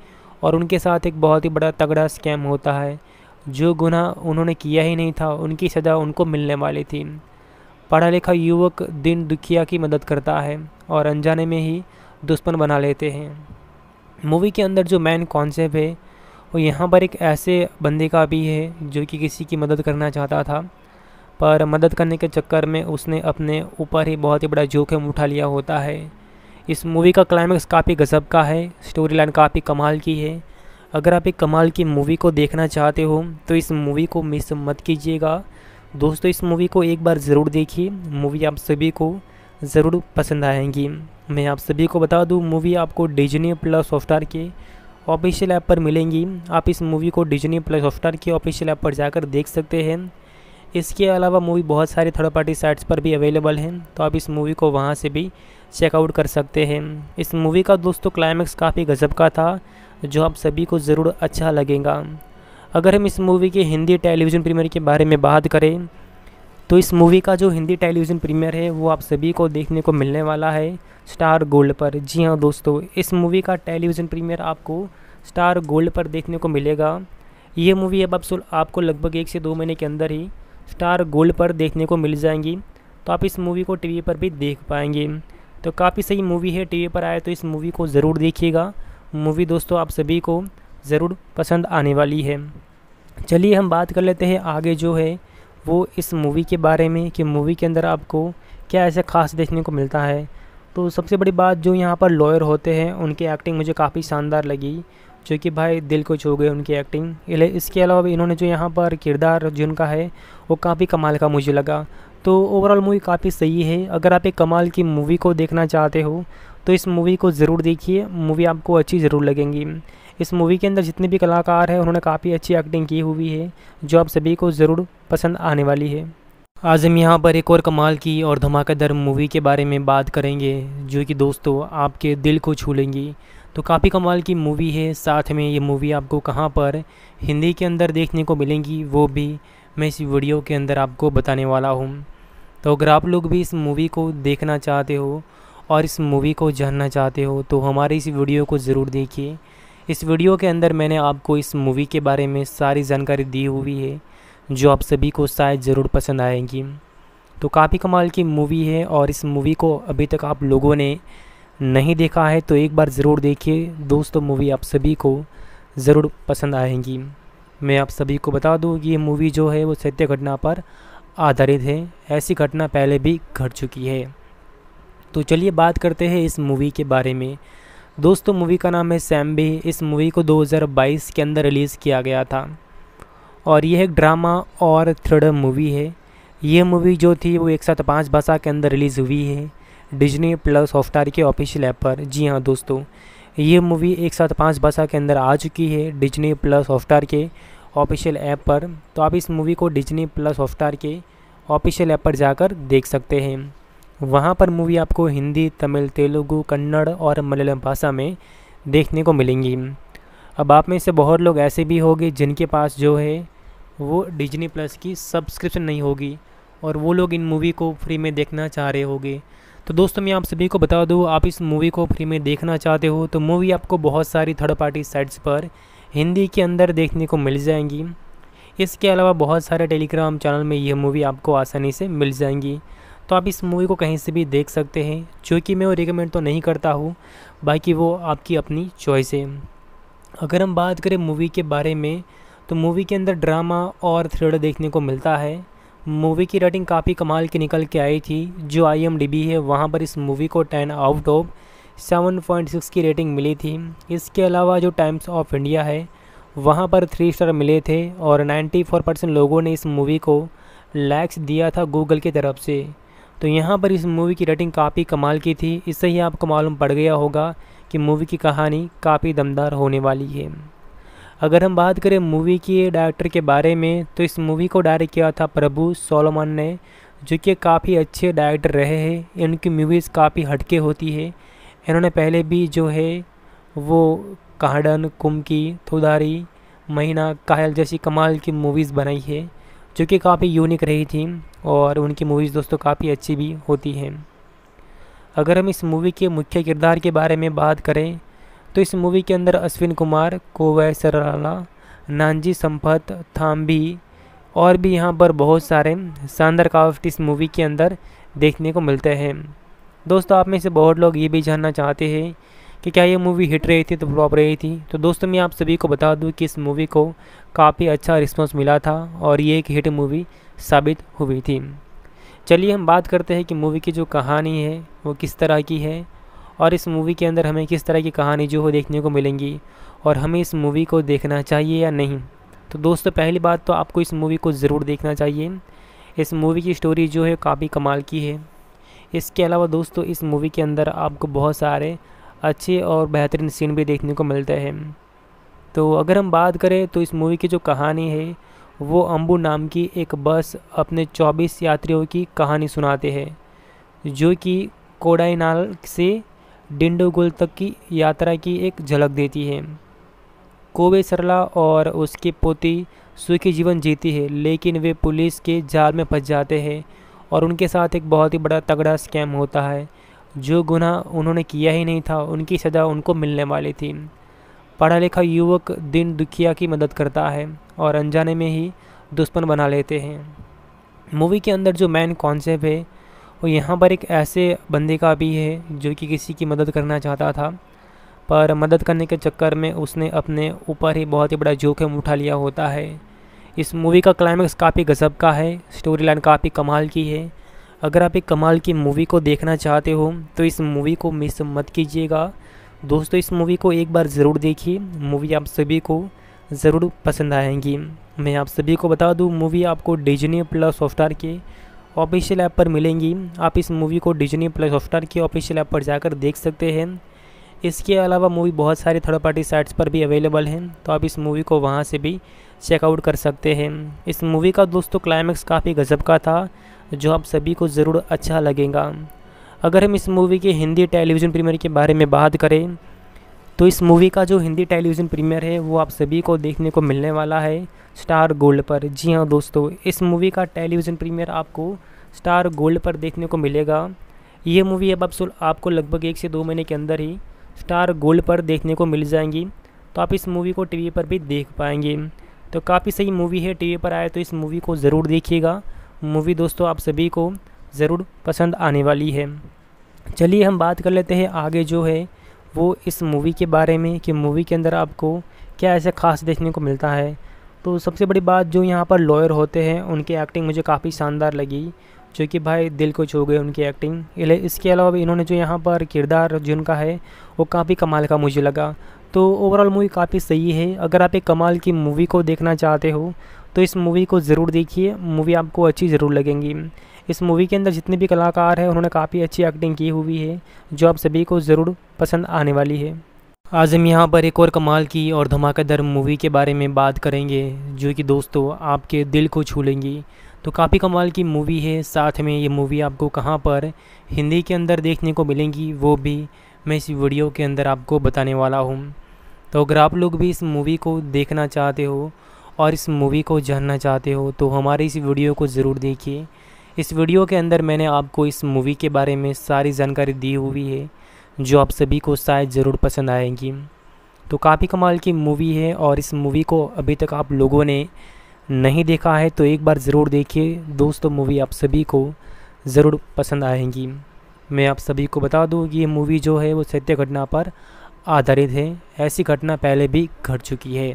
और उनके साथ एक बहुत ही बड़ा तगड़ा स्कैम होता है जो गुनाह उन्होंने किया ही नहीं था उनकी सज़ा उनको मिलने वाली थी पढ़ा लिखा युवक दिन दुखिया की मदद करता है और अनजाने में ही दुश्मन बना लेते हैं मूवी के अंदर जो मेन कॉन्सेप्ट है वो यहाँ पर एक ऐसे बंदे का भी है जो कि किसी की मदद करना चाहता था पर मदद करने के चक्कर में उसने अपने ऊपर ही बहुत ही बड़ा जोखिम उठा लिया होता है इस मूवी का क्लाइमैक्स काफ़ी गजब का है स्टोरी लाइन काफ़ी कमाल की है अगर आप एक कमाल की मूवी को देखना चाहते हो तो इस मूवी को मिस मत कीजिएगा दोस्तों इस मूवी को एक बार ज़रूर देखिए मूवी आप सभी को ज़रूर पसंद आएंगी मैं आप सभी को बता दूं मूवी आपको डिजनी प्लस हॉटस्टार के ऑफिशियल ऐप पर मिलेंगी आप इस मूवी को डिजनी प्लस हॉटस्टार के ऑफिशियल ऐप पर जाकर देख सकते हैं इसके अलावा मूवी बहुत सारे थर्ड पार्टी साइट्स पर भी अवेलेबल हैं तो आप इस मूवी को वहाँ से भी चेकआउट कर सकते हैं इस मूवी का दोस्तों क्लाइमैक्स काफ़ी गजब का था जो आप सभी को ज़रूर अच्छा लगेगा अगर हम इस मूवी के हिंदी टेलीविज़न प्रीमियर के बारे में बात करें तो इस मूवी का जो हिंदी टेलीविज़न प्रीमियर है वो आप सभी को देखने को मिलने वाला है स्टार गोल्ड पर जी हाँ दोस्तों इस मूवी का टेलीविज़न प्रीमियर आपको स्टार गोल्ड पर देखने को मिलेगा ये मूवी अब आप आपको लगभग एक से दो महीने के अंदर ही स्टार गोल्ड पर देखने को मिल जाएंगी तो आप इस मूवी को टीवी पर भी देख पाएंगे तो काफ़ी सही मूवी है टीवी पर आए तो इस मूवी को ज़रूर देखिएगा मूवी दोस्तों आप सभी को ज़रूर पसंद आने वाली है चलिए हम बात कर लेते हैं आगे जो है वो इस मूवी के बारे में कि मूवी के अंदर आपको क्या ऐसा खास देखने को मिलता है तो सबसे बड़ी बात जो यहाँ पर लॉयर होते हैं उनकी एक्टिंग मुझे काफ़ी शानदार लगी जो कि भाई दिल को छू गए उनकी एक्टिंग इसके अलावा इन्होंने जो यहाँ पर किरदार जिनका है वो काफ़ी कमाल का मुझे लगा तो ओवरऑल मूवी काफ़ी सही है अगर आप एक कमाल की मूवी को देखना चाहते हो तो इस मूवी को ज़रूर देखिए मूवी आपको अच्छी ज़रूर लगेंगी इस मूवी के अंदर जितने भी कलाकार हैं उन्होंने काफ़ी अच्छी एक्टिंग की हुई है जो आप सभी को ज़रूर पसंद आने वाली है आज हम यहाँ पर एक और कमाल की और धमाकेदार मूवी के बारे में बात करेंगे जो कि दोस्तों आपके दिल को छू लेंगी तो काफ़ी कमाल की मूवी है साथ में ये मूवी आपको कहाँ पर हिंदी के अंदर देखने को मिलेंगी वो भी मैं इस वीडियो के अंदर आपको बताने वाला हूँ तो अगर आप लोग भी इस मूवी को देखना चाहते हो और इस मूवी को जानना चाहते हो तो हमारे इस वीडियो को ज़रूर देखिए इस वीडियो के अंदर मैंने आपको इस मूवी के बारे में सारी जानकारी दी हुई है जो आप सभी को शायद ज़रूर पसंद आएगी तो काफ़ी कमाल की मूवी है और इस मूवी को अभी तक आप लोगों ने नहीं देखा है तो एक बार ज़रूर देखिए दोस्तों मूवी आप सभी को ज़रूर पसंद आएगी मैं आप सभी को बता दूँ कि ये मूवी जो है वो सत्य घटना पर आधारित है ऐसी घटना पहले भी घट चुकी है तो चलिए बात करते हैं इस मूवी के बारे में दोस्तों मूवी का नाम है सैम भी इस मूवी को 2022 के अंदर रिलीज़ किया गया था और यह एक ड्रामा और थ्रिलर मूवी है यह मूवी जो थी वो एक साथ पाँच भाषा के अंदर रिलीज़ हुई है डिजनी प्लस हॉटस्टार के ऑफिशियल ऐप पर जी हाँ दोस्तों ये मूवी एक साथ पाँच भाषा के अंदर आ चुकी है डिजनी प्लस हॉटस्टार के ऑफिशियल ऐप पर तो आप इस मूवी को डिजनी प्लस हॉटस्टार के ऑफिशियल ऐप पर जाकर देख सकते हैं वहाँ पर मूवी आपको हिंदी तमिल तेलुगू कन्नड़ और मलयालम भाषा में देखने को मिलेंगी अब आप में से बहुत लोग ऐसे भी होंगे जिनके पास जो है वो डिजनी प्लस की सब्सक्रिप्शन नहीं होगी और वो लोग इन मूवी को फ्री में देखना चाह रहे होंगे तो दोस्तों मैं आप सभी को बता दूँ आप इस मूवी को फ्री में देखना चाहते हो तो मूवी आपको बहुत सारी थर्ड पार्टी साइट्स पर हिंदी के अंदर देखने को मिल जाएंगी इसके अलावा बहुत सारे टेलीग्राम चैनल में यह मूवी आपको आसानी से मिल जाएंगी तो आप इस मूवी को कहीं से भी देख सकते हैं जो कि मैं वो रिकमेंड तो नहीं करता हूँ बाकी वो आपकी अपनी चॉइस है अगर हम बात करें मूवी के बारे में तो मूवी के अंदर ड्रामा और थ्रिलर देखने को मिलता है मूवी की रेटिंग काफ़ी कमाल की निकल के आई थी जो आई है वहाँ पर इस मूवी को ten out of seven point six की रेटिंग मिली थी इसके अलावा जो टाइम्स ऑफ इंडिया है वहाँ पर थ्री स्टार मिले थे और 94 परसेंट लोगों ने इस मूवी को लैक्स दिया था गूगल की तरफ से तो यहाँ पर इस मूवी की रेटिंग काफ़ी कमाल की थी इससे ही आपको मालूम पड़ गया होगा कि मूवी की कहानी काफ़ी दमदार होने वाली है अगर हम बात करें मूवी के डायरेक्टर के बारे में तो इस मूवी को डायरेक्ट किया था प्रभु सोलोमन ने जो कि काफ़ी अच्छे डायरेक्टर रहे हैं इनकी मूवीज़ काफ़ी हटके होती है इन्होंने पहले भी जो है वो कहाडन कुमकी थुदारी महीना कायल जैसी कमाल की मूवीज़ बनाई है जो कि काफ़ी यूनिक रही थी और उनकी मूवीज़ दोस्तों काफ़ी अच्छी भी होती हैं अगर हम इस मूवी के मुख्य किरदार के बारे में बात करें तो इस मूवी के अंदर अश्विन कुमार कोवै सराला नानजी संपत थाम्बी और भी यहाँ पर बहुत सारे शानदार कावट इस मूवी के अंदर देखने को मिलते हैं दोस्तों आप में से बहुत लोग ये भी जानना चाहते हैं कि क्या ये मूवी हिट रही थी तो फ्लॉप रही थी तो दोस्तों मैं आप सभी को बता दूं कि इस मूवी को काफ़ी अच्छा रिस्पॉन्स मिला था और ये एक हिट मूवी साबित हुई थी चलिए हम बात करते हैं कि मूवी की जो कहानी है वो किस तरह की है और इस मूवी के अंदर हमें किस तरह की कहानी जो है देखने को मिलेंगी और हमें इस मूवी को देखना चाहिए या नहीं तो दोस्तों पहली बात तो आपको इस मूवी को ज़रूर देखना चाहिए इस मूवी की स्टोरी जो है काफ़ी कमाल की है इसके अलावा दोस्तों इस मूवी के अंदर आपको बहुत सारे अच्छे और बेहतरीन सीन भी देखने को मिलता है तो अगर हम बात करें तो इस मूवी की जो कहानी है वो अम्बू नाम की एक बस अपने 24 यात्रियों की कहानी सुनाते हैं जो कि कोडाइनाल से डिंडोगुल तक की यात्रा की एक झलक देती है कोवे सरला और उसके पोती सुखी जीवन जीती है लेकिन वे पुलिस के जाल में फंस जाते हैं और उनके साथ एक बहुत ही बड़ा तगड़ा स्कैम होता है जो गुनाह उन्होंने किया ही नहीं था उनकी सज़ा उनको मिलने वाली थी पढ़ा लिखा युवक दिन दुखिया की मदद करता है और अनजाने में ही दुश्मन बना लेते हैं मूवी के अंदर जो मेन कॉन्सेप्ट है वो यहाँ पर एक ऐसे बंदे का भी है जो कि किसी की मदद करना चाहता था पर मदद करने के चक्कर में उसने अपने ऊपर ही बहुत ही बड़ा जोखिम उठा लिया होता है इस मूवी का क्लाइमैक्स काफ़ी गजब का है स्टोरी लाइन काफ़ी कमाल की है अगर आप एक कमाल की मूवी को देखना चाहते हो तो इस मूवी को मिस मत कीजिएगा दोस्तों इस मूवी को एक बार ज़रूर देखिए मूवी आप सभी को ज़रूर पसंद आएंगी मैं आप सभी को बता दूं मूवी आपको डिजनी प्लस हॉटस्टार के ऑफिशियल ऐप पर मिलेंगी आप इस मूवी को डिजनी प्लस हॉटस्टार के ऑफिशियल ऐप पर जाकर देख सकते हैं इसके अलावा मूवी बहुत सारे थर्ड पार्टी साइट्स पर भी अवेलेबल हैं तो आप इस मूवी को वहाँ से भी चेकआउट कर सकते हैं इस मूवी का दोस्तों क्लाइमैक्स काफ़ी गजब का था जो आप सभी को ज़रूर अच्छा लगेगा अगर हम इस मूवी के हिंदी टेलीविज़न प्रीमियर के बारे में बात करें तो इस मूवी का जो हिंदी टेलीविज़न प्रीमियर है वो आप सभी को देखने को मिलने वाला है स्टार गोल्ड पर जी हाँ दोस्तों इस मूवी का टेलीविज़न प्रीमियर आपको स्टार गोल्ड पर देखने को मिलेगा ये मूवी अब आप आपको लगभग एक से दो महीने के अंदर ही स्टार गोल्ड पर देखने को मिल जाएंगी तो आप इस मूवी को टीवी पर भी देख पाएंगे तो काफ़ी सही मूवी है टीवी पर आए तो इस मूवी को ज़रूर देखिएगा मूवी दोस्तों आप सभी को ज़रूर पसंद आने वाली है चलिए हम बात कर लेते हैं आगे जो है वो इस मूवी के बारे में कि मूवी के अंदर आपको क्या ऐसा खास देखने को मिलता है तो सबसे बड़ी बात जो यहाँ पर लॉयर होते हैं उनकी एक्टिंग मुझे काफ़ी शानदार लगी जो कि भाई दिल को छू गए उनकी एक्टिंग इसके अलावा इन्होंने जो यहाँ पर किरदार जिनका है वो काफ़ी कमाल का मुझे लगा तो ओवरऑल मूवी काफ़ी सही है अगर आप एक कमाल की मूवी को देखना चाहते हो तो इस मूवी को ज़रूर देखिए मूवी आपको अच्छी ज़रूर लगेंगी इस मूवी के अंदर जितने भी कलाकार हैं उन्होंने काफ़ी अच्छी एक्टिंग की हुई है जो आप सभी को ज़रूर पसंद आने वाली है आज हम यहाँ पर एक और कमाल की और धमाकेदार मूवी के बारे में बात करेंगे जो कि दोस्तों आपके दिल को छू लेंगी तो काफ़ी कमाल की मूवी है साथ में ये मूवी आपको कहाँ पर हिंदी के अंदर देखने को मिलेंगी वो भी मैं इस वीडियो के अंदर आपको बताने वाला हूँ तो अगर आप लोग भी इस मूवी को देखना चाहते हो और इस मूवी को जानना चाहते हो तो हमारे इस वीडियो को ज़रूर देखिए इस वीडियो के अंदर मैंने आपको इस मूवी के बारे में सारी जानकारी दी हुई है जो आप सभी को शायद ज़रूर पसंद आएगी तो काफ़ी कमाल की मूवी है और इस मूवी को अभी तक आप लोगों ने नहीं देखा है तो एक बार ज़रूर देखिए दोस्तों मूवी आप सभी को ज़रूर पसंद आएगी मैं आप सभी को बता दूँ कि ये मूवी जो है वो सत्य घटना पर आधारित है ऐसी घटना पहले भी घट चुकी है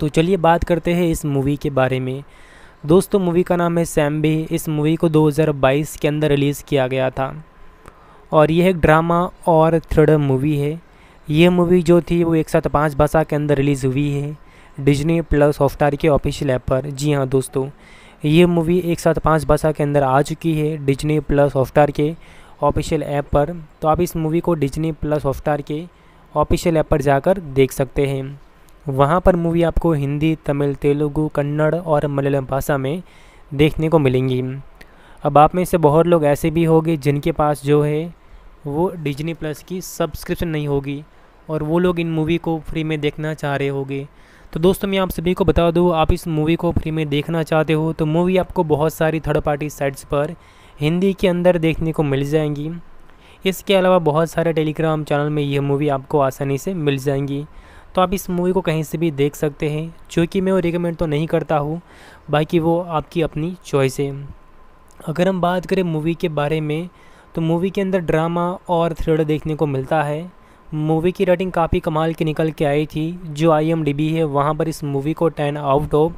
तो चलिए बात करते हैं इस मूवी के बारे में दोस्तों मूवी का नाम है सैम भी इस मूवी को 2022 के अंदर रिलीज़ किया गया था और यह एक ड्रामा और थ्रिलर मूवी है यह मूवी जो थी वो एक साथ पाँच भाषा के अंदर रिलीज़ हुई है डिजनी प्लस हॉफ्टार के ऑफिशियल ऐप पर जी हाँ दोस्तों ये मूवी एक साथ पाँच भाषा के अंदर आ चुकी है डिजनी प्लस हॉफ्टार के ऑफिशियल ऐप पर तो आप इस मूवी को डिजनी प्लस हॉफ्टार के ऑफिशियल ऐप पर जाकर देख सकते हैं वहाँ पर मूवी आपको हिंदी तमिल तेलुगू कन्नड़ और मलयालम भाषा में देखने को मिलेंगी अब आप में से बहुत लोग ऐसे भी होंगे जिनके पास जो है वो डिजनी प्लस की सब्सक्रिप्शन नहीं होगी और वो लोग इन मूवी को फ्री में देखना चाह रहे होंगे तो दोस्तों मैं आप सभी को बता दूँ आप इस मूवी को फ्री में देखना चाहते हो तो मूवी आपको बहुत सारी थर्ड पार्टी साइट्स पर हिंदी के अंदर देखने को मिल जाएंगी इसके अलावा बहुत सारे टेलीग्राम चैनल में यह मूवी आपको आसानी से मिल जाएंगी तो आप इस मूवी को कहीं से भी देख सकते हैं जो कि मैं वो रिकमेंड तो नहीं करता हूँ बाकी वो आपकी अपनी चॉइस है अगर हम बात करें मूवी के बारे में तो मूवी के अंदर ड्रामा और थ्रिलर देखने को मिलता है मूवी की रेटिंग काफ़ी कमाल की निकल के आई थी जो आई है वहाँ पर इस मूवी को ten out of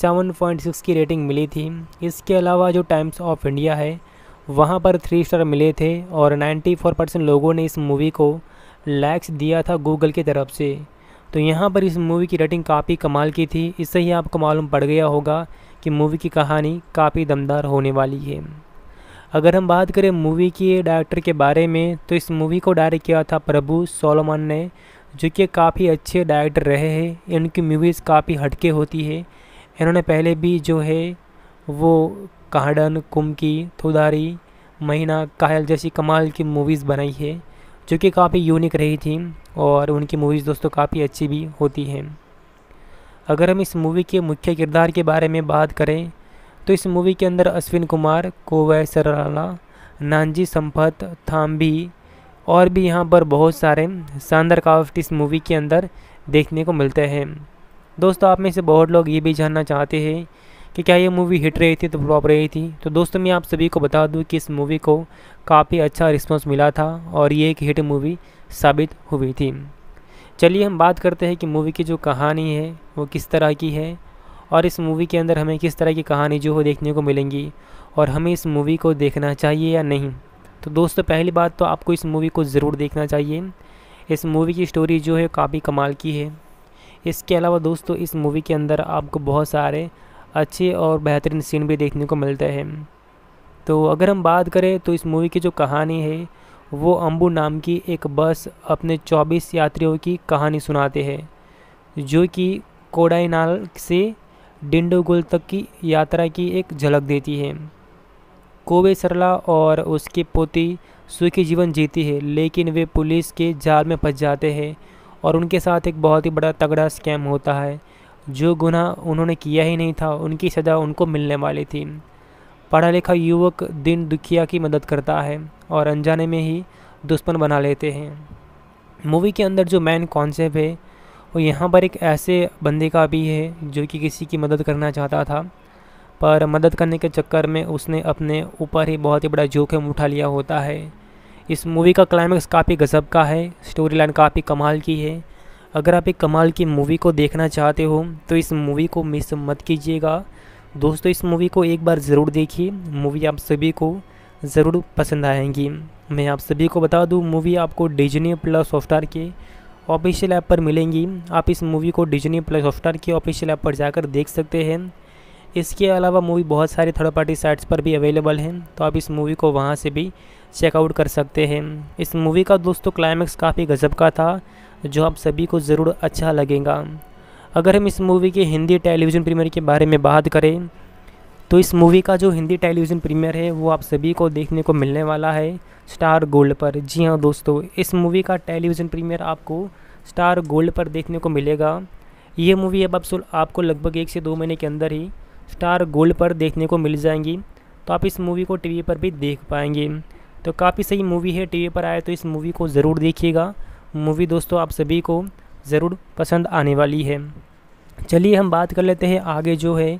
seven point six की रेटिंग मिली थी इसके अलावा जो टाइम्स ऑफ इंडिया है वहाँ पर थ्री स्टार मिले थे और 94 परसेंट लोगों ने इस मूवी को लैक्स दिया था गूगल की तरफ से तो यहाँ पर इस मूवी की रेटिंग काफ़ी कमाल की थी इससे ही आपको मालूम पड़ गया होगा कि मूवी की कहानी काफ़ी दमदार होने वाली है अगर हम बात करें मूवी के डायरेक्टर के बारे में तो इस मूवी को डायरेक्ट किया था प्रभु सोलोमन ने जो कि काफ़ी अच्छे डायरेक्टर रहे हैं इनकी मूवीज़ काफ़ी हटके होती है इन्होंने पहले भी जो है वो कहाडन कुमकी थुदारी महीना कायल जैसी कमाल की मूवीज़ बनाई है जो कि काफ़ी यूनिक रही थी और उनकी मूवीज़ दोस्तों काफ़ी अच्छी भी होती हैं अगर हम इस मूवी के मुख्य किरदार के बारे में बात करें तो इस मूवी के अंदर अश्विन कुमार कोवै सराला नानजी संपत थाम्बी और भी यहाँ पर बहुत सारे शानदार कावट इस मूवी के अंदर देखने को मिलते हैं दोस्तों आप में से बहुत लोग ये भी जानना चाहते हैं कि क्या ये मूवी हिट रही थी तो फ्लॉप रही थी तो दोस्तों मैं आप सभी को बता दूं कि इस मूवी को काफ़ी अच्छा रिस्पांस मिला था और ये एक हिट मूवी साबित हुई थी चलिए हम बात करते हैं कि मूवी की जो कहानी है वो किस तरह की है और इस मूवी के अंदर हमें किस तरह की कहानी जो है देखने को मिलेंगी और हमें इस मूवी को देखना चाहिए या नहीं तो दोस्तों पहली बात तो आपको इस मूवी को ज़रूर देखना चाहिए इस मूवी की स्टोरी जो है काफ़ी कमाल की है इसके अलावा दोस्तों इस मूवी के अंदर आपको बहुत सारे अच्छे और बेहतरीन सीन भी देखने को मिलते हैं तो अगर हम बात करें तो इस मूवी की जो कहानी है वो अम्बू नाम की एक बस अपने 24 यात्रियों की कहानी सुनाते हैं जो कि कोडाइनाल से डिंडोगुल तक की यात्रा की एक झलक देती है कोवे सरला और उसके पोती सुखी जीवन जीती है लेकिन वे पुलिस के जाल में फंस जाते हैं और उनके साथ एक बहुत ही बड़ा तगड़ा स्कैम होता है जो गुना उन्होंने किया ही नहीं था उनकी सज़ा उनको मिलने वाली थी पढ़ा लिखा युवक दिन दुखिया की मदद करता है और अनजाने में ही दुश्मन बना लेते हैं मूवी के अंदर जो मैन कॉन्सेप्ट है वो यहाँ पर एक ऐसे बंदे का भी है जो कि किसी की मदद करना चाहता था पर मदद करने के चक्कर में उसने अपने ऊपर ही बहुत ही बड़ा जोखिम उठा लिया होता है इस मूवी का क्लाइमैक्स काफ़ी गजब का है स्टोरी लाइन काफ़ी कमाल की है अगर आप एक कमाल की मूवी को देखना चाहते हो तो इस मूवी को मिस मत कीजिएगा दोस्तों इस मूवी को एक बार ज़रूर देखिए मूवी आप सभी को ज़रूर पसंद आएंगी मैं आप सभी को बता दूं मूवी आपको डिजनी प्लस हॉटस्टार के ऑफिशियल ऐप पर मिलेंगी आप इस मूवी को डिजनी प्लस हॉटस्टार के ऑफिशियल ऐप पर जाकर देख सकते हैं इसके अलावा मूवी बहुत सारे थर्ड पार्टी साइट्स पर भी अवेलेबल हैं तो आप इस मूवी को वहाँ से भी चेकआउट कर सकते हैं इस मूवी का दोस्तों क्लाइमैक्स काफ़ी गजब का था जो आप सभी को ज़रूर अच्छा लगेगा अगर हम इस मूवी के हिंदी टेलीविज़न प्रीमियर के बारे में बात करें तो इस मूवी का जो हिंदी टेलीविज़न प्रीमियर है वो आप सभी को देखने को मिलने वाला है स्टार गोल्ड पर जी हाँ दोस्तों इस मूवी का टेलीविज़न प्रीमियर आपको स्टार गोल्ड पर देखने को मिलेगा ये मूवी अब आप आपको लगभग एक से दो महीने के अंदर ही स्टार गोल्ड पर देखने को मिल जाएंगी तो आप इस मूवी को टीवी पर भी देख पाएंगे तो काफ़ी सही मूवी है टीवी पर आए तो इस मूवी को ज़रूर देखिएगा मूवी दोस्तों आप सभी को ज़रूर पसंद आने वाली है चलिए हम बात कर लेते हैं आगे जो है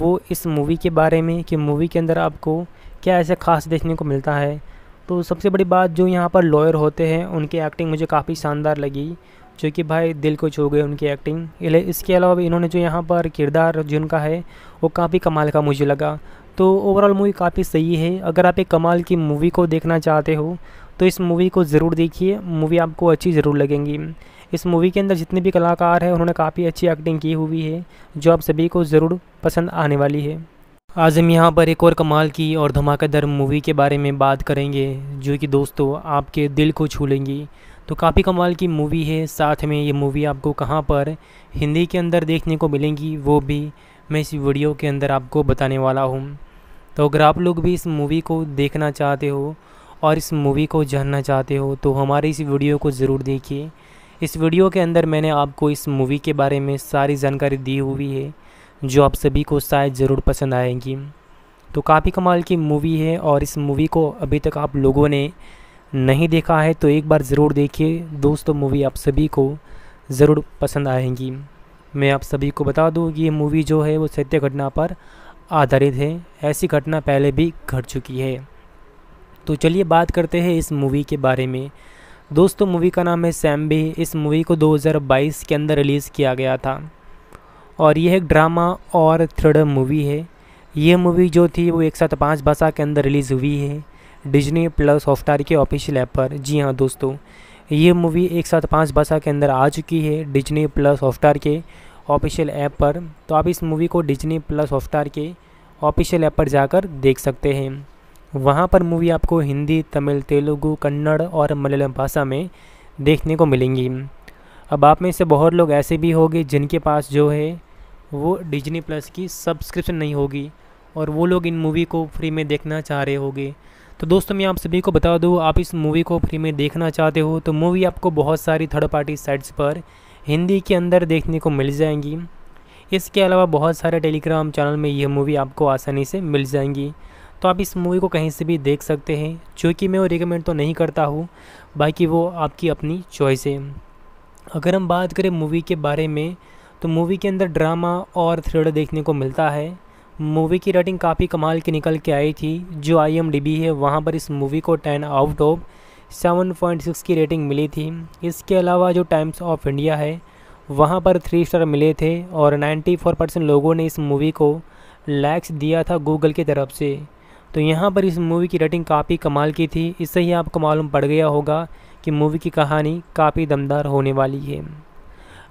वो इस मूवी के बारे में कि मूवी के अंदर आपको क्या ऐसा खास देखने को मिलता है तो सबसे बड़ी बात जो यहाँ पर लॉयर होते हैं उनकी एक्टिंग मुझे काफ़ी शानदार लगी जो कि भाई दिल को छू गए उनकी एक्टिंग इसके अलावा भी इन्होंने जो यहाँ पर किरदार जिनका है वो काफ़ी कमाल का मुझे लगा तो ओवरऑल मूवी काफ़ी सही है अगर आप एक कमाल की मूवी को देखना चाहते हो तो इस मूवी को ज़रूर देखिए मूवी आपको अच्छी ज़रूर लगेंगी इस मूवी के अंदर जितने भी कलाकार हैं उन्होंने काफ़ी अच्छी एक्टिंग की हुई है जो आप सभी को ज़रूर पसंद आने वाली है आज हम यहाँ पर एक और कमाल की और धमाकेदार मूवी के बारे में बात करेंगे जो कि दोस्तों आपके दिल को छू लेंगी तो काफ़ी कमाल की मूवी है साथ में ये मूवी आपको कहाँ पर हिंदी के अंदर देखने को मिलेंगी वो भी मैं इस वीडियो के अंदर आपको बताने वाला हूँ तो अगर आप लोग भी इस मूवी को देखना चाहते हो और इस मूवी को जानना चाहते हो तो हमारे इस वीडियो को ज़रूर देखिए इस वीडियो के अंदर मैंने आपको इस मूवी के बारे में सारी जानकारी दी हुई है जो आप सभी को शायद ज़रूर पसंद आएगी तो काफ़ी कमाल की मूवी है और इस मूवी को अभी तक आप लोगों ने नहीं देखा है तो एक बार ज़रूर देखिए दोस्तों मूवी आप सभी को ज़रूर पसंद आएगी मैं आप सभी को बता दूँ कि ये मूवी जो है वो सत्य घटना पर आधारित है ऐसी घटना पहले भी घट चुकी है तो चलिए बात करते हैं इस मूवी के बारे में दोस्तों मूवी का नाम है सैम भी इस मूवी को 2022 के अंदर रिलीज़ किया गया था और यह एक ड्रामा और थ्रिलर मूवी है यह मूवी जो थी वो एक साथ पाँच भाषा के अंदर रिलीज़ हुई है डिजनी प्लस हॉफ्टार के ऑफिशियल ऐप पर जी हाँ दोस्तों ये मूवी एक साथ पाँच भाषा के अंदर आ चुकी है डिजनी प्लस हॉफ्टार के ऑफिशियल ऐप पर तो आप इस मूवी को डिजनी प्लस हॉफ्टार के ऑफिशियल ऐप पर जाकर देख सकते हैं वहाँ पर मूवी आपको हिंदी तमिल तेलुगु कन्नड़ और मलयालम भाषा में देखने को मिलेंगी अब आप में से बहुत लोग ऐसे भी होंगे जिनके पास जो है वो डिजनी प्लस की सब्सक्रिप्शन नहीं होगी और वो लोग इन मूवी को फ्री में देखना चाह रहे होंगे तो दोस्तों मैं आप सभी को बता दूँ आप इस मूवी को फ्री में देखना चाहते हो तो मूवी आपको बहुत सारी थर्ड पार्टी साइट्स पर हिंदी के अंदर देखने को मिल जाएंगी इसके अलावा बहुत सारे टेलीग्राम चैनल में यह मूवी आपको आसानी से मिल जाएंगी तो आप इस मूवी को कहीं से भी देख सकते हैं जो कि मैं वो रिकमेंड तो नहीं करता हूँ बाकी वो आपकी अपनी चॉइस है अगर हम बात करें मूवी के बारे में तो मूवी के अंदर ड्रामा और थ्रिलर देखने को मिलता है मूवी की रेटिंग काफ़ी कमाल की निकल के आई थी जो आई एम डी बी है वहाँ पर इस मूवी को ten out of seven point six की रेटिंग मिली थी इसके अलावा जो टाइम्स ऑफ इंडिया है वहाँ पर थ्री स्टार मिले थे और नाइन्टी फोर परसेंट लोगों ने इस मूवी को लाइक्स दिया था गूगल की तरफ से तो यहाँ पर इस मूवी की रेटिंग काफ़ी कमाल की थी इससे ही आपको मालूम पड़ गया होगा कि मूवी की कहानी काफ़ी दमदार होने वाली है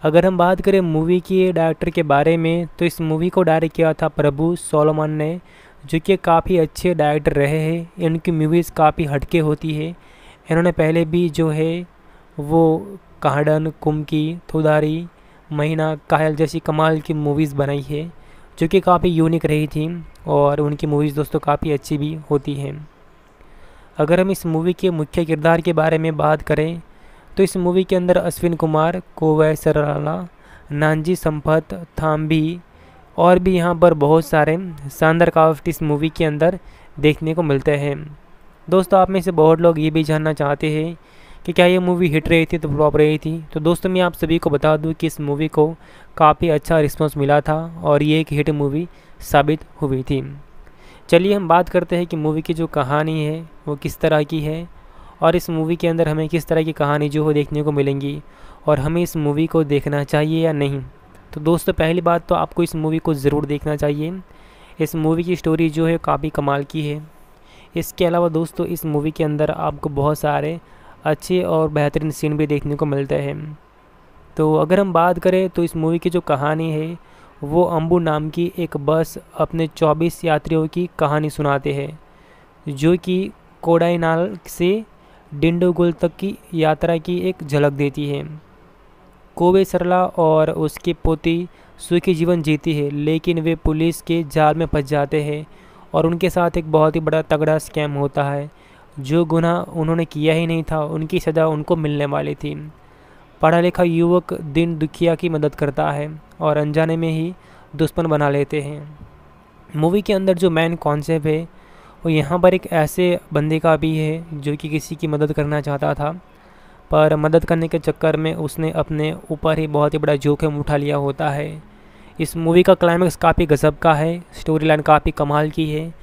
अगर हम बात करें मूवी के डायरेक्टर के बारे में तो इस मूवी को डायरेक्ट किया था प्रभु सोलोमन ने जो कि काफ़ी अच्छे डायरेक्टर रहे हैं इनकी मूवीज़ काफ़ी हटके होती है इन्होंने पहले भी जो है वो कहाडन कुमकी थुदारी महीना कायल जैसी कमाल की मूवीज़ बनाई है जो कि काफ़ी यूनिक रही थी और उनकी मूवीज़ दोस्तों काफ़ी अच्छी भी होती हैं अगर हम इस मूवी के मुख्य किरदार के बारे में बात करें तो इस मूवी के अंदर अश्विन कुमार कोवै सराला नानजी संपत थाम्बी और भी यहाँ पर बहुत सारे शानदार कावट इस मूवी के अंदर देखने को मिलते हैं दोस्तों आप में से बहुत लोग ये भी जानना चाहते हैं कि क्या ये मूवी हिट रही थी तो फ्लॉप रही थी तो दोस्तों मैं आप सभी को बता दूं कि इस मूवी को काफ़ी अच्छा रिस्पांस मिला था और ये एक हिट मूवी साबित हुई थी चलिए हम बात करते हैं कि मूवी की जो कहानी है वो किस तरह की है और इस मूवी के अंदर हमें किस तरह की कहानी जो है देखने को मिलेंगी और हमें इस मूवी को देखना चाहिए या नहीं तो दोस्तों पहली बात तो आपको इस मूवी को ज़रूर देखना चाहिए इस मूवी की स्टोरी जो है काफ़ी कमाल की है इसके अलावा दोस्तों इस मूवी के अंदर आपको बहुत सारे अच्छे और बेहतरीन सीन भी देखने को मिलते हैं तो अगर हम बात करें तो इस मूवी की जो कहानी है वो अम्बू नाम की एक बस अपने 24 यात्रियों की कहानी सुनाते हैं जो कि कोडाइनाल से डिंडोगुल तक की यात्रा की एक झलक देती है कोवे सरला और उसके पोती सुखी जीवन जीती है लेकिन वे पुलिस के जाल में फंस जाते हैं और उनके साथ एक बहुत ही बड़ा तगड़ा स्कैम होता है जो गुना उन्होंने किया ही नहीं था उनकी सज़ा उनको मिलने वाली थी पढ़ा लिखा युवक दिन दुखिया की मदद करता है और अनजाने में ही दुश्मन बना लेते हैं मूवी के अंदर जो मेन कॉन्सेप्ट है वो यहाँ पर एक ऐसे बंदे का भी है जो कि किसी की मदद करना चाहता था पर मदद करने के चक्कर में उसने अपने ऊपर ही बहुत ही बड़ा जोखिम उठा लिया होता है इस मूवी का क्लाइमैक्स काफ़ी गजब का है स्टोरी लाइन काफ़ी कमाल की है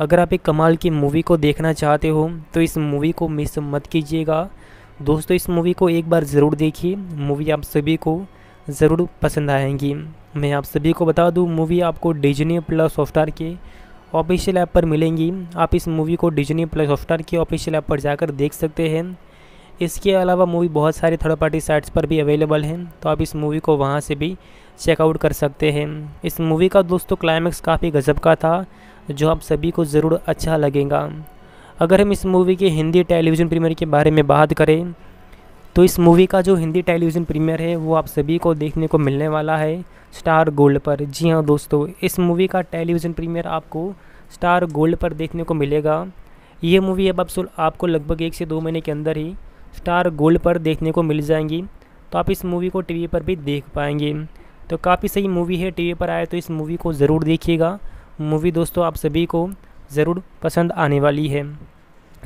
अगर आप एक कमाल की मूवी को देखना चाहते हो तो इस मूवी को मिस मत कीजिएगा दोस्तों इस मूवी को एक बार ज़रूर देखिए मूवी आप सभी को ज़रूर पसंद आएंगी मैं आप सभी को बता दूं मूवी आपको डिजनी प्लस हॉटस्टार के ऑफिशियल ऐप पर मिलेंगी आप इस मूवी को डिजनी प्लस हॉटस्टार के ऑफिशियल ऐप पर जाकर देख सकते हैं इसके अलावा मूवी बहुत सारे थर्ड पार्टी साइट्स पर भी अवेलेबल हैं तो आप इस मूवी को वहाँ से भी चेकआउट कर सकते हैं इस मूवी का दोस्तों क्लाइमैक्स काफ़ी गजब का था जो आप सभी को ज़रूर अच्छा लगेगा अगर हम इस मूवी के हिंदी टेलीविज़न प्रीमियर के बारे में बात करें तो इस मूवी का जो हिंदी टेलीविज़न प्रीमियर है वो आप सभी को देखने को मिलने वाला है स्टार गोल्ड पर जी हाँ दोस्तों इस मूवी का टेलीविज़न प्रीमियर आपको स्टार गोल्ड पर देखने को मिलेगा ये मूवी अब आप आपको लगभग एक से दो महीने के अंदर ही स्टार गोल्ड पर देखने को मिल जाएंगी तो आप इस मूवी को टीवी पर भी देख पाएंगे तो काफ़ी सही मूवी है टीवी पर आए तो इस मूवी को ज़रूर देखिएगा मूवी दोस्तों आप सभी को ज़रूर पसंद आने वाली है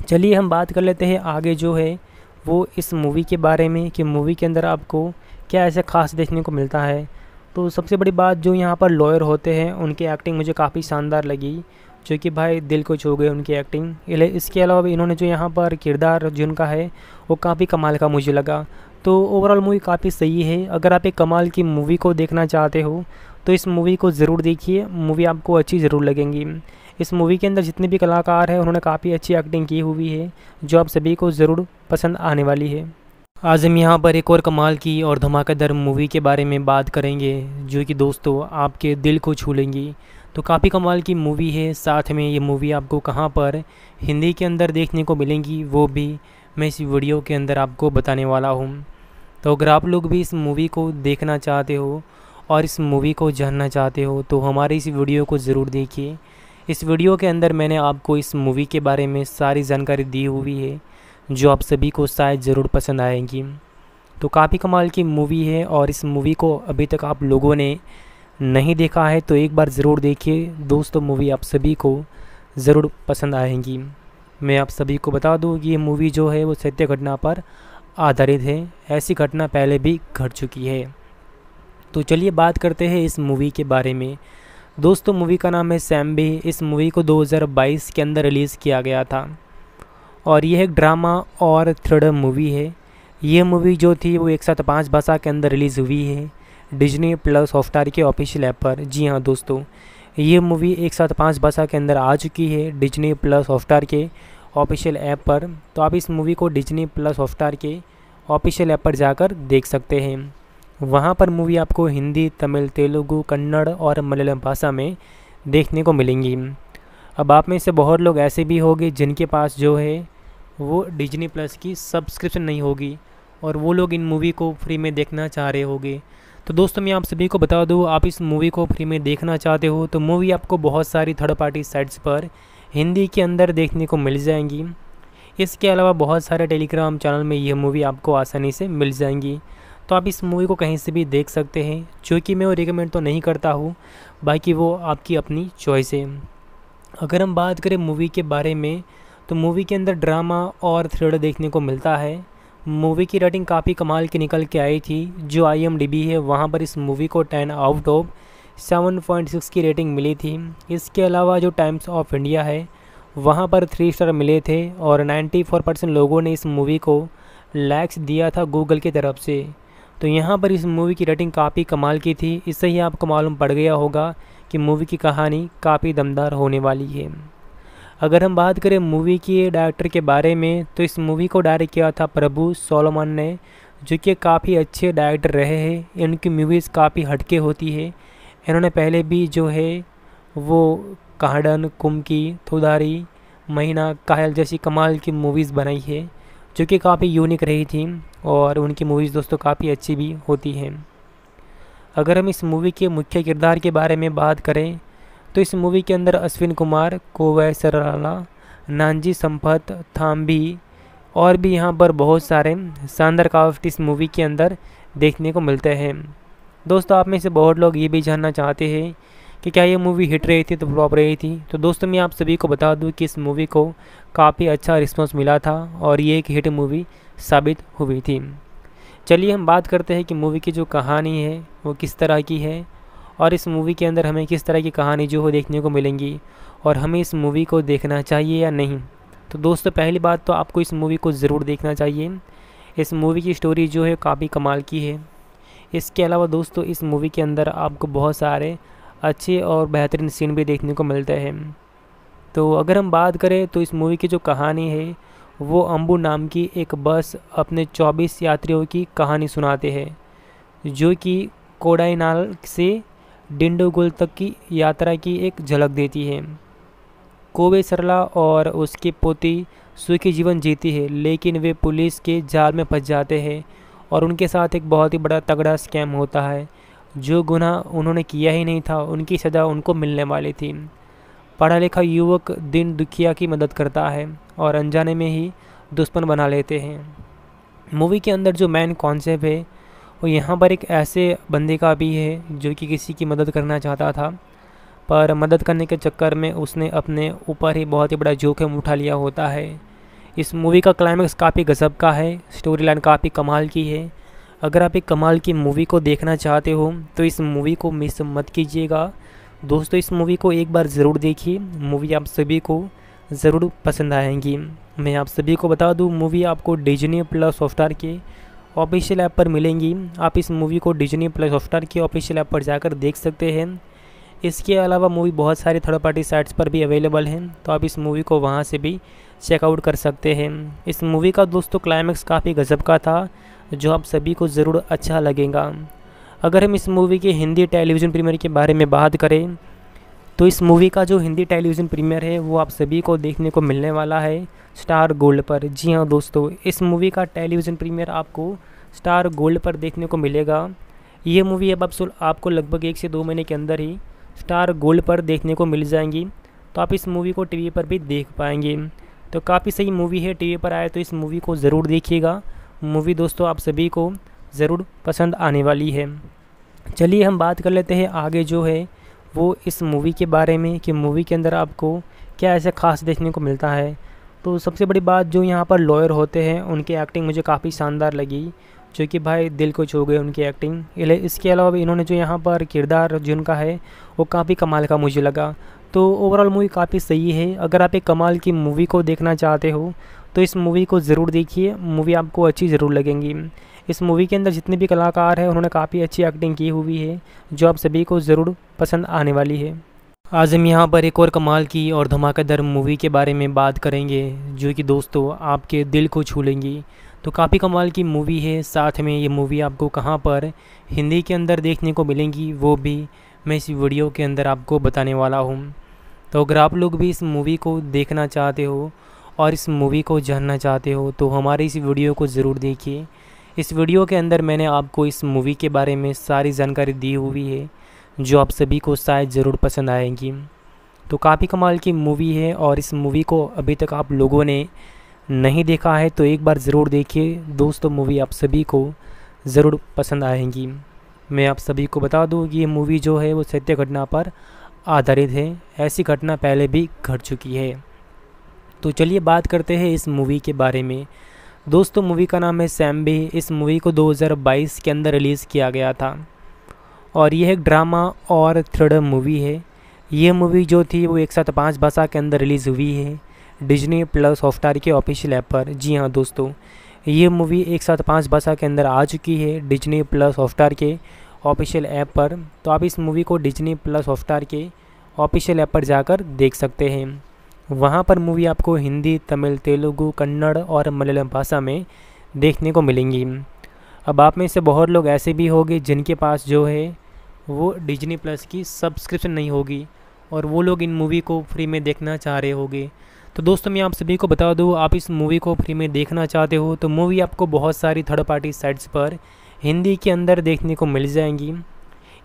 चलिए हम बात कर लेते हैं आगे जो है वो इस मूवी के बारे में कि मूवी के अंदर आपको क्या ऐसा खास देखने को मिलता है तो सबसे बड़ी बात जो यहाँ पर लॉयर होते हैं उनकी एक्टिंग मुझे काफ़ी शानदार लगी जो कि भाई दिल को छू गए उनकी एक्टिंग इसके अलावा भी इन्होंने जो यहाँ पर किरदार जिनका है वो काफ़ी कमाल का मुझे लगा तो ओवरऑल मूवी काफ़ी सही है अगर आप एक कमाल की मूवी को देखना चाहते हो तो इस मूवी को ज़रूर देखिए मूवी आपको अच्छी ज़रूर लगेंगी इस मूवी के अंदर जितने भी कलाकार हैं उन्होंने काफ़ी अच्छी एक्टिंग की हुई है जो आप सभी को ज़रूर पसंद आने वाली है आज हम यहाँ पर एक और कमाल की और धमाकेदार मूवी के बारे में बात करेंगे जो कि दोस्तों आपके दिल को छू लेंगी तो काफ़ी कमाल की मूवी है साथ में ये मूवी आपको कहाँ पर हिंदी के अंदर देखने को मिलेंगी वो भी मैं इस वीडियो के अंदर आपको बताने वाला हूँ तो अगर आप लोग भी इस मूवी को देखना चाहते हो और इस मूवी को जानना चाहते हो तो हमारे इस वीडियो को ज़रूर देखिए इस वीडियो के अंदर मैंने आपको इस मूवी के बारे में सारी जानकारी दी हुई है जो आप सभी को शायद ज़रूर पसंद आएगी तो काफ़ी कमाल की मूवी है और इस मूवी को अभी तक आप लोगों ने नहीं देखा है तो एक बार ज़रूर देखिए दोस्तों मूवी आप सभी को ज़रूर पसंद आएगी मैं आप सभी को बता दूँ कि ये मूवी जो है वो सत्य घटना पर आधारित है ऐसी घटना पहले भी घट चुकी है तो चलिए बात करते हैं इस मूवी के बारे में दोस्तों मूवी का नाम है सैम भी इस मूवी को 2022 के अंदर रिलीज़ किया गया था और यह एक ड्रामा और थ्रिलर मूवी है यह मूवी जो थी वो एक साथ पाँच भाषा के अंदर रिलीज़ हुई है डिजनी प्लस हॉफ्टार के ऑफिशियल ऐप पर जी हाँ दोस्तों ये मूवी एक साथ पाँच भाषा के अंदर आ चुकी है डिजनी प्लस हॉफ्टार के ऑफिशियल ऐप पर तो आप इस मूवी को डिजनी प्लस हॉफ्टार के ऑफिशियल ऐप पर जाकर देख सकते हैं वहाँ पर मूवी आपको हिंदी तमिल तेलुगु कन्नड़ और मलयालम भाषा में देखने को मिलेंगी अब आप में से बहुत लोग ऐसे भी होंगे जिनके पास जो है वो डिजनी प्लस की सब्सक्रिप्शन नहीं होगी और वो लोग इन मूवी को फ्री में देखना चाह रहे होंगे तो दोस्तों मैं आप सभी को बता दूँ आप इस मूवी को फ्री में देखना चाहते हो तो मूवी आपको बहुत सारी थर्ड पार्टी साइट्स पर हिंदी के अंदर देखने को मिल जाएंगी इसके अलावा बहुत सारे टेलीग्राम चैनल में यह मूवी आपको आसानी से मिल जाएंगी तो आप इस मूवी को कहीं से भी देख सकते हैं जो कि मैं वो रिकमेंड तो नहीं करता हूँ बाकी वो आपकी अपनी चॉइस है अगर हम बात करें मूवी के बारे में तो मूवी के अंदर ड्रामा और थ्रिलर देखने को मिलता है मूवी की रेटिंग काफ़ी कमाल की निकल के आई थी जो आई है वहाँ पर इस मूवी को ten out of seven point six की रेटिंग मिली थी इसके अलावा जो टाइम्स ऑफ इंडिया है वहाँ पर थ्री स्टार मिले थे और 94 परसेंट लोगों ने इस मूवी को लैक्स दिया था गूगल की तरफ से तो यहाँ पर इस मूवी की रेटिंग काफ़ी कमाल की थी इससे ही आपको मालूम पड़ गया होगा कि मूवी की कहानी काफ़ी दमदार होने वाली है अगर हम बात करें मूवी के डायरेक्टर के बारे में तो इस मूवी को डायरेक्ट किया था प्रभु सोलोमन ने जो कि काफ़ी अच्छे डायरेक्टर रहे हैं इनकी मूवीज़ काफ़ी हटके होती है इन्होंने पहले भी जो है वो कहाडन कुमकी थुदारी महीना कायल जैसी कमाल की मूवीज़ बनाई है जो कि काफ़ी यूनिक रही थी और उनकी मूवीज़ दोस्तों काफ़ी अच्छी भी होती हैं अगर हम इस मूवी के मुख्य किरदार के बारे में बात करें तो इस मूवी के अंदर अश्विन कुमार कोवै सराला नानजी संपत थाम्बी और भी यहाँ पर बहुत सारे शानदार काफ्ट इस मूवी के अंदर देखने को मिलते हैं दोस्तों आप में से बहुत लोग ये भी जानना चाहते हैं कि क्या ये मूवी हिट रही थी तो फ्लॉप रही थी तो दोस्तों मैं आप सभी को बता दूं कि इस मूवी को काफ़ी अच्छा रिस्पॉन्स मिला था और ये एक हिट मूवी साबित हुई थी चलिए हम बात करते हैं कि मूवी की जो कहानी है वो किस तरह की है और इस मूवी के अंदर हमें किस तरह की कहानी जो है देखने को मिलेंगी और हमें इस मूवी को देखना चाहिए या नहीं तो दोस्तों पहली बात तो आपको इस मूवी को ज़रूर देखना चाहिए इस मूवी की स्टोरी जो है काफ़ी कमाल की है इसके अलावा दोस्तों इस मूवी के अंदर आपको बहुत सारे अच्छे और बेहतरीन सीन भी देखने को मिलते हैं तो अगर हम बात करें तो इस मूवी की जो कहानी है वो अम्बू नाम की एक बस अपने 24 यात्रियों की कहानी सुनाते हैं जो कि कोडाइनाल से डिंडोगुल तक की यात्रा की एक झलक देती है कोवे सरला और उसके पोती सुखी जीवन जीती है लेकिन वे पुलिस के जाल में फंस जाते हैं और उनके साथ एक बहुत ही बड़ा तगड़ा स्कैम होता है जो गुनाह उन्होंने किया ही नहीं था उनकी सज़ा उनको मिलने वाली थी पढ़ा लिखा युवक दिन दुखिया की मदद करता है और अनजाने में ही दुश्मन बना लेते हैं मूवी के अंदर जो मेन कॉन्सेप्ट है वो यहाँ पर एक ऐसे बंदे का भी है जो कि किसी की मदद करना चाहता था पर मदद करने के चक्कर में उसने अपने ऊपर ही बहुत ही बड़ा जोखिम उठा लिया होता है इस मूवी का क्लाइमैक्स काफ़ी गजब का है स्टोरी लाइन काफ़ी कमाल की है अगर आप एक कमाल की मूवी को देखना चाहते हो तो इस मूवी को मिस मत कीजिएगा दोस्तों इस मूवी को एक बार ज़रूर देखिए मूवी आप सभी को ज़रूर पसंद आएंगी मैं आप सभी को बता दूं मूवी आपको डिजनी प्लस हॉटस्टार के ऑफिशियल ऐप पर मिलेंगी आप इस मूवी को डिजनी प्लस हॉटस्टार के ऑफिशियल ऐप पर जाकर देख सकते हैं इसके अलावा मूवी बहुत सारे थर्ड पार्टी साइट्स पर भी अवेलेबल हैं तो आप इस मूवी को वहाँ से भी चेकआउट कर सकते हैं इस मूवी का दोस्तों क्लाइमैक्स काफ़ी गजब का था जो आप सभी को ज़रूर अच्छा लगेगा अगर हम इस मूवी के हिंदी टेलीविज़न प्रीमियर के बारे में बात करें तो इस मूवी का जो हिंदी टेलीविज़न प्रीमियर है वो आप सभी को देखने को मिलने वाला है स्टार गोल्ड पर जी हाँ दोस्तों इस मूवी का टेलीविज़न प्रीमियर आपको स्टार गोल्ड पर देखने को मिलेगा ये मूवी अब आप आपको लगभग एक से दो महीने के अंदर ही स्टार गोल्ड पर देखने को मिल जाएंगी तो आप इस मूवी को टीवी पर भी देख पाएंगे तो काफ़ी सही मूवी है टीवी पर आए तो इस मूवी को ज़रूर देखिएगा मूवी दोस्तों आप सभी को ज़रूर पसंद आने वाली है चलिए हम बात कर लेते हैं आगे जो है वो इस मूवी के बारे में कि मूवी के अंदर आपको क्या ऐसा खास देखने को मिलता है तो सबसे बड़ी बात जो यहाँ पर लॉयर होते हैं उनकी एक्टिंग मुझे काफ़ी शानदार लगी जो कि भाई दिल को छू गए उनकी एक्टिंग इसके अलावा भी इन्होंने जो यहाँ पर किरदार जिनका है वो काफ़ी कमाल का मुझे लगा तो ओवरऑल मूवी काफ़ी सही है अगर आप एक कमाल की मूवी को देखना चाहते हो तो इस मूवी को ज़रूर देखिए मूवी आपको अच्छी ज़रूर लगेंगी इस मूवी के अंदर जितने भी कलाकार हैं उन्होंने काफ़ी अच्छी एक्टिंग की हुई है जो आप सभी को ज़रूर पसंद आने वाली है आज हम यहाँ पर एक और कमाल की और धमाकेदार मूवी के बारे में बात करेंगे जो कि दोस्तों आपके दिल को छू लेंगी तो काफ़ी कमाल की मूवी है साथ में ये मूवी आपको कहाँ पर हिंदी के अंदर देखने को मिलेंगी वो भी मैं इस वीडियो के अंदर आपको बताने वाला हूँ तो अगर आप लोग भी इस मूवी को देखना चाहते हो और इस मूवी को जानना चाहते हो तो हमारे इस वीडियो को ज़रूर देखिए इस वीडियो के अंदर मैंने आपको इस मूवी के बारे में सारी जानकारी दी हुई है जो आप सभी को शायद ज़रूर पसंद आएगी तो काफ़ी कमाल की मूवी है और इस मूवी को अभी तक आप लोगों ने नहीं देखा है तो एक बार ज़रूर देखिए दोस्तों मूवी आप सभी को ज़रूर पसंद आएगी मैं आप सभी को बता दूँ कि ये मूवी जो है वो सत्य घटना पर आधारित है ऐसी घटना पहले भी घट चुकी है तो चलिए बात करते हैं इस मूवी के बारे में दोस्तों मूवी का नाम है सैम्बे इस मूवी को 2022 के अंदर रिलीज़ किया गया था और यह एक ड्रामा और थ्रिलर मूवी है यह मूवी जो थी वो एक साथ पाँच भाषा के अंदर रिलीज़ हुई है डिजनी प्लस हॉटस्टार के ऑफिशियल ऐप पर जी हाँ दोस्तों ये मूवी एक साथ पाँच भाषा के अंदर आ चुकी है डिजनी प्लस हॉटस्टार के ऑफिशियल ऐप पर तो आप इस मूवी को डिजनी प्लस हॉटस्टार के ऑफिशियल ऐप पर जाकर देख सकते हैं वहाँ पर मूवी आपको हिंदी तमिल तेलुगु कन्नड़ और मलयालम भाषा में देखने को मिलेंगी अब आप में से बहुत लोग ऐसे भी होंगे जिनके पास जो है वो डिजनी प्लस की सब्सक्रिप्शन नहीं होगी और वो लोग इन मूवी को फ्री में देखना चाह रहे होंगे तो दोस्तों मैं आप सभी को बता दूँ आप इस मूवी को फ्री में देखना चाहते हो तो मूवी आपको बहुत सारी थर्ड पार्टी साइट्स पर हिंदी के अंदर देखने को मिल जाएंगी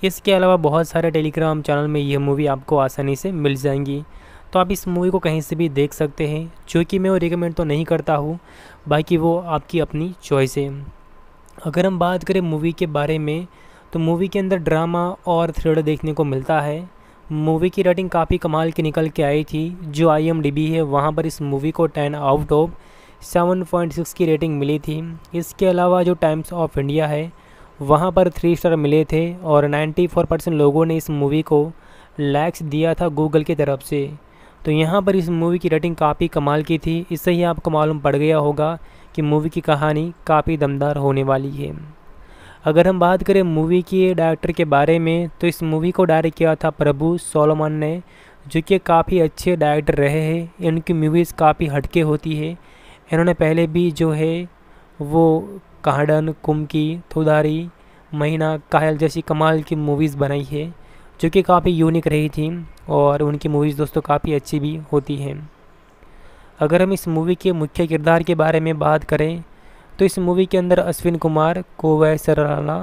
इसके अलावा बहुत सारे टेलीग्राम चैनल में यह मूवी आपको आसानी से मिल जाएंगी तो आप इस मूवी को कहीं से भी देख सकते हैं जो कि मैं वो रिकमेंड तो नहीं करता हूँ बाकी वो आपकी अपनी चॉइस है अगर हम बात करें मूवी के बारे में तो मूवी के अंदर ड्रामा और थ्रिलर देखने को मिलता है मूवी की रेटिंग काफ़ी कमाल की निकल के आई थी जो आई है वहाँ पर इस मूवी को ten out of seven point six की रेटिंग मिली थी इसके अलावा जो टाइम्स ऑफ इंडिया है वहाँ पर थ्री स्टार मिले थे और नाइन्टी फोर परसेंट लोगों ने इस मूवी को लैक्स दिया था गूगल की तरफ से तो यहाँ पर इस मूवी की रेटिंग काफ़ी कमाल की थी इससे ही आपको मालूम पड़ गया होगा कि मूवी की कहानी काफ़ी दमदार होने वाली है अगर हम बात करें मूवी के डायरेक्टर के बारे में तो इस मूवी को डायरेक्ट किया था प्रभु सोलोमन ने जो कि काफ़ी अच्छे डायरेक्टर रहे हैं इनकी मूवीज़ काफ़ी हटके होती है इन्होंने पहले भी जो है वो कहाडन कुमकी थुधारी महीना कायल जैसी कमाल की मूवीज़ बनाई है जो कि काफ़ी यूनिक रही थी और उनकी मूवीज़ दोस्तों काफ़ी अच्छी भी होती हैं अगर हम इस मूवी के मुख्य किरदार के बारे में बात करें तो इस मूवी के अंदर अश्विन कुमार कोवै सराला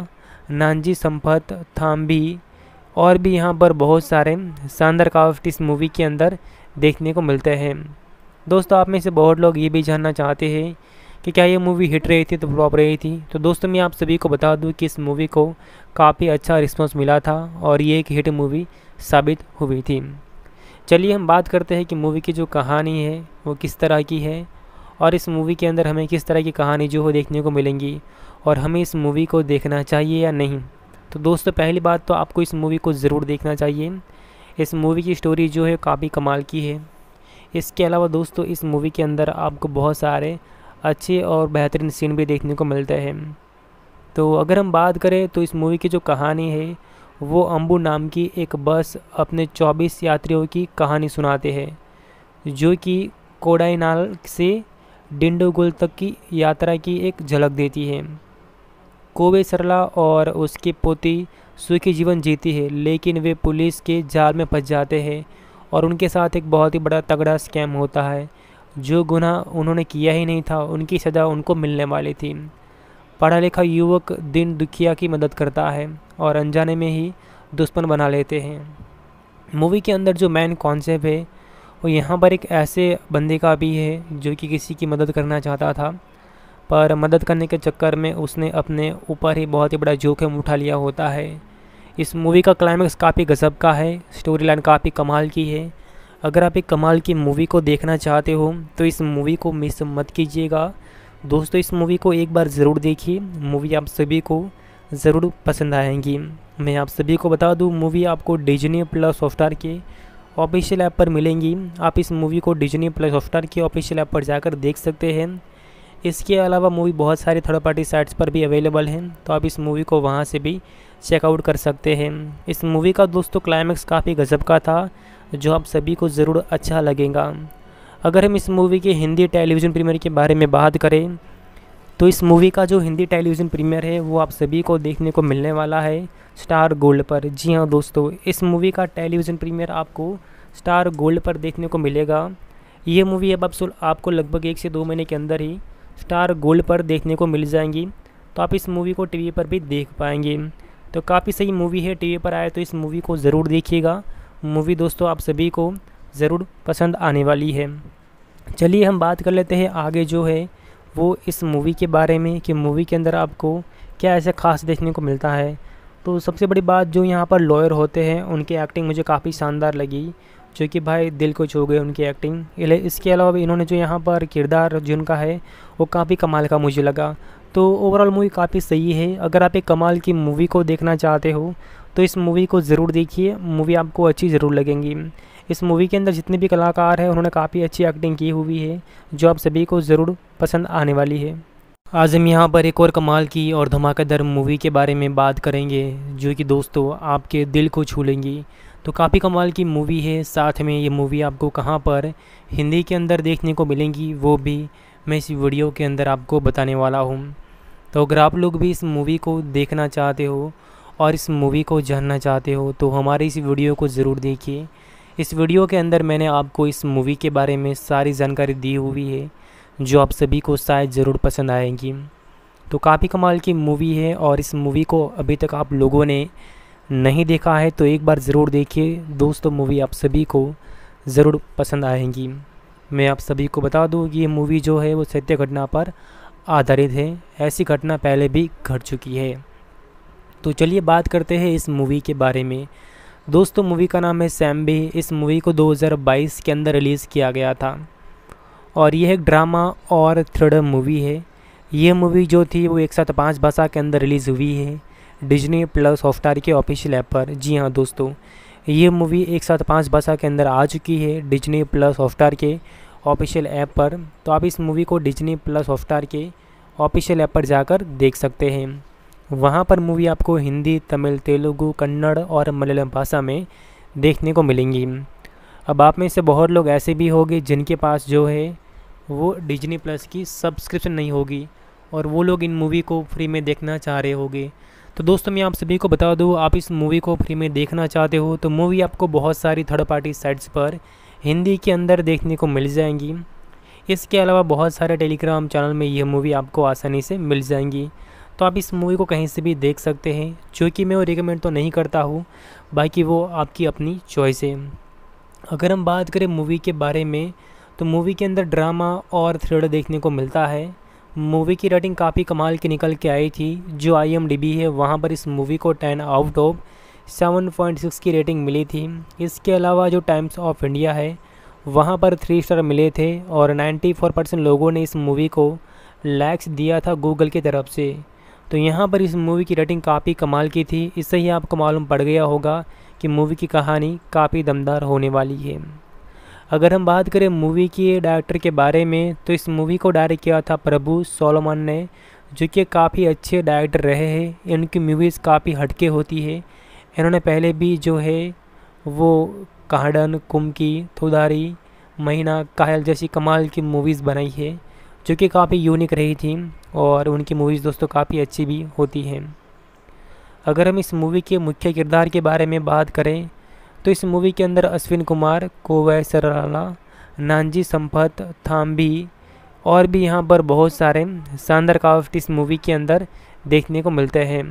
नानजी संपत थाम्बी और भी यहाँ पर बहुत सारे शानदार कावट इस मूवी के अंदर देखने को मिलते हैं दोस्तों आप में से बहुत लोग ये भी जानना चाहते हैं कि क्या ये मूवी हिट रही थी तो फ्लॉप रही थी तो दोस्तों मैं आप सभी को बता दूं कि इस मूवी को काफ़ी अच्छा रिस्पांस मिला था और ये एक हिट मूवी साबित हुई थी चलिए हम बात करते हैं कि मूवी की जो कहानी है वो किस तरह की है और इस मूवी के अंदर हमें किस तरह की कहानी जो है देखने को मिलेंगी और हमें इस मूवी को देखना चाहिए या नहीं तो दोस्तों पहली बात तो आपको इस मूवी को ज़रूर देखना चाहिए इस मूवी की स्टोरी जो है काफ़ी कमाल की है इसके अलावा दोस्तों इस मूवी के अंदर आपको बहुत सारे अच्छे और बेहतरीन सीन भी देखने को मिलते हैं तो अगर हम बात करें तो इस मूवी की जो कहानी है वो अम्बू नाम की एक बस अपने 24 यात्रियों की कहानी सुनाते हैं जो कि कोडाइनाल से डिंडोगुल तक की यात्रा की एक झलक देती है कोवे सरला और उसके पोती सुखी जीवन जीती है लेकिन वे पुलिस के जाल में फंस जाते हैं और उनके साथ एक बहुत ही बड़ा तगड़ा स्कैम होता है जो गुना उन्होंने किया ही नहीं था उनकी सज़ा उनको मिलने वाली थी पढ़ा लिखा युवक दिन दुखिया की मदद करता है और अनजाने में ही दुश्मन बना लेते हैं मूवी के अंदर जो मेन कॉन्सेप्ट है वो यहाँ पर एक ऐसे बंदे का भी है जो कि किसी की मदद करना चाहता था पर मदद करने के चक्कर में उसने अपने ऊपर ही बहुत ही बड़ा जोखिम उठा लिया होता है इस मूवी का क्लाइमैक्स काफ़ी गजब का है स्टोरी लाइन काफ़ी कमाल की है अगर आप एक कमाल की मूवी को देखना चाहते हो तो इस मूवी को मिस मत कीजिएगा दोस्तों इस मूवी को एक बार ज़रूर देखिए मूवी आप सभी को ज़रूर पसंद आएंगी मैं आप सभी को बता दूं मूवी आपको डिजनी प्लस हॉटस्टार के ऑफिशियल ऐप पर मिलेंगी आप इस मूवी को डिजनी प्लस हॉटस्टार के ऑफिशियल ऐप पर जाकर देख सकते हैं इसके अलावा मूवी बहुत सारे थर्ड पार्टी साइट्स पर भी अवेलेबल हैं तो आप इस मूवी को वहाँ से भी चेकआउट कर सकते हैं इस मूवी का दोस्तों क्लाइमैक्स काफ़ी गजब का था जो आप सभी को ज़रूर अच्छा लगेगा अगर हम इस मूवी के हिंदी टेलीविज़न प्रीमियर के बारे में बात करें तो इस मूवी का जो हिंदी टेलीविज़न प्रीमियर है वो आप सभी को देखने को मिलने वाला है स्टार गोल्ड पर जी हाँ दोस्तों इस मूवी का टेलीविज़न प्रीमियर आपको स्टार गोल्ड पर देखने को मिलेगा ये मूवी अब आप आपको लगभग एक से दो महीने के अंदर ही स्टार गोल्ड पर देखने को मिल जाएंगी तो आप इस मूवी को टीवी पर भी देख पाएंगे तो काफ़ी सही मूवी है टीवी पर आए तो इस मूवी को ज़रूर देखिएगा मूवी दोस्तों आप सभी को ज़रूर पसंद आने वाली है चलिए हम बात कर लेते हैं आगे जो है वो इस मूवी के बारे में कि मूवी के अंदर आपको क्या ऐसा ख़ास देखने को मिलता है तो सबसे बड़ी बात जो यहाँ पर लॉयर होते हैं उनकी एक्टिंग मुझे काफ़ी शानदार लगी जो कि भाई दिल को छू गए उनकी एक्टिंग इसके अलावा भी इन्होंने जो यहाँ पर किरदार जिनका है वो काफ़ी कमाल का मुझे लगा तो ओवरऑल मूवी काफ़ी सही है अगर आप एक कमाल की मूवी को देखना चाहते हो तो इस मूवी को ज़रूर देखिए मूवी आपको अच्छी ज़रूर लगेंगी इस मूवी के अंदर जितने भी कलाकार हैं उन्होंने काफ़ी अच्छी एक्टिंग की हुई है जो आप सभी को ज़रूर पसंद आने वाली है आज हम यहाँ पर एक और कमाल की और धमाकेदार मूवी के बारे में बात करेंगे जो कि दोस्तों आपके दिल को छू लेंगी तो काफ़ी कमाल की मूवी है साथ में ये मूवी आपको कहाँ पर हिंदी के अंदर देखने को मिलेंगी वो भी मैं इस वीडियो के अंदर आपको बताने वाला हूँ तो अगर आप लोग भी इस मूवी को देखना चाहते हो और इस मूवी को जानना चाहते हो तो हमारे इस वीडियो को ज़रूर देखिए इस वीडियो के अंदर मैंने आपको इस मूवी के बारे में सारी जानकारी दी हुई है जो आप सभी को शायद ज़रूर पसंद आएगी तो काफ़ी कमाल की मूवी है और इस मूवी को अभी तक आप लोगों ने नहीं देखा है तो एक बार ज़रूर देखिए दोस्तों मूवी आप सभी को ज़रूर पसंद आएगी मैं आप सभी को बता दूँ कि ये मूवी जो है वो सत्य घटना पर आधारित है ऐसी घटना पहले भी घट चुकी है तो चलिए बात करते हैं इस मूवी के बारे में दोस्तों मूवी का नाम है सैम भी इस मूवी को 2022 के अंदर रिलीज़ किया गया था और यह एक ड्रामा और थ्रिलर मूवी है यह मूवी जो थी वो एक साथ पाँच भाषा के अंदर रिलीज़ हुई है डिजनी प्लस हॉफ्टार के ऑफिशियल ऐप पर जी हाँ दोस्तों ये मूवी एक साथ पाँच भाषा के अंदर आ चुकी है डिजनी प्लस हॉफ्टार के ऑफिशियल ऐप पर तो आप इस मूवी को डिजनी प्लस हॉफ्टार के ऑफिशियल ऐप पर जाकर देख सकते हैं वहाँ पर मूवी आपको हिंदी तमिल तेलुगू कन्नड़ और मलयालम भाषा में देखने को मिलेंगी अब आप में से बहुत लोग ऐसे भी होंगे जिनके पास जो है वो डिजनी प्लस की सब्सक्रिप्शन नहीं होगी और वो लोग इन मूवी को फ्री में देखना चाह रहे होंगे तो दोस्तों मैं आप सभी को बता दूँ आप इस मूवी को फ्री में देखना चाहते हो तो मूवी आपको बहुत सारी थर्ड पार्टी साइट्स पर हिंदी के अंदर देखने को मिल जाएंगी इसके अलावा बहुत सारे टेलीग्राम चैनल में यह मूवी आपको आसानी से मिल जाएंगी तो आप इस मूवी को कहीं से भी देख सकते हैं चूँकि मैं वो रिकमेंड तो नहीं करता हूँ बाकी वो आपकी अपनी चॉइस है अगर हम बात करें मूवी के बारे में तो मूवी के अंदर ड्रामा और थ्रिलर देखने को मिलता है मूवी की रेटिंग काफ़ी कमाल की निकल के आई थी जो आई है वहाँ पर इस मूवी को ten out of seven point six की रेटिंग मिली थी इसके अलावा जो टाइम्स ऑफ इंडिया है वहाँ पर थ्री स्टार मिले थे और 94 परसेंट लोगों ने इस मूवी को लैक्स दिया था गूगल की तरफ से तो यहाँ पर इस मूवी की रेटिंग काफ़ी कमाल की थी इससे ही आपको मालूम पड़ गया होगा कि मूवी की कहानी काफ़ी दमदार होने वाली है अगर हम बात करें मूवी के डायरेक्टर के बारे में तो इस मूवी को डायरेक्ट किया था प्रभु सोलोमन ने जो कि काफ़ी अच्छे डायरेक्टर रहे हैं इनकी मूवीज़ काफ़ी हटके होती है इन्होंने पहले भी जो है वो कहाडन कुमकी थुधारी महीना कायल जैसी कमाल की मूवीज़ बनाई है जो कि काफ़ी यूनिक रही थी और उनकी मूवीज़ दोस्तों काफ़ी अच्छी भी होती हैं अगर हम इस मूवी के मुख्य किरदार के बारे में बात करें तो इस मूवी के अंदर अश्विन कुमार कोवै सराला नानजी संपत थाम्बी और भी यहाँ पर बहुत सारे शानदार कावट इस मूवी के अंदर देखने को मिलते हैं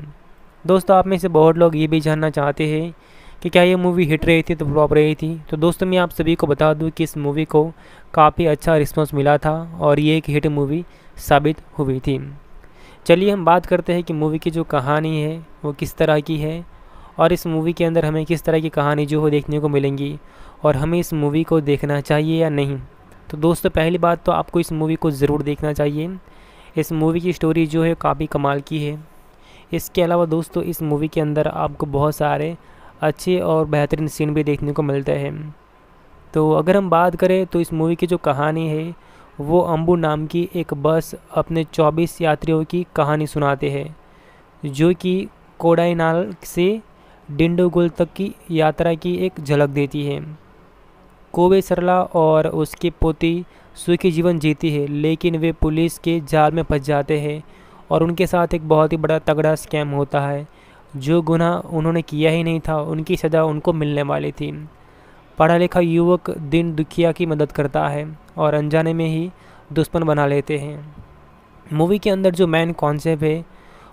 दोस्तों आप में से बहुत लोग ये भी जानना चाहते हैं कि क्या ये मूवी हिट रही थी तो फ्लॉप रही थी तो दोस्तों मैं आप सभी को बता दूं कि इस मूवी को काफ़ी अच्छा रिस्पांस मिला था और ये एक हिट मूवी साबित हुई थी चलिए हम बात करते हैं कि मूवी की जो कहानी है वो किस तरह की है और इस मूवी के अंदर हमें किस तरह की कहानी जो है देखने को मिलेंगी और हमें इस मूवी को देखना चाहिए या नहीं तो दोस्तों पहली बात तो आपको इस मूवी को ज़रूर देखना चाहिए इस मूवी की स्टोरी जो है काफ़ी कमाल की है इसके अलावा दोस्तों इस मूवी के अंदर आपको बहुत सारे अच्छे और बेहतरीन सीन भी देखने को मिलते हैं तो अगर हम बात करें तो इस मूवी की जो कहानी है वो अम्बू नाम की एक बस अपने 24 यात्रियों की कहानी सुनाते हैं जो कि कोडाइनाल से डिंडोगुल तक की यात्रा की एक झलक देती है कोवे सरला और उसके पोती सुखी जीवन जीती है लेकिन वे पुलिस के जाल में फंस जाते हैं और उनके साथ एक बहुत ही बड़ा तगड़ा स्कैम होता है जो गुना उन्होंने किया ही नहीं था उनकी सज़ा उनको मिलने वाली थी पढ़ा लिखा युवक दिन दुखिया की मदद करता है और अनजाने में ही दुश्मन बना लेते हैं मूवी के अंदर जो मेन कॉन्सेप्ट है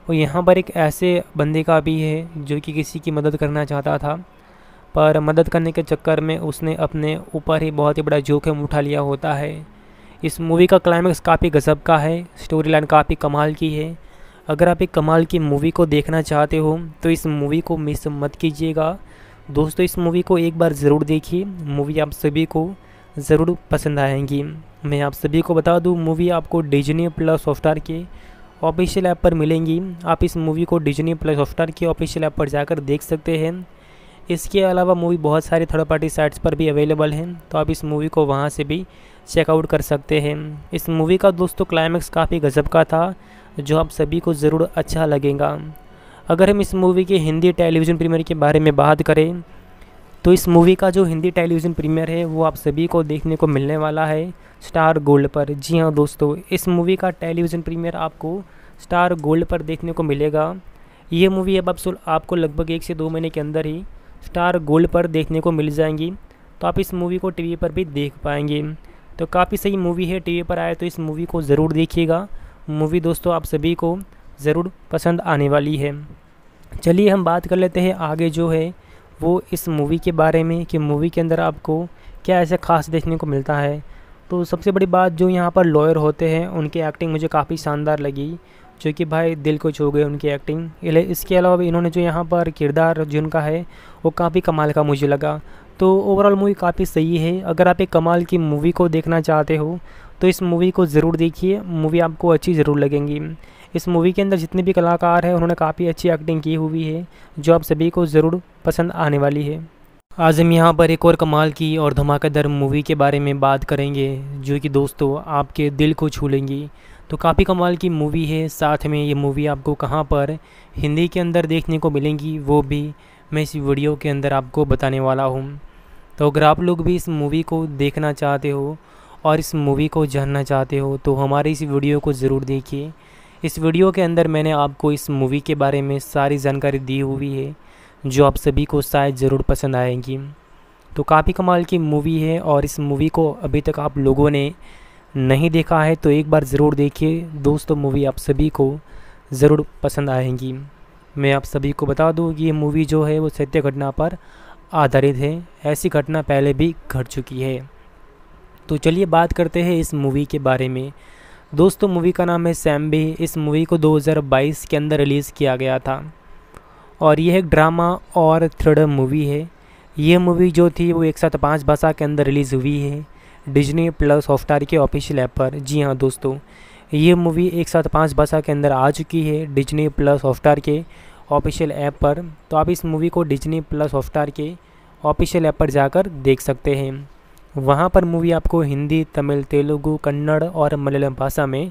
वो यहाँ पर एक ऐसे बंदे का भी है जो कि किसी की मदद करना चाहता था पर मदद करने के चक्कर में उसने अपने ऊपर ही बहुत ही बड़ा जोखिम उठा लिया होता है इस मूवी का क्लाइमैक्स काफ़ी गजब का है स्टोरी लाइन काफ़ी कमाल की है अगर आप एक कमाल की मूवी को देखना चाहते हो तो इस मूवी को मिस मत कीजिएगा दोस्तों इस मूवी को एक बार ज़रूर देखिए मूवी आप सभी को ज़रूर पसंद आएंगी मैं आप सभी को बता दूँ मूवी आपको डिजनी प्लस हॉटस्टार के ऑफिशियल ऐप पर मिलेंगी आप इस मूवी को डिजनी प्लस हॉटस्टार के ऑफिशियल ऐप पर जाकर देख सकते हैं इसके अलावा मूवी बहुत सारी थर्ड पार्टी साइट्स पर भी अवेलेबल हैं तो आप इस मूवी को वहाँ से भी चेकआउट कर सकते हैं इस मूवी का दोस्तों क्लाइमैक्स काफ़ी गजब का था जो आप सभी को ज़रूर अच्छा लगेगा अगर हम इस मूवी के हिंदी टेलीविज़न प्रीमियर के बारे में बात करें तो इस मूवी का जो हिंदी टेलीविज़न प्रीमियर है वो आप सभी को देखने को मिलने वाला है स्टार गोल्ड पर जी हाँ दोस्तों इस मूवी का टेलीविज़न प्रीमियर आपको स्टार गोल्ड पर देखने को मिलेगा ये मूवी अब आप आपको लगभग एक से दो महीने के अंदर ही स्टार गोल्ड पर देखने को मिल जाएंगी तो आप इस मूवी को टीवी पर भी देख पाएंगे तो काफ़ी सही मूवी है टीवी पर आए तो इस मूवी को ज़रूर देखिएगा मूवी दोस्तों आप सभी को ज़रूर पसंद आने वाली है चलिए हम बात कर लेते हैं आगे जो है वो इस मूवी के बारे में कि मूवी के अंदर आपको क्या ऐसा ख़ास देखने को मिलता है तो सबसे बड़ी बात जो यहाँ पर लॉयर होते हैं उनकी एक्टिंग मुझे काफ़ी शानदार लगी जो कि भाई दिल को छू गए उनकी एक्टिंग इसके अलावा इन्होंने जो यहाँ पर किरदार जिनका है वो काफ़ी कमाल का मुझे लगा तो ओवरऑल मूवी काफ़ी सही है अगर आप एक कमाल की मूवी को देखना चाहते हो तो इस मूवी को ज़रूर देखिए मूवी आपको अच्छी ज़रूर लगेंगी इस मूवी के अंदर जितने भी कलाकार हैं उन्होंने काफ़ी अच्छी एक्टिंग की हुई है जो आप सभी को ज़रूर पसंद आने वाली है आज हम यहाँ पर एक और कमाल की और धमाकेदार मूवी के बारे में बात करेंगे जो कि दोस्तों आपके दिल को छू लेंगी तो काफ़ी कमाल की मूवी है साथ में ये मूवी आपको कहाँ पर हिंदी के अंदर देखने को मिलेंगी वो भी मैं इस वीडियो के अंदर आपको बताने वाला हूँ तो अगर आप लोग भी इस मूवी को देखना चाहते हो और इस मूवी को जानना चाहते हो तो हमारे इस वीडियो को ज़रूर देखिए इस वीडियो के अंदर मैंने आपको इस मूवी के बारे में सारी जानकारी दी हुई है जो आप सभी को शायद ज़रूर पसंद आएगी तो काफ़ी कमाल की मूवी है और इस मूवी को अभी तक आप लोगों ने नहीं देखा है तो एक बार ज़रूर देखिए दोस्तों मूवी आप सभी को ज़रूर पसंद आएगी मैं आप सभी को बता दूँ कि ये मूवी जो है वो सत्य घटना पर आधारित है ऐसी घटना पहले भी घट चुकी है तो चलिए बात करते हैं इस मूवी के बारे में दोस्तों मूवी का नाम है सैम भी इस मूवी को 2022 के अंदर रिलीज़ किया गया था और यह एक ड्रामा और थ्रिलर मूवी है यह मूवी जो थी वो एक साथ पाँच भाषा के अंदर रिलीज़ हुई है डिजनी प्लस हॉटस्टार के ऑफिशियल ऐप पर जी हाँ दोस्तों ये मूवी एक साथ पाँच भाषा के अंदर आ चुकी है डिजनी प्लस हॉटस्टार के ऑफिशियल ऐप पर तो आप इस मूवी को डिजनी प्लस हॉटस्टार के ऑफिशियल ऐप पर जाकर देख सकते हैं वहाँ पर मूवी आपको हिंदी तमिल तेलुगु कन्नड़ और मलयालम भाषा में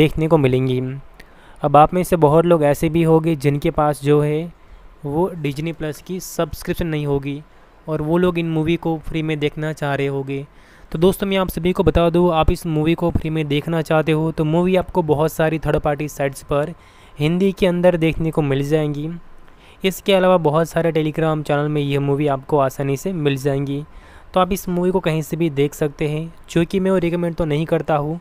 देखने को मिलेंगी अब आप में से बहुत लोग ऐसे भी होंगे जिनके पास जो है वो डिजनी प्लस की सब्सक्रिप्शन नहीं होगी और वो लोग इन मूवी को फ्री में देखना चाह रहे होंगे तो दोस्तों मैं आप सभी को बता दूँ आप इस मूवी को फ्री में देखना चाहते हो तो मूवी आपको बहुत सारी थर्ड पार्टी साइट्स पर हिंदी के अंदर देखने को मिल जाएंगी इसके अलावा बहुत सारे टेलीग्राम चैनल में यह मूवी आपको आसानी से मिल जाएंगी तो आप इस मूवी को कहीं से भी देख सकते हैं चूँकि मैं वो रिकमेंड तो नहीं करता हूँ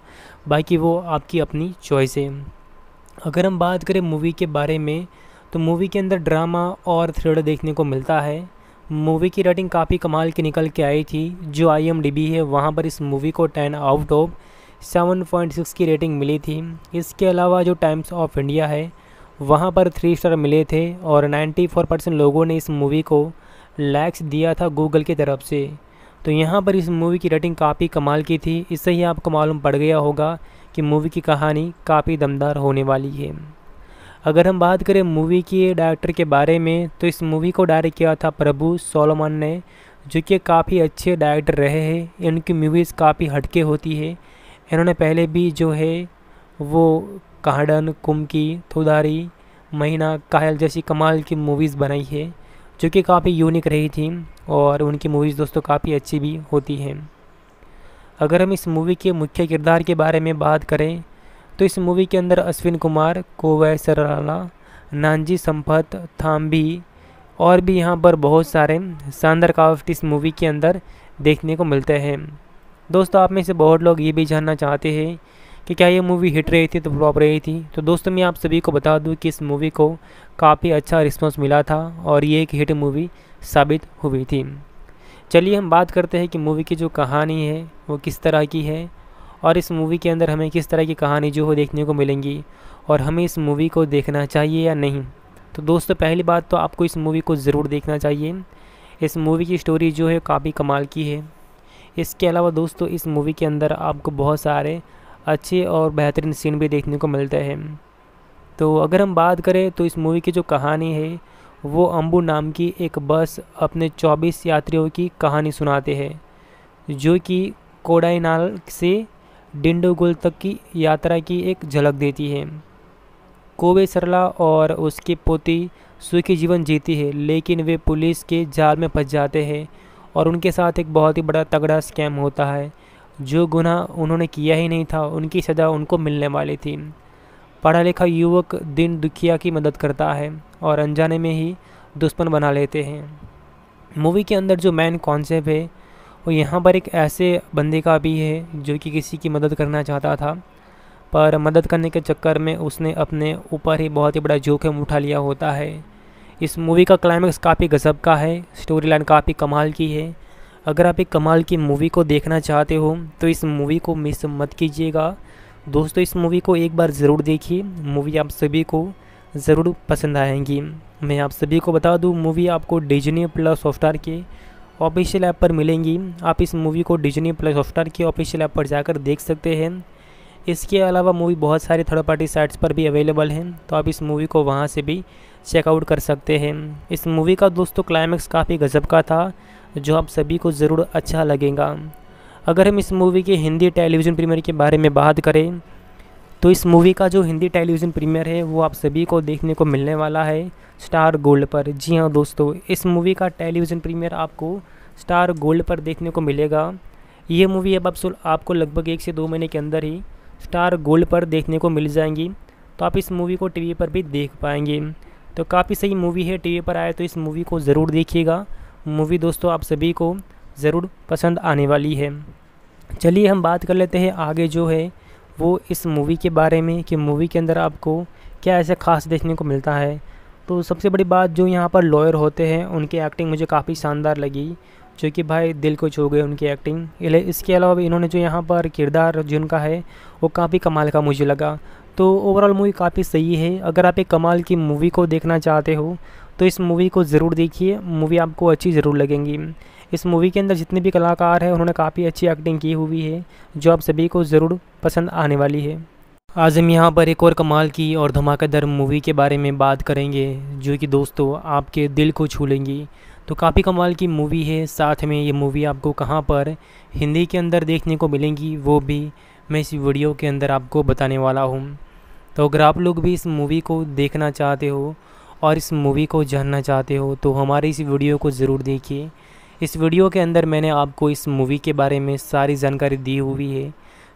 बाकी वो आपकी अपनी चॉइस है अगर हम बात करें मूवी के बारे में तो मूवी के अंदर ड्रामा और थ्रिलर देखने को मिलता है मूवी की रेटिंग काफ़ी कमाल की निकल के आई थी जो आई है वहाँ पर इस मूवी को ten out of seven point six की रेटिंग मिली थी इसके अलावा जो टाइम्स ऑफ इंडिया है वहाँ पर थ्री स्टार मिले थे और 94 परसेंट लोगों ने इस मूवी को लैक्स दिया था गूगल की तरफ से तो यहाँ पर इस मूवी की रेटिंग काफ़ी कमाल की थी इससे ही आपको मालूम पड़ गया होगा कि मूवी की कहानी काफ़ी दमदार होने वाली है अगर हम बात करें मूवी के डायरेक्टर के बारे में तो इस मूवी को डायरेक्ट किया था प्रभु सोलोमन ने जो कि काफ़ी अच्छे डायरेक्टर रहे हैं इनकी मूवीज़ काफ़ी हटके होती है इन्होंने पहले भी जो है वो कहाडन कुमकी थुदारी महीना कायल जैसी कमाल की मूवीज़ बनाई है जो कि काफ़ी यूनिक रही थी और उनकी मूवीज़ दोस्तों काफ़ी अच्छी भी होती हैं अगर हम इस मूवी के मुख्य किरदार के बारे में बात करें तो इस मूवी के अंदर अश्विन कुमार कोवै सराला नानजी संपत थाम्बी और भी यहाँ पर बहुत सारे शानदार कावट इस मूवी के अंदर देखने को मिलते हैं दोस्तों आप में से बहुत लोग ये भी जानना चाहते हैं कि क्या ये मूवी हिट रही थी तो फ्लॉप रही थी तो दोस्तों मैं आप सभी को बता दूं कि इस मूवी को काफ़ी अच्छा रिस्पॉन्स मिला था और ये एक हिट मूवी साबित हुई थी चलिए हम बात करते हैं कि मूवी की जो कहानी है वो किस तरह की है और इस मूवी के अंदर हमें किस तरह की कहानी जो है देखने को मिलेंगी और हमें इस मूवी को देखना चाहिए या नहीं तो दोस्तों पहली बात तो आपको इस मूवी को ज़रूर देखना चाहिए इस मूवी की स्टोरी जो है काफ़ी कमाल की है इसके अलावा दोस्तों इस मूवी के अंदर आपको बहुत सारे अच्छे और बेहतरीन सीन भी देखने को मिलते हैं तो अगर हम बात करें तो इस मूवी की जो कहानी है वो अम्बू नाम की एक बस अपने 24 यात्रियों की कहानी सुनाते हैं जो कि कोडाइनाल से डिंडोगुल तक की यात्रा की एक झलक देती है कोवे सरला और उसके पोती सुखी जीवन जीती है लेकिन वे पुलिस के जाल में फंस जाते हैं और उनके साथ एक बहुत ही बड़ा तगड़ा स्कैम होता है जो गुना उन्होंने किया ही नहीं था उनकी सज़ा उनको मिलने वाली थी पढ़ा लिखा युवक दिन दुखिया की मदद करता है और अनजाने में ही दुश्मन बना लेते हैं मूवी के अंदर जो मैन कॉन्सेप्ट है वो यहाँ पर एक ऐसे बंदे का भी है जो कि किसी की मदद करना चाहता था पर मदद करने के चक्कर में उसने अपने ऊपर ही बहुत ही बड़ा जोखिम उठा लिया होता है इस मूवी का क्लाइमैक्स काफ़ी गजब का है स्टोरी लाइन काफ़ी कमाल की है अगर आप एक कमाल की मूवी को देखना चाहते हो तो इस मूवी को मिस मत कीजिएगा दोस्तों इस मूवी को एक बार ज़रूर देखिए मूवी आप सभी को ज़रूर पसंद आएंगी मैं आप सभी को बता दूं मूवी आपको डिजनी प्लस सॉफ्टवेयर के ऑफिशियल ऐप पर मिलेंगी आप इस मूवी को डिजनी प्लस सॉफ्टवेयर के ऑफिशियल ऐप पर जाकर देख सकते हैं इसके अलावा मूवी बहुत सारे थर्ड पार्टी साइट्स पर भी अवेलेबल हैं तो आप इस मूवी को वहाँ से भी चेकआउट कर सकते हैं इस मूवी का दोस्तों क्लाइमैक्स काफ़ी गजब का था जो आप सभी को ज़रूर अच्छा लगेगा अगर हम इस मूवी के हिंदी टेलीविज़न प्रीमियर के बारे में बात करें तो इस मूवी का जो हिंदी टेलीविज़न प्रीमियर है वो आप सभी को देखने को मिलने वाला है स्टार गोल्ड पर जी हाँ दोस्तों इस मूवी का टेलीविज़न प्रीमियर आपको स्टार गोल्ड पर देखने को मिलेगा ये मूवी अब आप आपको लगभग एक से दो महीने के अंदर ही स्टार गोल्ड पर देखने को मिल जाएंगी तो आप इस मूवी को टीवी पर भी देख पाएंगे तो काफ़ी सही मूवी है टीवी पर आए तो इस मूवी को ज़रूर देखिएगा मूवी दोस्तों आप सभी को ज़रूर पसंद आने वाली है चलिए हम बात कर लेते हैं आगे जो है वो इस मूवी के बारे में कि मूवी के अंदर आपको क्या ऐसा खास देखने को मिलता है तो सबसे बड़ी बात जो यहाँ पर लॉयर होते हैं उनकी एक्टिंग मुझे काफ़ी शानदार लगी जो कि भाई दिल को छू गए उनकी एक्टिंग इसके अलावा भी इन्होंने जो यहाँ पर किरदार जिनका है वो काफ़ी कमाल का मुझे लगा तो ओवरऑल मूवी काफ़ी सही है अगर आप एक कमाल की मूवी को देखना चाहते हो तो इस मूवी को ज़रूर देखिए मूवी आपको अच्छी ज़रूर लगेंगी इस मूवी के अंदर जितने भी कलाकार हैं उन्होंने काफ़ी अच्छी एक्टिंग की हुई है जो आप सभी को ज़रूर पसंद आने वाली है आज हम यहाँ पर एक और कमाल की और धमाकेदार मूवी के बारे में बात करेंगे जो कि दोस्तों आपके दिल को छू लेंगी तो काफ़ी कमाल की मूवी है साथ में ये मूवी आपको कहाँ पर हिंदी के अंदर देखने को मिलेंगी वो भी मैं इस वीडियो के अंदर आपको बताने वाला हूँ तो अगर आप लोग भी इस मूवी को देखना चाहते हो और इस मूवी को जानना चाहते हो तो हमारे इस वीडियो को ज़रूर देखिए इस वीडियो के अंदर मैंने आपको इस मूवी के बारे में सारी जानकारी दी हुई है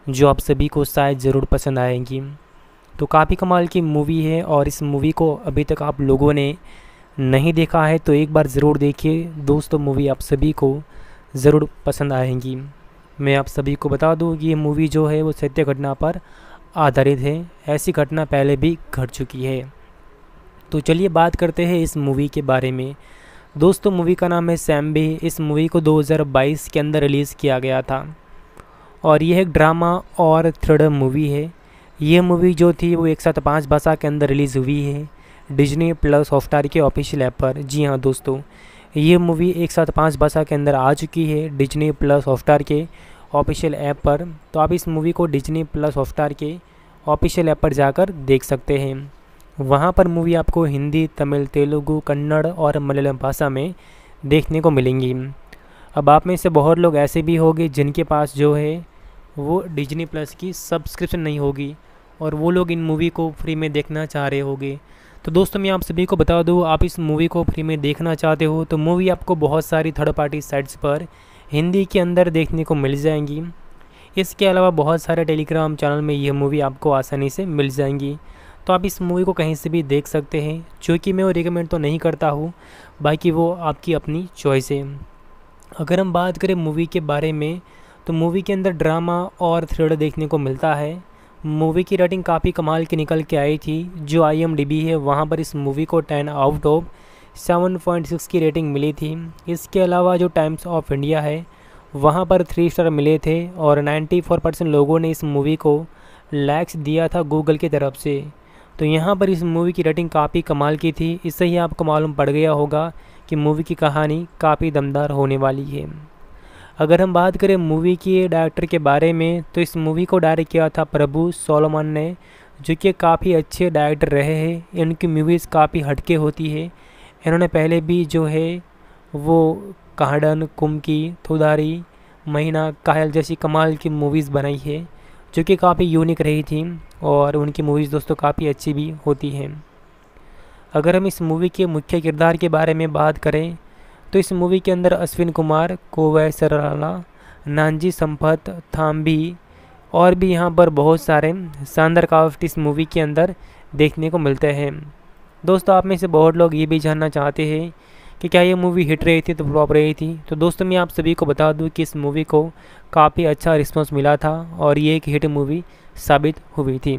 जो आप सभी को शायद ज़रूर पसंद आएगी तो काफ़ी कमाल की मूवी है और इस मूवी को अभी तक आप लोगों ने नहीं देखा है तो एक बार ज़रूर देखिए दोस्तों मूवी आप सभी को ज़रूर पसंद आएगी मैं आप सभी को बता दूं कि ये मूवी जो है वो सत्य घटना पर आधारित है ऐसी घटना पहले भी घट चुकी है तो चलिए बात करते हैं इस मूवी के बारे में दोस्तों मूवी का नाम है सैम भी इस मूवी को 2022 के अंदर रिलीज़ किया गया था और यह एक ड्रामा और थ्रिलर मूवी है यह मूवी जो थी वो एक साथ पाँच भाषा के अंदर रिलीज़ हुई है डिजनी प्लस हॉटस्टार के ऑफिशियल ऐप पर जी हाँ दोस्तों ये मूवी एक साथ पाँच भाषा के अंदर आ चुकी है डिजनी प्लस हॉटस्टार के ऑफिशियल ऐप पर तो आप इस मूवी को डिजनी प्लस हॉटस्टार के ऑफिशियल ऐप पर जाकर देख सकते हैं वहाँ पर मूवी आपको हिंदी तमिल तेलुगू कन्नड़ और मलयालम भाषा में देखने को मिलेंगी अब आप में से बहुत लोग ऐसे भी होंगे जिनके पास जो है वो डिजनी प्लस की सब्सक्रिप्शन नहीं होगी और वो लोग इन मूवी को फ्री में देखना चाह रहे होंगे तो दोस्तों मैं आप सभी को बता दूँ आप इस मूवी को फ्री में देखना चाहते हो तो मूवी आपको बहुत सारी थर्ड पार्टी साइट्स पर हिंदी के अंदर देखने को मिल जाएंगी इसके अलावा बहुत सारे टेलीग्राम चैनल में यह मूवी आपको आसानी से मिल जाएंगी तो आप इस मूवी को कहीं से भी देख सकते हैं चूँकि मैं वो रिकमेंड तो नहीं करता हूँ बाकी वो आपकी अपनी चॉइस है अगर हम बात करें मूवी के बारे में तो मूवी के अंदर ड्रामा और थ्रिलर देखने को मिलता है मूवी की रेटिंग काफ़ी कमाल की निकल के आई थी जो आई है वहाँ पर इस मूवी को ten out of seven point six की रेटिंग मिली थी इसके अलावा जो टाइम्स ऑफ इंडिया है वहाँ पर थ्री स्टार मिले थे और नाइन्टी फोर परसेंट लोगों ने इस मूवी को लैक्स दिया था गूगल की तरफ से तो यहाँ पर इस मूवी की रेटिंग काफ़ी कमाल की थी इससे ही आपको मालूम पड़ गया होगा कि मूवी की कहानी काफ़ी दमदार होने वाली है अगर हम बात करें मूवी के डायरेक्टर के बारे में तो इस मूवी को डायरेक्ट किया था प्रभु सोलोमन ने जो कि काफ़ी अच्छे डायरेक्टर रहे हैं इनकी मूवीज़ काफ़ी हटके होती है इन्होंने पहले भी जो है वो कहाडन कुमकी थुदारी महीना कायल जैसी कमाल की मूवीज़ बनाई है जो कि काफ़ी यूनिक रही थी और उनकी मूवीज़ दोस्तों काफ़ी अच्छी भी होती हैं अगर हम इस मूवी के मुख्य किरदार के बारे में बात करें तो इस मूवी के अंदर अश्विन कुमार कोवै सरला नानजी संपत थाम्बी और भी यहाँ पर बहुत सारे शानदार कावट इस मूवी के अंदर देखने को मिलते हैं दोस्तों आप में से बहुत लोग ये भी जानना चाहते हैं कि क्या ये मूवी हिट रही थी तो फ्लॉप रही थी तो दोस्तों मैं आप सभी को बता दूं कि इस मूवी को काफ़ी अच्छा रिस्पॉन्स मिला था और ये एक हिट मूवी साबित हुई थी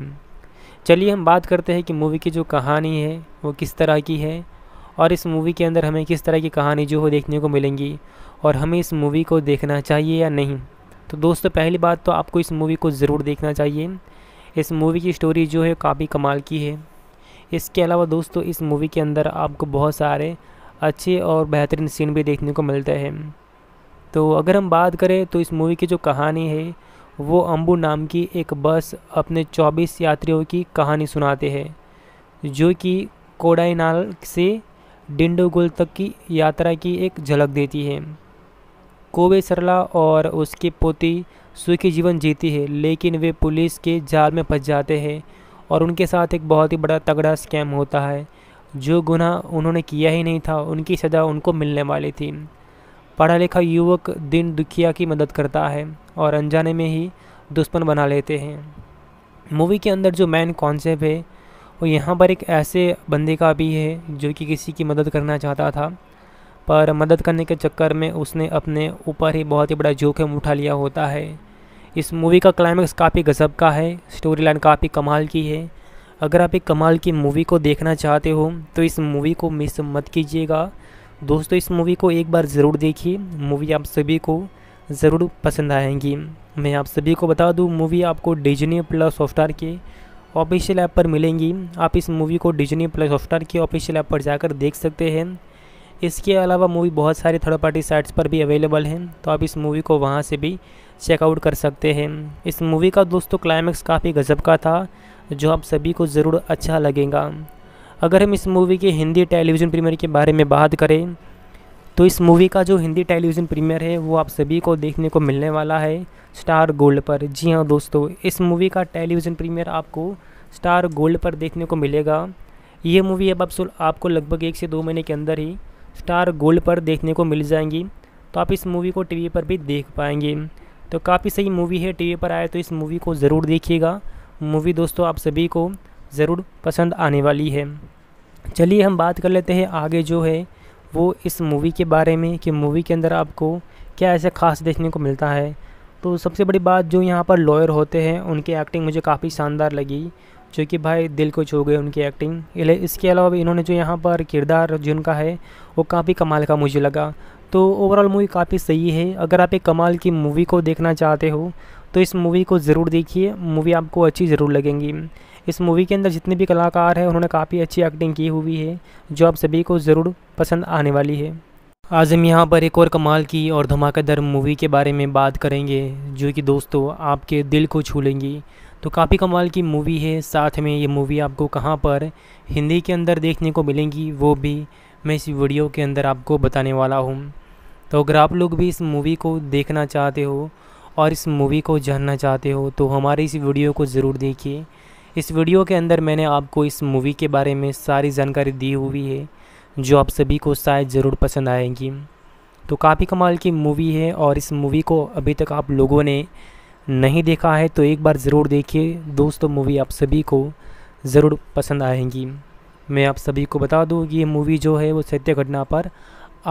चलिए हम बात करते हैं कि मूवी की जो कहानी है वो किस तरह की है और इस मूवी के अंदर हमें किस तरह की कहानी जो हो देखने को मिलेंगी और हमें इस मूवी को देखना चाहिए या नहीं तो दोस्तों पहली बात तो आपको इस मूवी को ज़रूर देखना चाहिए इस मूवी की स्टोरी जो है काफ़ी कमाल की है इसके अलावा दोस्तों इस मूवी के अंदर आपको बहुत सारे अच्छे और बेहतरीन सीन भी देखने को मिलते हैं तो अगर हम बात करें तो इस मूवी की जो कहानी है वो अम्बू नाम की एक बस अपने 24 यात्रियों की कहानी सुनाते हैं जो कि कोडाइनाल से डिंडोगुल तक की यात्रा की एक झलक देती है कोवे सरला और उसके पोती सुखी जीवन जीती है लेकिन वे पुलिस के जाल में फंस जाते हैं और उनके साथ एक बहुत ही बड़ा तगड़ा स्कैम होता है जो गुनाह उन्होंने किया ही नहीं था उनकी सज़ा उनको मिलने वाली थी पढ़ा लिखा युवक दिन दुखिया की मदद करता है और अनजाने में ही दुश्मन बना लेते हैं मूवी के अंदर जो मेन कॉन्सेप्ट है वो यहाँ पर एक ऐसे बंदे का भी है जो कि किसी की मदद करना चाहता था पर मदद करने के चक्कर में उसने अपने ऊपर ही बहुत ही बड़ा जोखिम उठा लिया होता है इस मूवी का क्लाइमैक्स काफ़ी गजब का है स्टोरी लाइन काफ़ी कमाल की है अगर आप एक कमाल की मूवी को देखना चाहते हो तो इस मूवी को मिस मत कीजिएगा दोस्तों इस मूवी को एक बार ज़रूर देखिए मूवी आप सभी को ज़रूर पसंद आएंगी मैं आप सभी को बता दूं मूवी आपको डिजनी प्लस हॉटस्टार के ऑफिशियल ऐप पर मिलेंगी आप इस मूवी को डिजनी प्लस हॉटस्टार के ऑफिशियल ऐप पर जाकर देख सकते हैं इसके अलावा मूवी बहुत सारे थर्ड पार्टी साइट्स पर भी अवेलेबल हैं तो आप इस मूवी को वहाँ से भी चेकआउट कर सकते हैं इस मूवी का दोस्तों क्लाइमैक्स काफ़ी गजब का था जो आप सभी को ज़रूर अच्छा लगेगा अगर हम इस मूवी के हिंदी टेलीविज़न प्रीमियर के बारे में बात करें तो इस मूवी का जो हिंदी टेलीविज़न प्रीमियर है वो आप सभी को देखने को मिलने वाला है स्टार गोल्ड पर जी हाँ दोस्तों इस मूवी का टेलीविज़न प्रीमियर आपको स्टार गोल्ड पर देखने को मिलेगा ये मूवी अब आप आपको लगभग एक से दो महीने के अंदर ही स्टार गोल्ड पर देखने को मिल जाएंगी तो आप इस मूवी को टीवी पर भी देख पाएंगे तो काफ़ी सही मूवी है टीवी पर आए तो इस मूवी को ज़रूर देखिएगा मूवी दोस्तों आप सभी को ज़रूर पसंद आने वाली है चलिए हम बात कर लेते हैं आगे जो है वो इस मूवी के बारे में कि मूवी के अंदर आपको क्या ऐसा खास देखने को मिलता है तो सबसे बड़ी बात जो यहाँ पर लॉयर होते हैं उनकी एक्टिंग मुझे काफ़ी शानदार लगी जो कि भाई दिल को छू गए उनकी एक्टिंग इसके अलावा भी इन्होंने जो यहाँ पर किरदार जिनका है वो काफ़ी कमाल का मुझे लगा तो ओवरऑल मूवी काफ़ी सही है अगर आप एक कमाल की मूवी को देखना चाहते हो तो इस मूवी को ज़रूर देखिए मूवी आपको अच्छी ज़रूर लगेंगी इस मूवी के अंदर जितने भी कलाकार हैं उन्होंने काफ़ी अच्छी एक्टिंग की हुई है जो आप सभी को ज़रूर पसंद आने वाली है आज हम यहाँ पर एक और कमाल की और धमाकेदार मूवी के बारे में बात करेंगे जो कि दोस्तों आपके दिल को छू लेंगी तो काफ़ी कमाल की मूवी है साथ में ये मूवी आपको कहाँ पर हिंदी के अंदर देखने को मिलेंगी वो भी मैं इस वीडियो के अंदर आपको बताने वाला हूँ तो अगर आप लोग भी इस मूवी को देखना चाहते हो और इस मूवी को जानना चाहते हो तो हमारे इस वीडियो को ज़रूर देखिए इस वीडियो के अंदर मैंने आपको इस मूवी के बारे में सारी जानकारी दी हुई है जो आप सभी को शायद ज़रूर पसंद आएगी तो काफ़ी कमाल की मूवी है और इस मूवी को अभी तक आप लोगों ने नहीं देखा है तो एक बार ज़रूर देखिए दोस्तों मूवी आप सभी को ज़रूर पसंद आएगी मैं आप सभी को बता दूँ ये मूवी जो है वो सत्य घटना पर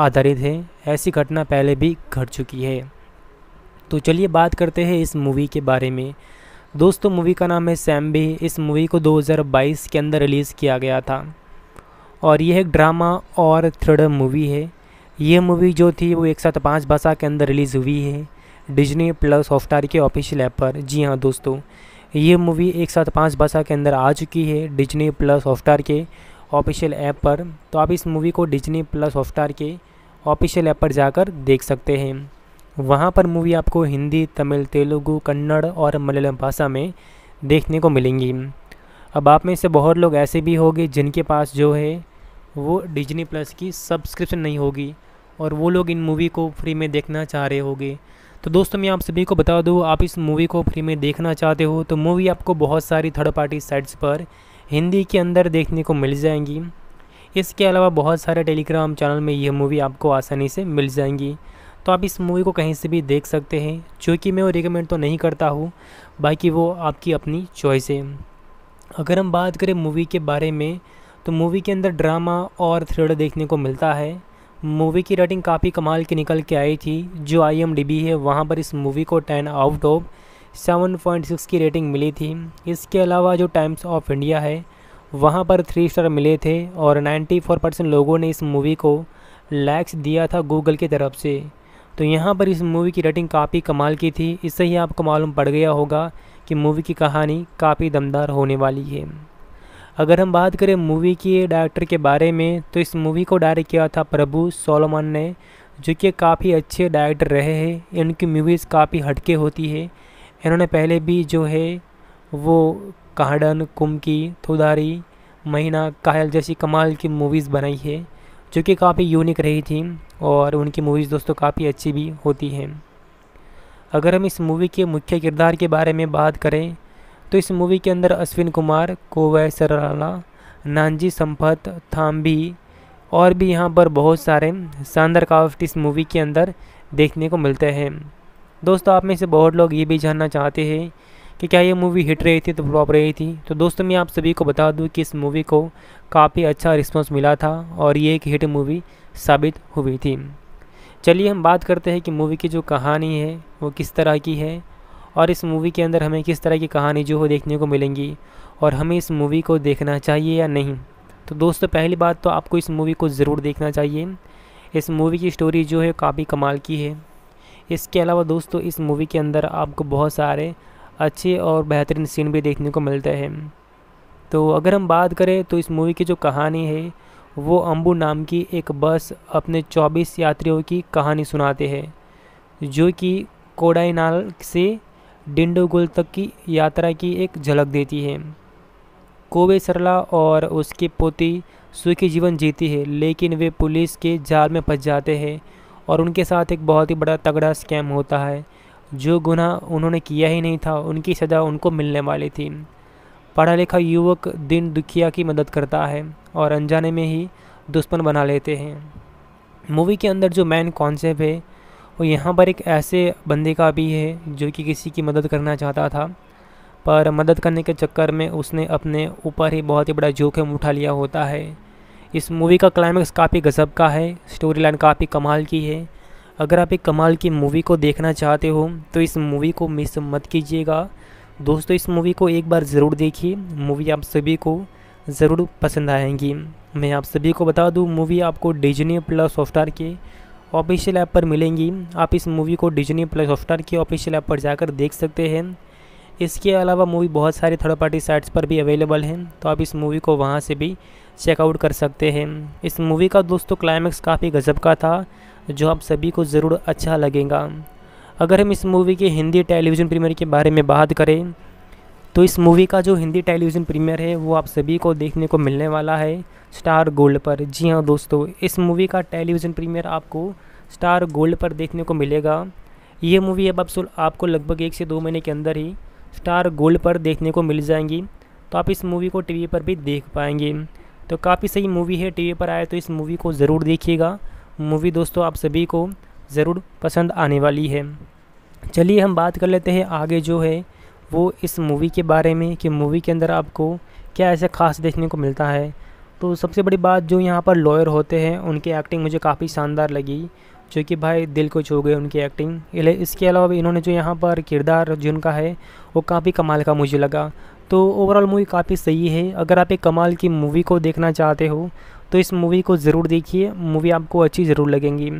आधारित है ऐसी घटना पहले भी घट चुकी है तो चलिए बात करते हैं इस मूवी के बारे में दोस्तों मूवी का नाम है सैम भी इस मूवी को 2022 के अंदर रिलीज़ किया गया था और यह एक ड्रामा और थ्रिलर मूवी है यह मूवी जो थी वो एक साथ पाँच भाषा के अंदर रिलीज़ हुई है डिजनी प्लस हॉटस्टार के ऑफिशियल ऐप पर जी हाँ दोस्तों ये मूवी एक साथ पाँच भाषा के अंदर आ चुकी है डिजनी प्लस हॉटस्टार के ऑफिशियल ऐप पर तो आप इस मूवी को डिजनी प्लस हॉटस्टार के ऑफिशियल ऐप पर जाकर देख सकते हैं वहाँ पर मूवी आपको हिंदी तमिल तेलुगू कन्नड़ और मलयालम भाषा में देखने को मिलेंगी अब आप में से बहुत लोग ऐसे भी होंगे जिनके पास जो है वो डिजनी प्लस की सब्सक्रिप्शन नहीं होगी और वो लोग इन मूवी को फ्री में देखना चाह रहे होंगे तो दोस्तों मैं आप सभी को बता दूँ आप इस मूवी को फ्री में देखना चाहते हो तो मूवी आपको बहुत सारी थर्ड पार्टी साइट्स पर हिंदी के अंदर देखने को मिल जाएंगी इसके अलावा बहुत सारे टेलीग्राम चैनल में यह मूवी आपको आसानी से मिल जाएंगी तो आप इस मूवी को कहीं से भी देख सकते हैं जो कि मैं वो रिकमेंड तो नहीं करता हूँ बाकी वो आपकी अपनी चॉइस है अगर हम बात करें मूवी के बारे में तो मूवी के अंदर ड्रामा और थ्रिलर देखने को मिलता है मूवी की रेटिंग काफ़ी कमाल की निकल के आई थी जो आई है वहाँ पर इस मूवी को ten out of seven point six की रेटिंग मिली थी इसके अलावा जो टाइम्स ऑफ इंडिया है वहाँ पर थ्री स्टार मिले थे और नाइन्टी फोर परसेंट लोगों ने इस मूवी को लैक्स दिया था गूगल की तरफ से तो यहाँ पर इस मूवी की रेटिंग काफ़ी कमाल की थी इससे ही आपको मालूम पड़ गया होगा कि मूवी की कहानी काफ़ी दमदार होने वाली है अगर हम बात करें मूवी के डायरेक्टर के बारे में तो इस मूवी को डायरेक्ट किया था प्रभु सोलोमन ने जो कि काफ़ी अच्छे डायरेक्टर रहे हैं इनकी मूवीज़ काफ़ी हटके होती है इन्होंने पहले भी जो है वो कहाडन कुमकी थुदारी महीना कायल जैसी कमाल की मूवीज़ बनाई है जो कि काफ़ी यूनिक रही थी और उनकी मूवीज़ दोस्तों काफ़ी अच्छी भी होती हैं अगर हम इस मूवी के मुख्य किरदार के बारे में बात करें तो इस मूवी के अंदर अश्विन कुमार कोवै सरला नानजी संपत थाम्बी और भी यहाँ पर बहुत सारे शानदार कावट इस मूवी के अंदर देखने को मिलते हैं दोस्तों आप में से बहुत लोग ये भी जानना चाहते हैं कि क्या ये मूवी हिट रही थी तो फ्लॉप रही थी तो दोस्तों मैं आप सभी को बता दूं कि इस मूवी को काफ़ी अच्छा रिस्पॉन्स मिला था और ये एक हिट मूवी साबित हुई थी चलिए हम बात करते हैं कि मूवी की जो कहानी है वो किस तरह की है और इस मूवी के अंदर हमें किस तरह की कहानी जो हो देखने को मिलेंगी और हमें इस मूवी को देखना चाहिए या नहीं तो दोस्तों पहली बात तो आपको इस मूवी को ज़रूर देखना चाहिए इस मूवी की स्टोरी जो है काफ़ी कमाल की है इसके अलावा दोस्तों इस मूवी के अंदर आपको बहुत सारे अच्छे और बेहतरीन सीन भी देखने को मिलते हैं तो अगर हम बात करें तो इस मूवी की जो कहानी है वो अम्बू नाम की एक बस अपने 24 यात्रियों की कहानी सुनाते हैं जो कि कोडाइनाल से डिंडोगुल तक की यात्रा की एक झलक देती है कोवे सरला और उसके पोती सुखी जीवन जीती है लेकिन वे पुलिस के जाल में फंस जाते हैं और उनके साथ एक बहुत ही बड़ा तगड़ा स्कैम होता है जो गुना उन्होंने किया ही नहीं था उनकी सज़ा उनको मिलने वाली थी पढ़ा लिखा युवक दिन दुखिया की मदद करता है और अनजाने में ही दुश्मन बना लेते हैं मूवी के अंदर जो मैन कॉन्सेप्ट है वो यहाँ पर एक ऐसे बंदे का भी है जो कि किसी की मदद करना चाहता था पर मदद करने के चक्कर में उसने अपने ऊपर ही बहुत ही बड़ा जोखिम उठा लिया होता है इस मूवी का क्लाइमैक्स काफ़ी गजब का है स्टोरी लाइन काफ़ी कमाल की है अगर आप एक कमाल की मूवी को देखना चाहते हो तो इस मूवी को मिस मत कीजिएगा दोस्तों इस मूवी को एक बार ज़रूर देखिए मूवी आप सभी को ज़रूर पसंद आएंगी मैं आप सभी को बता दूं मूवी आपको डिजनी प्लस स्टार के ऑफिशियल ऐप पर मिलेंगी आप इस मूवी को डिजनी प्लस स्टार के ऑफिशियल ऐप पर जाकर देख सकते हैं इसके अलावा मूवी बहुत सारे थर्ड पार्टी साइट्स पर भी अवेलेबल हैं तो आप इस मूवी को वहाँ से भी चेकआउट कर सकते हैं इस मूवी का दोस्तों क्लाइमैक्स काफ़ी गजब का था जो आप सभी को ज़रूर अच्छा लगेगा अगर हम इस मूवी के हिंदी टेलीविज़न प्रीमियर के बारे में बात करें तो इस मूवी का जो हिंदी टेलीविज़न प्रीमियर है वो आप सभी को देखने को मिलने वाला है स्टार गोल्ड पर जी हाँ दोस्तों इस मूवी का टेलीविज़न प्रीमियर आपको स्टार गोल्ड पर देखने को मिलेगा ये मूवी अब आप आपको लगभग एक से दो महीने के अंदर ही स्टार गोल्ड पर देखने को मिल जाएंगी तो आप इस मूवी को टीवी पर भी देख पाएंगे तो काफ़ी सही मूवी है टीवी पर आए तो इस मूवी को ज़रूर देखिएगा मूवी दोस्तों आप सभी को ज़रूर पसंद आने वाली है चलिए हम बात कर लेते हैं आगे जो है वो इस मूवी के बारे में कि मूवी के अंदर आपको क्या ऐसा खास देखने को मिलता है तो सबसे बड़ी बात जो यहाँ पर लॉयर होते हैं उनकी एक्टिंग मुझे काफ़ी शानदार लगी जो कि भाई दिल को छू गए उनकी एक्टिंग इसके अलावा इन्होंने जो यहाँ पर किरदार जिनका है वो काफ़ी कमाल का मुझे लगा तो ओवरऑल मूवी काफ़ी सही है अगर आप एक कमाल की मूवी को देखना चाहते हो तो इस मूवी को ज़रूर देखिए मूवी आपको अच्छी ज़रूर लगेंगी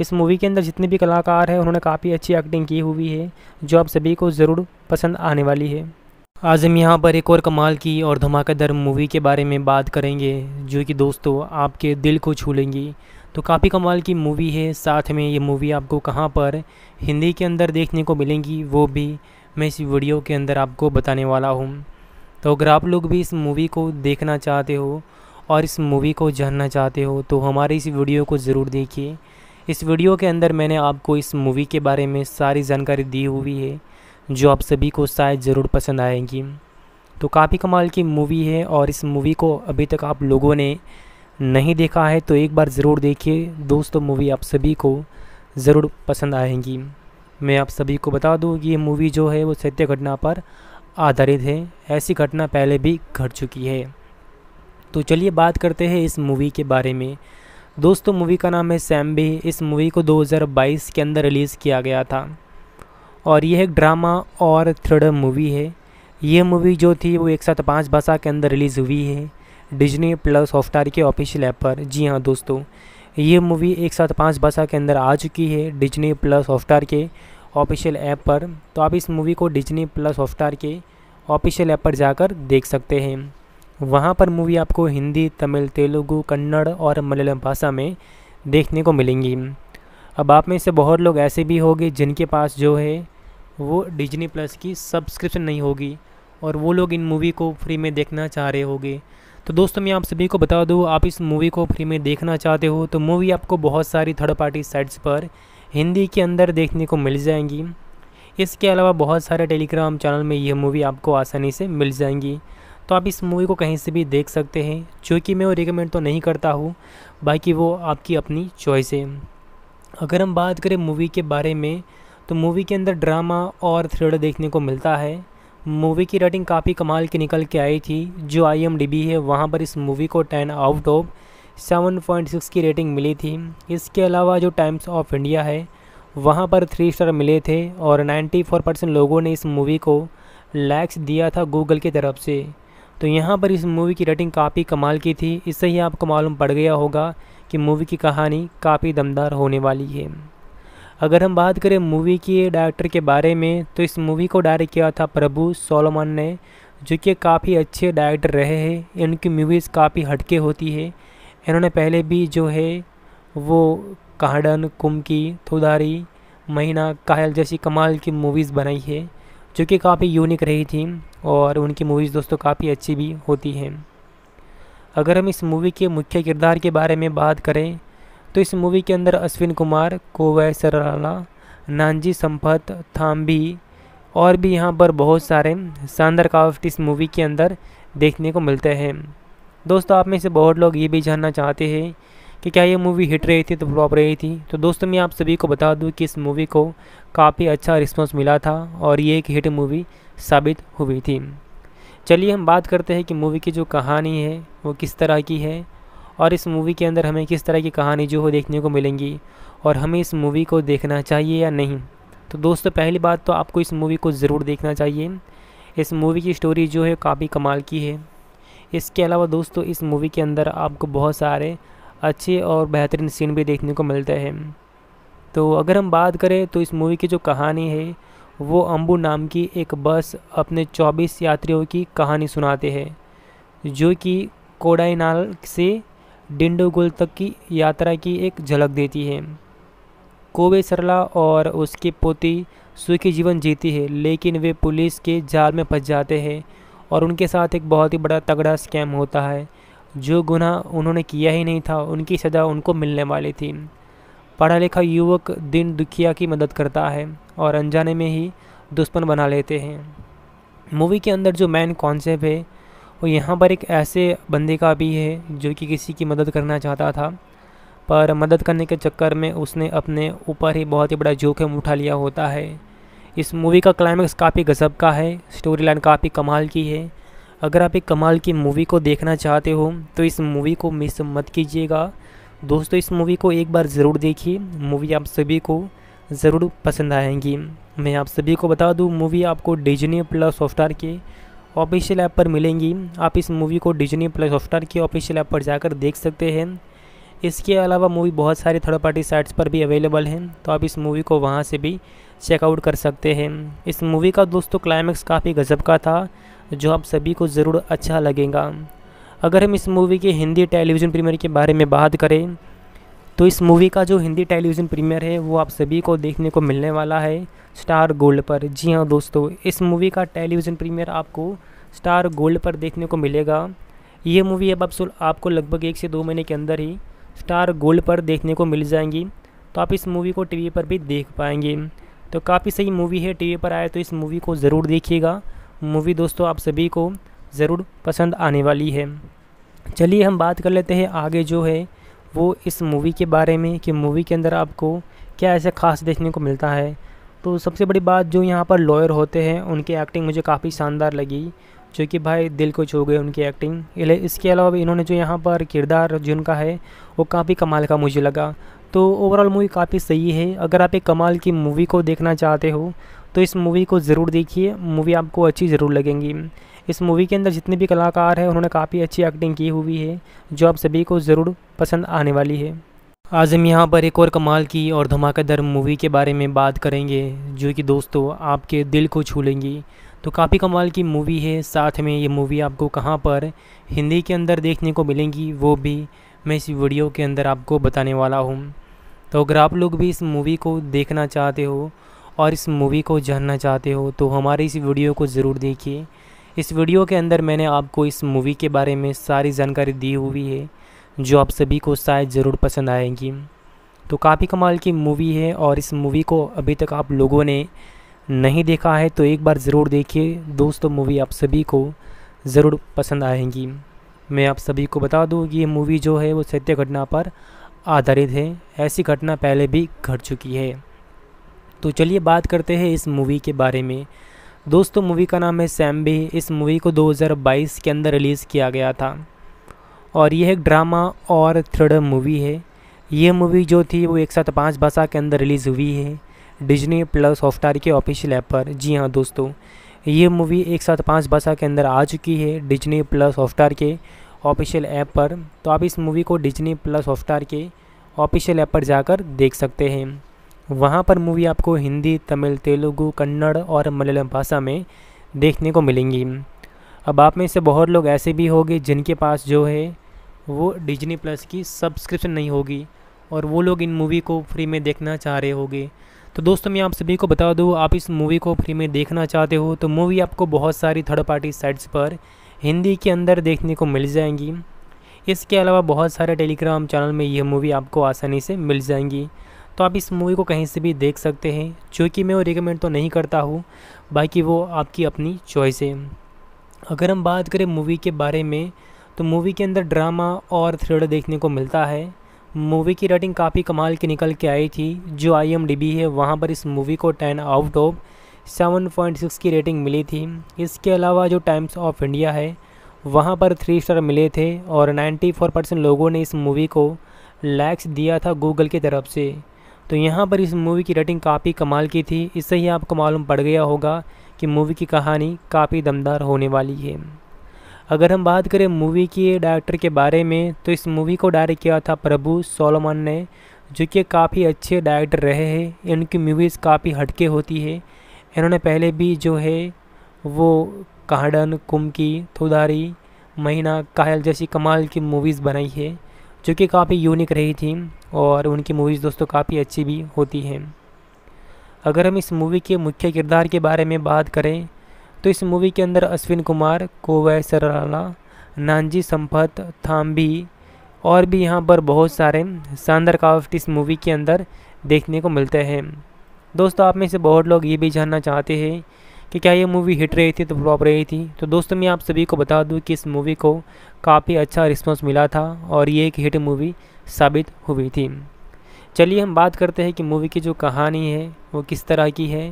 इस मूवी के अंदर जितने भी कलाकार हैं उन्होंने काफ़ी अच्छी एक्टिंग की हुई है जो आप सभी को ज़रूर पसंद आने वाली है आज हम यहाँ पर एक और कमाल की और धमाकेदार मूवी के बारे में बात करेंगे जो कि दोस्तों आपके दिल को छू लेंगी तो काफ़ी कमाल की मूवी है साथ में ये मूवी आपको कहाँ पर हिंदी के अंदर देखने को मिलेंगी वो भी मैं इस वीडियो के अंदर आपको बताने वाला हूँ तो अगर आप लोग भी इस मूवी को देखना चाहते हो और इस मूवी को जानना चाहते हो तो हमारे इस वीडियो को ज़रूर देखिए इस वीडियो के अंदर मैंने आपको इस मूवी के बारे में सारी जानकारी दी हुई है जो आप सभी को शायद ज़रूर पसंद आएगी तो काफ़ी कमाल की मूवी है और इस मूवी को अभी तक आप लोगों ने नहीं देखा है तो एक बार ज़रूर देखिए दोस्तों मूवी आप सभी को ज़रूर पसंद आएगी मैं आप सभी को बता दूँ ये मूवी जो है वो सत्य घटना पर आधारित है ऐसी घटना पहले भी घट चुकी है तो चलिए बात करते हैं इस मूवी के बारे में दोस्तों मूवी का नाम है सैम भी इस मूवी को 2022 के अंदर रिलीज़ किया गया था और यह एक ड्रामा और थ्रिलर मूवी है यह मूवी जो थी वो एक साथ पाँच भाषा के अंदर रिलीज़ हुई है डिजनी प्लस हॉफ्टार के ऑफिशियल ऐप पर जी हाँ दोस्तों ये मूवी एक साथ पाँच भाषा के अंदर आ चुकी है डिजनी प्लस हॉफ्टार के ऑफिशियल ऐप पर तो आप इस मूवी को डिजनी प्लस हॉफ्टार के ऑफिशियल ऐप पर जाकर देख सकते हैं वहाँ पर मूवी आपको हिंदी तमिल तेलुगू कन्नड़ और मलयालम भाषा में देखने को मिलेंगी अब आप में से बहुत लोग ऐसे भी होंगे जिनके पास जो है वो डिजनी प्लस की सब्सक्रिप्शन नहीं होगी और वो लोग इन मूवी को फ्री में देखना चाह रहे होंगे तो दोस्तों मैं आप सभी को बता दूँ आप इस मूवी को फ्री में देखना चाहते हो तो मूवी आपको बहुत सारी थर्ड पार्टी साइट्स पर हिंदी के अंदर देखने को मिल जाएंगी इसके अलावा बहुत सारे टेलीग्राम चैनल में यह मूवी आपको आसानी से मिल जाएंगी तो आप इस मूवी को कहीं से भी देख सकते हैं जो कि मैं वो रिकमेंड तो नहीं करता हूँ बाकी वो आपकी अपनी चॉइस है अगर हम बात करें मूवी के बारे में तो मूवी के अंदर ड्रामा और थ्रिलर देखने को मिलता है मूवी की रेटिंग काफ़ी कमाल की निकल के आई थी जो आई है वहाँ पर इस मूवी को ten out of seven point six की रेटिंग मिली थी इसके अलावा जो टाइम्स ऑफ इंडिया है वहाँ पर थ्री स्टार मिले थे और 94 परसेंट लोगों ने इस मूवी को लैक्स दिया था गूगल की तरफ से तो यहाँ पर इस मूवी की रेटिंग काफ़ी कमाल की थी इससे ही आपको मालूम पड़ गया होगा कि मूवी की कहानी काफ़ी दमदार होने वाली है अगर हम बात करें मूवी के डायरेक्टर के बारे में तो इस मूवी को डायरेक्ट किया था प्रभु सोलोमन ने जो कि काफ़ी अच्छे डायरेक्टर रहे हैं इनकी मूवीज़ काफ़ी हटके होती है इन्होंने पहले भी जो है वो कहाडन कुमकी थुदारी महीना कायल जैसी कमाल की मूवीज़ बनाई है जो कि काफ़ी यूनिक रही थी और उनकी मूवीज़ दोस्तों काफ़ी अच्छी भी होती हैं अगर हम इस मूवी के मुख्य किरदार के बारे में बात करें तो इस मूवी के अंदर अश्विन कुमार कोवै सराला नानजी संपत थाम्बी और भी यहाँ पर बहुत सारे शानदार कावट इस मूवी के अंदर देखने को मिलते हैं दोस्तों आप में से बहुत लोग ये भी जानना चाहते हैं कि क्या ये मूवी हिट रही थी तो फ्लॉप रही थी तो दोस्तों मैं आप सभी को बता दूं कि इस मूवी को काफ़ी अच्छा रिस्पॉन्स मिला था और ये एक हिट मूवी साबित हुई थी चलिए हम बात करते हैं कि मूवी की जो कहानी है वो किस तरह की है और इस मूवी के अंदर हमें किस तरह की कहानी जो हो देखने को मिलेंगी और हमें इस मूवी को देखना चाहिए या नहीं तो दोस्तों पहली बात तो आपको इस मूवी को ज़रूर देखना चाहिए इस मूवी की स्टोरी जो है काफ़ी कमाल की है इसके अलावा दोस्तों इस मूवी के अंदर आपको बहुत सारे अच्छे और बेहतरीन सीन भी देखने को मिलते हैं तो अगर हम बात करें तो इस मूवी की जो कहानी है वो अम्बू नाम की एक बस अपने 24 यात्रियों की कहानी सुनाते हैं जो कि कोडाइनाल से डिंडोगुल तक की यात्रा की एक झलक देती है कोवे सरला और उसके पोती सुखी जीवन जीती है लेकिन वे पुलिस के जाल में फंस जाते हैं और उनके साथ एक बहुत ही बड़ा तगड़ा स्कैम होता है जो गुना उन्होंने किया ही नहीं था उनकी सज़ा उनको मिलने वाली थी पढ़ा लिखा युवक दिन दुखिया की मदद करता है और अनजाने में ही दुश्मन बना लेते हैं मूवी के अंदर जो मेन कॉन्सेप्ट है वो यहाँ पर एक ऐसे बंदे का भी है जो कि किसी की मदद करना चाहता था पर मदद करने के चक्कर में उसने अपने ऊपर ही बहुत ही बड़ा जोखिम उठा लिया होता है इस मूवी का क्लाइमैक्स काफ़ी गजब का है स्टोरी लाइन काफ़ी कमाल की है अगर आप एक कमाल की मूवी को देखना चाहते हो तो इस मूवी को मिस मत कीजिएगा दोस्तों इस मूवी को एक बार ज़रूर देखिए मूवी आप सभी को ज़रूर पसंद आएंगी मैं आप सभी को बता दूं मूवी आपको डिजनी प्लस हॉटस्टार के ऑफिशियल ऐप पर मिलेंगी आप इस मूवी को डिजनी प्लस हॉटस्टार के ऑफिशियल ऐप पर जाकर देख सकते हैं इसके अलावा मूवी बहुत सारे थर्ड पार्टी साइट्स पर भी अवेलेबल हैं तो आप इस मूवी को वहाँ से भी चेकआउट कर सकते हैं इस मूवी का दोस्तों क्लाइमैक्स काफ़ी गजब का था जो आप सभी को ज़रूर अच्छा लगेगा अगर हम इस मूवी के हिंदी टेलीविज़न प्रीमियर के बारे में बात करें तो इस मूवी का जो हिंदी टेलीविज़न प्रीमियर है वो आप सभी को देखने को मिलने वाला है स्टार गोल्ड पर जी हाँ दोस्तों इस मूवी का टेलीविज़न प्रीमियर आपको स्टार गोल्ड पर देखने को मिलेगा ये मूवी अब आप आपको लगभग एक से दो महीने के अंदर ही स्टार गोल्ड पर देखने को मिल जाएंगी तो आप इस मूवी को टीवी पर भी देख पाएंगे तो काफ़ी सही मूवी है टीवी पर आए तो इस मूवी को ज़रूर देखिएगा मूवी दोस्तों आप सभी को ज़रूर पसंद आने वाली है चलिए हम बात कर लेते हैं आगे जो है वो इस मूवी के बारे में कि मूवी के अंदर आपको क्या ऐसा खास देखने को मिलता है तो सबसे बड़ी बात जो यहाँ पर लॉयर होते हैं उनकी एक्टिंग मुझे काफ़ी शानदार लगी जो कि भाई दिल को छू गए उनकी एक्टिंग इसके अलावा भी इन्होंने जो यहाँ पर किरदार जिनका है वो काफ़ी कमाल का मुझे लगा तो ओवरऑल मूवी काफ़ी सही है अगर आप एक कमाल की मूवी को देखना चाहते हो तो इस मूवी को ज़रूर देखिए मूवी आपको अच्छी ज़रूर लगेंगी इस मूवी के अंदर जितने भी कलाकार हैं उन्होंने काफ़ी अच्छी एक्टिंग की हुई है जो आप सभी को ज़रूर पसंद आने वाली है आज हम यहाँ पर एक और कमाल की और धमाकेदार मूवी के बारे में बात करेंगे जो कि दोस्तों आपके दिल को छू लेंगी तो काफ़ी कमाल की मूवी है साथ में ये मूवी आपको कहाँ पर हिंदी के अंदर देखने को मिलेंगी वो भी मैं इस वीडियो के अंदर आपको बताने वाला हूँ तो अगर आप लोग भी इस मूवी को देखना चाहते हो और इस मूवी को जानना चाहते हो तो हमारे इस वीडियो को ज़रूर देखिए इस वीडियो के अंदर मैंने आपको इस मूवी के बारे में सारी जानकारी दी हुई है जो आप सभी को शायद ज़रूर पसंद आएगी तो काफ़ी कमाल की मूवी है और इस मूवी को अभी तक आप लोगों ने नहीं देखा है तो एक बार ज़रूर देखिए दोस्तों मूवी आप सभी को ज़रूर पसंद आएगी मैं आप सभी को बता दूँ कि ये मूवी जो है वो सत्य घटना पर आधारित है ऐसी घटना पहले भी घट चुकी है तो चलिए बात करते हैं इस मूवी के बारे में दोस्तों मूवी का नाम है सैम भी इस मूवी को 2022 के अंदर रिलीज़ किया गया था और यह एक ड्रामा और थ्रिलर मूवी है यह मूवी जो थी वो एक साथ पाँच भाषा के अंदर रिलीज़ हुई है डिजनी प्लस हॉफ्टार के ऑफिशियल ऐप पर जी हाँ दोस्तों ये मूवी एक साथ पाँच भाषा के अंदर आ चुकी है डिजनी प्लस हॉफ्टार के ऑफिशियल ऐप पर तो आप इस मूवी को डिजनी प्लस हॉफ्टार के ऑफिशियल ऐप पर जाकर देख सकते हैं वहाँ पर मूवी आपको हिंदी तमिल तेलुगू कन्नड़ और मलयालम भाषा में देखने को मिलेंगी अब आप में से बहुत लोग ऐसे भी होंगे जिनके पास जो है वो डिजनी प्लस की सब्सक्रिप्शन नहीं होगी और वो लोग इन मूवी को फ्री में देखना चाह रहे होंगे तो दोस्तों मैं आप सभी को बता दूँ आप इस मूवी को फ्री में देखना चाहते हो तो मूवी आपको बहुत सारी थर्ड पार्टी साइट्स पर हिंदी के अंदर देखने को मिल जाएंगी इसके अलावा बहुत सारे टेलीग्राम चैनल में यह मूवी आपको आसानी से मिल जाएंगी तो आप इस मूवी को कहीं से भी देख सकते हैं जो कि मैं वो रिकमेंड तो नहीं करता हूँ बाकी वो आपकी अपनी चॉइस है अगर हम बात करें मूवी के बारे में तो मूवी के अंदर ड्रामा और थ्रिलर देखने को मिलता है मूवी की रेटिंग काफ़ी कमाल की निकल के आई थी जो आई है वहाँ पर इस मूवी को ten out of seven point six की रेटिंग मिली थी इसके अलावा जो टाइम्स ऑफ इंडिया है वहाँ पर थ्री स्टार मिले थे और 94 परसेंट लोगों ने इस मूवी को लैक्स दिया था गूगल की तरफ से तो यहाँ पर इस मूवी की रेटिंग काफ़ी कमाल की थी इससे ही आपको मालूम पड़ गया होगा कि मूवी की कहानी काफ़ी दमदार होने वाली है अगर हम बात करें मूवी के डायरेक्टर के बारे में तो इस मूवी को डायरेक्ट किया था प्रभु सोलोमन ने जो कि काफ़ी अच्छे डायरेक्टर रहे हैं इनकी मूवीज़ काफ़ी हटके होती है इन्होंने पहले भी जो है वो कहाडन कुमकी थुदारी महीना कायल जैसी कमाल की मूवीज़ बनाई है जो कि काफ़ी यूनिक रही थी और उनकी मूवीज़ दोस्तों काफ़ी अच्छी भी होती हैं अगर हम इस मूवी के मुख्य किरदार के बारे में बात करें तो इस मूवी के अंदर अश्विन कुमार कोवै सराला नानजी संपत थाम्बी और भी यहाँ पर बहुत सारे शानदार कावट इस मूवी के अंदर देखने को मिलते हैं दोस्तों आप में से बहुत लोग ये भी जानना चाहते हैं कि क्या ये मूवी हिट रही थी तो फ्लॉप रही थी तो दोस्तों मैं आप सभी को बता दूं कि इस मूवी को काफ़ी अच्छा रिस्पॉन्स मिला था और ये एक हिट मूवी साबित हुई थी चलिए हम बात करते हैं कि मूवी की जो कहानी है वो किस तरह की है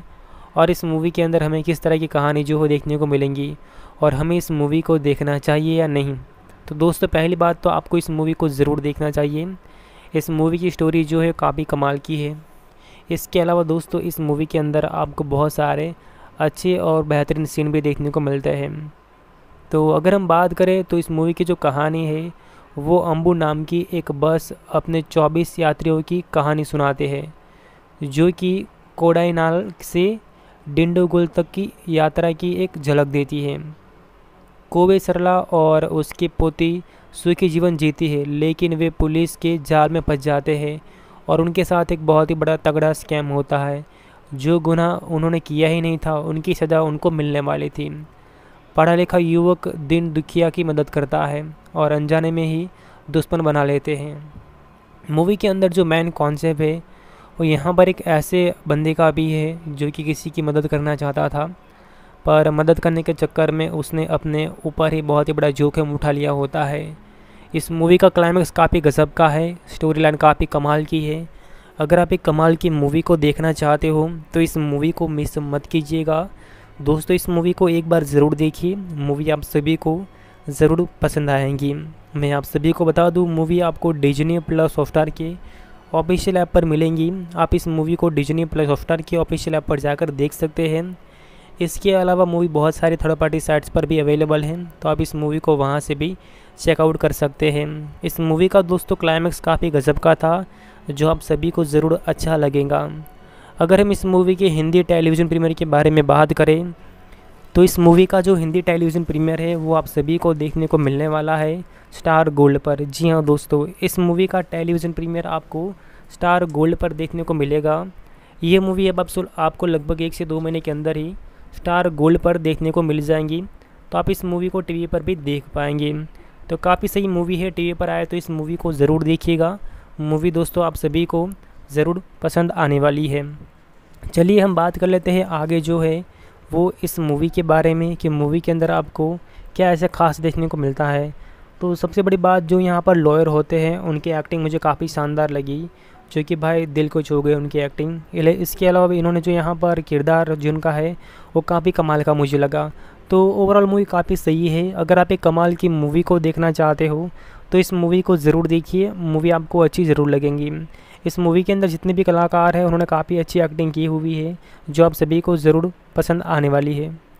और इस मूवी के अंदर हमें किस तरह की कहानी जो है देखने को मिलेंगी और हमें इस मूवी को देखना चाहिए या नहीं तो दोस्तों पहली बात तो आपको इस मूवी को ज़रूर देखना चाहिए इस मूवी की स्टोरी जो है काफ़ी कमाल की है इसके अलावा दोस्तों इस मूवी के अंदर आपको बहुत सारे अच्छे और बेहतरीन सीन भी देखने को मिलते हैं तो अगर हम बात करें तो इस मूवी की जो कहानी है वो अम्बू नाम की एक बस अपने 24 यात्रियों की कहानी सुनाते हैं जो कि कोडाइनाल से डिंडोगुल तक की यात्रा की एक झलक देती है कोवे सरला और उसके पोती सुखी जीवन जीती है लेकिन वे पुलिस के जाल में फंस जाते हैं और उनके साथ एक बहुत ही बड़ा तगड़ा स्कैम होता है जो गुना उन्होंने किया ही नहीं था उनकी सज़ा उनको मिलने वाली थी पढ़ा लिखा युवक दिन दुखिया की मदद करता है और अनजाने में ही दुश्मन बना लेते हैं मूवी के अंदर जो मैन कॉन्सेप्ट है वो यहाँ पर एक ऐसे बंदे का भी है जो कि किसी की मदद करना चाहता था पर मदद करने के चक्कर में उसने अपने ऊपर ही बहुत ही बड़ा जोखिम उठा लिया होता है इस मूवी का क्लाइमैक्स काफ़ी गजब का है स्टोरी लाइन काफ़ी कमाल की है अगर आप एक कमाल की मूवी को देखना चाहते हो तो इस मूवी को मिस मत कीजिएगा दोस्तों इस मूवी को एक बार ज़रूर देखिए मूवी आप सभी को ज़रूर पसंद आएंगी मैं आप सभी को बता दूं मूवी आपको डिजनी प्लस हॉटस्टार के ऑफिशियल ऐप पर मिलेंगी आप इस मूवी को डिजनी प्लस हॉटस्टार के ऑफिशियल ऐप पर जाकर देख सकते हैं इसके अलावा मूवी बहुत सारे थर्ड पार्टी साइट्स पर भी अवेलेबल हैं तो आप इस मूवी को वहाँ से भी चेकआउट कर सकते हैं इस मूवी का दोस्तों क्लाइमैक्स काफ़ी गजब का था जो आप सभी को ज़रूर अच्छा लगेगा अगर हम इस मूवी के हिंदी टेलीविज़न प्रीमियर के बारे में बात करें तो इस मूवी का जो हिंदी टेलीविज़न प्रीमियर है वो आप सभी को देखने को मिलने वाला है स्टार गोल्ड पर जी हाँ दोस्तों इस मूवी का टेलीविज़न प्रीमियर आपको स्टार गोल्ड पर देखने को मिलेगा ये मूवी अब आप आपको लगभग एक से दो महीने के अंदर ही स्टार गोल्ड पर देखने को मिल जाएंगी तो आप इस मूवी को टीवी पर भी देख पाएंगे तो काफ़ी सही मूवी है टीवी पर आए तो इस मूवी को ज़रूर देखिएगा मूवी दोस्तों आप सभी को ज़रूर पसंद आने वाली है चलिए हम बात कर लेते हैं आगे जो है वो इस मूवी के बारे में कि मूवी के अंदर आपको क्या ऐसा खास देखने को मिलता है तो सबसे बड़ी बात जो यहाँ पर लॉयर होते हैं उनकी एक्टिंग मुझे काफ़ी शानदार लगी जो कि भाई दिल को छू गए उनकी एक्टिंग इसके अलावा भी इन्होंने जो यहाँ पर किरदार जिनका है वो काफ़ी कमाल का मुझे लगा तो ओवरऑल मूवी काफ़ी सही है अगर आप एक कमाल की मूवी को देखना चाहते हो तो इस मूवी को ज़रूर देखिए मूवी आपको अच्छी ज़रूर लगेंगी इस मूवी के अंदर जितने भी कलाकार हैं उन्होंने काफ़ी अच्छी एक्टिंग की हुई है जो आप सभी को ज़रूर पसंद आने वाली है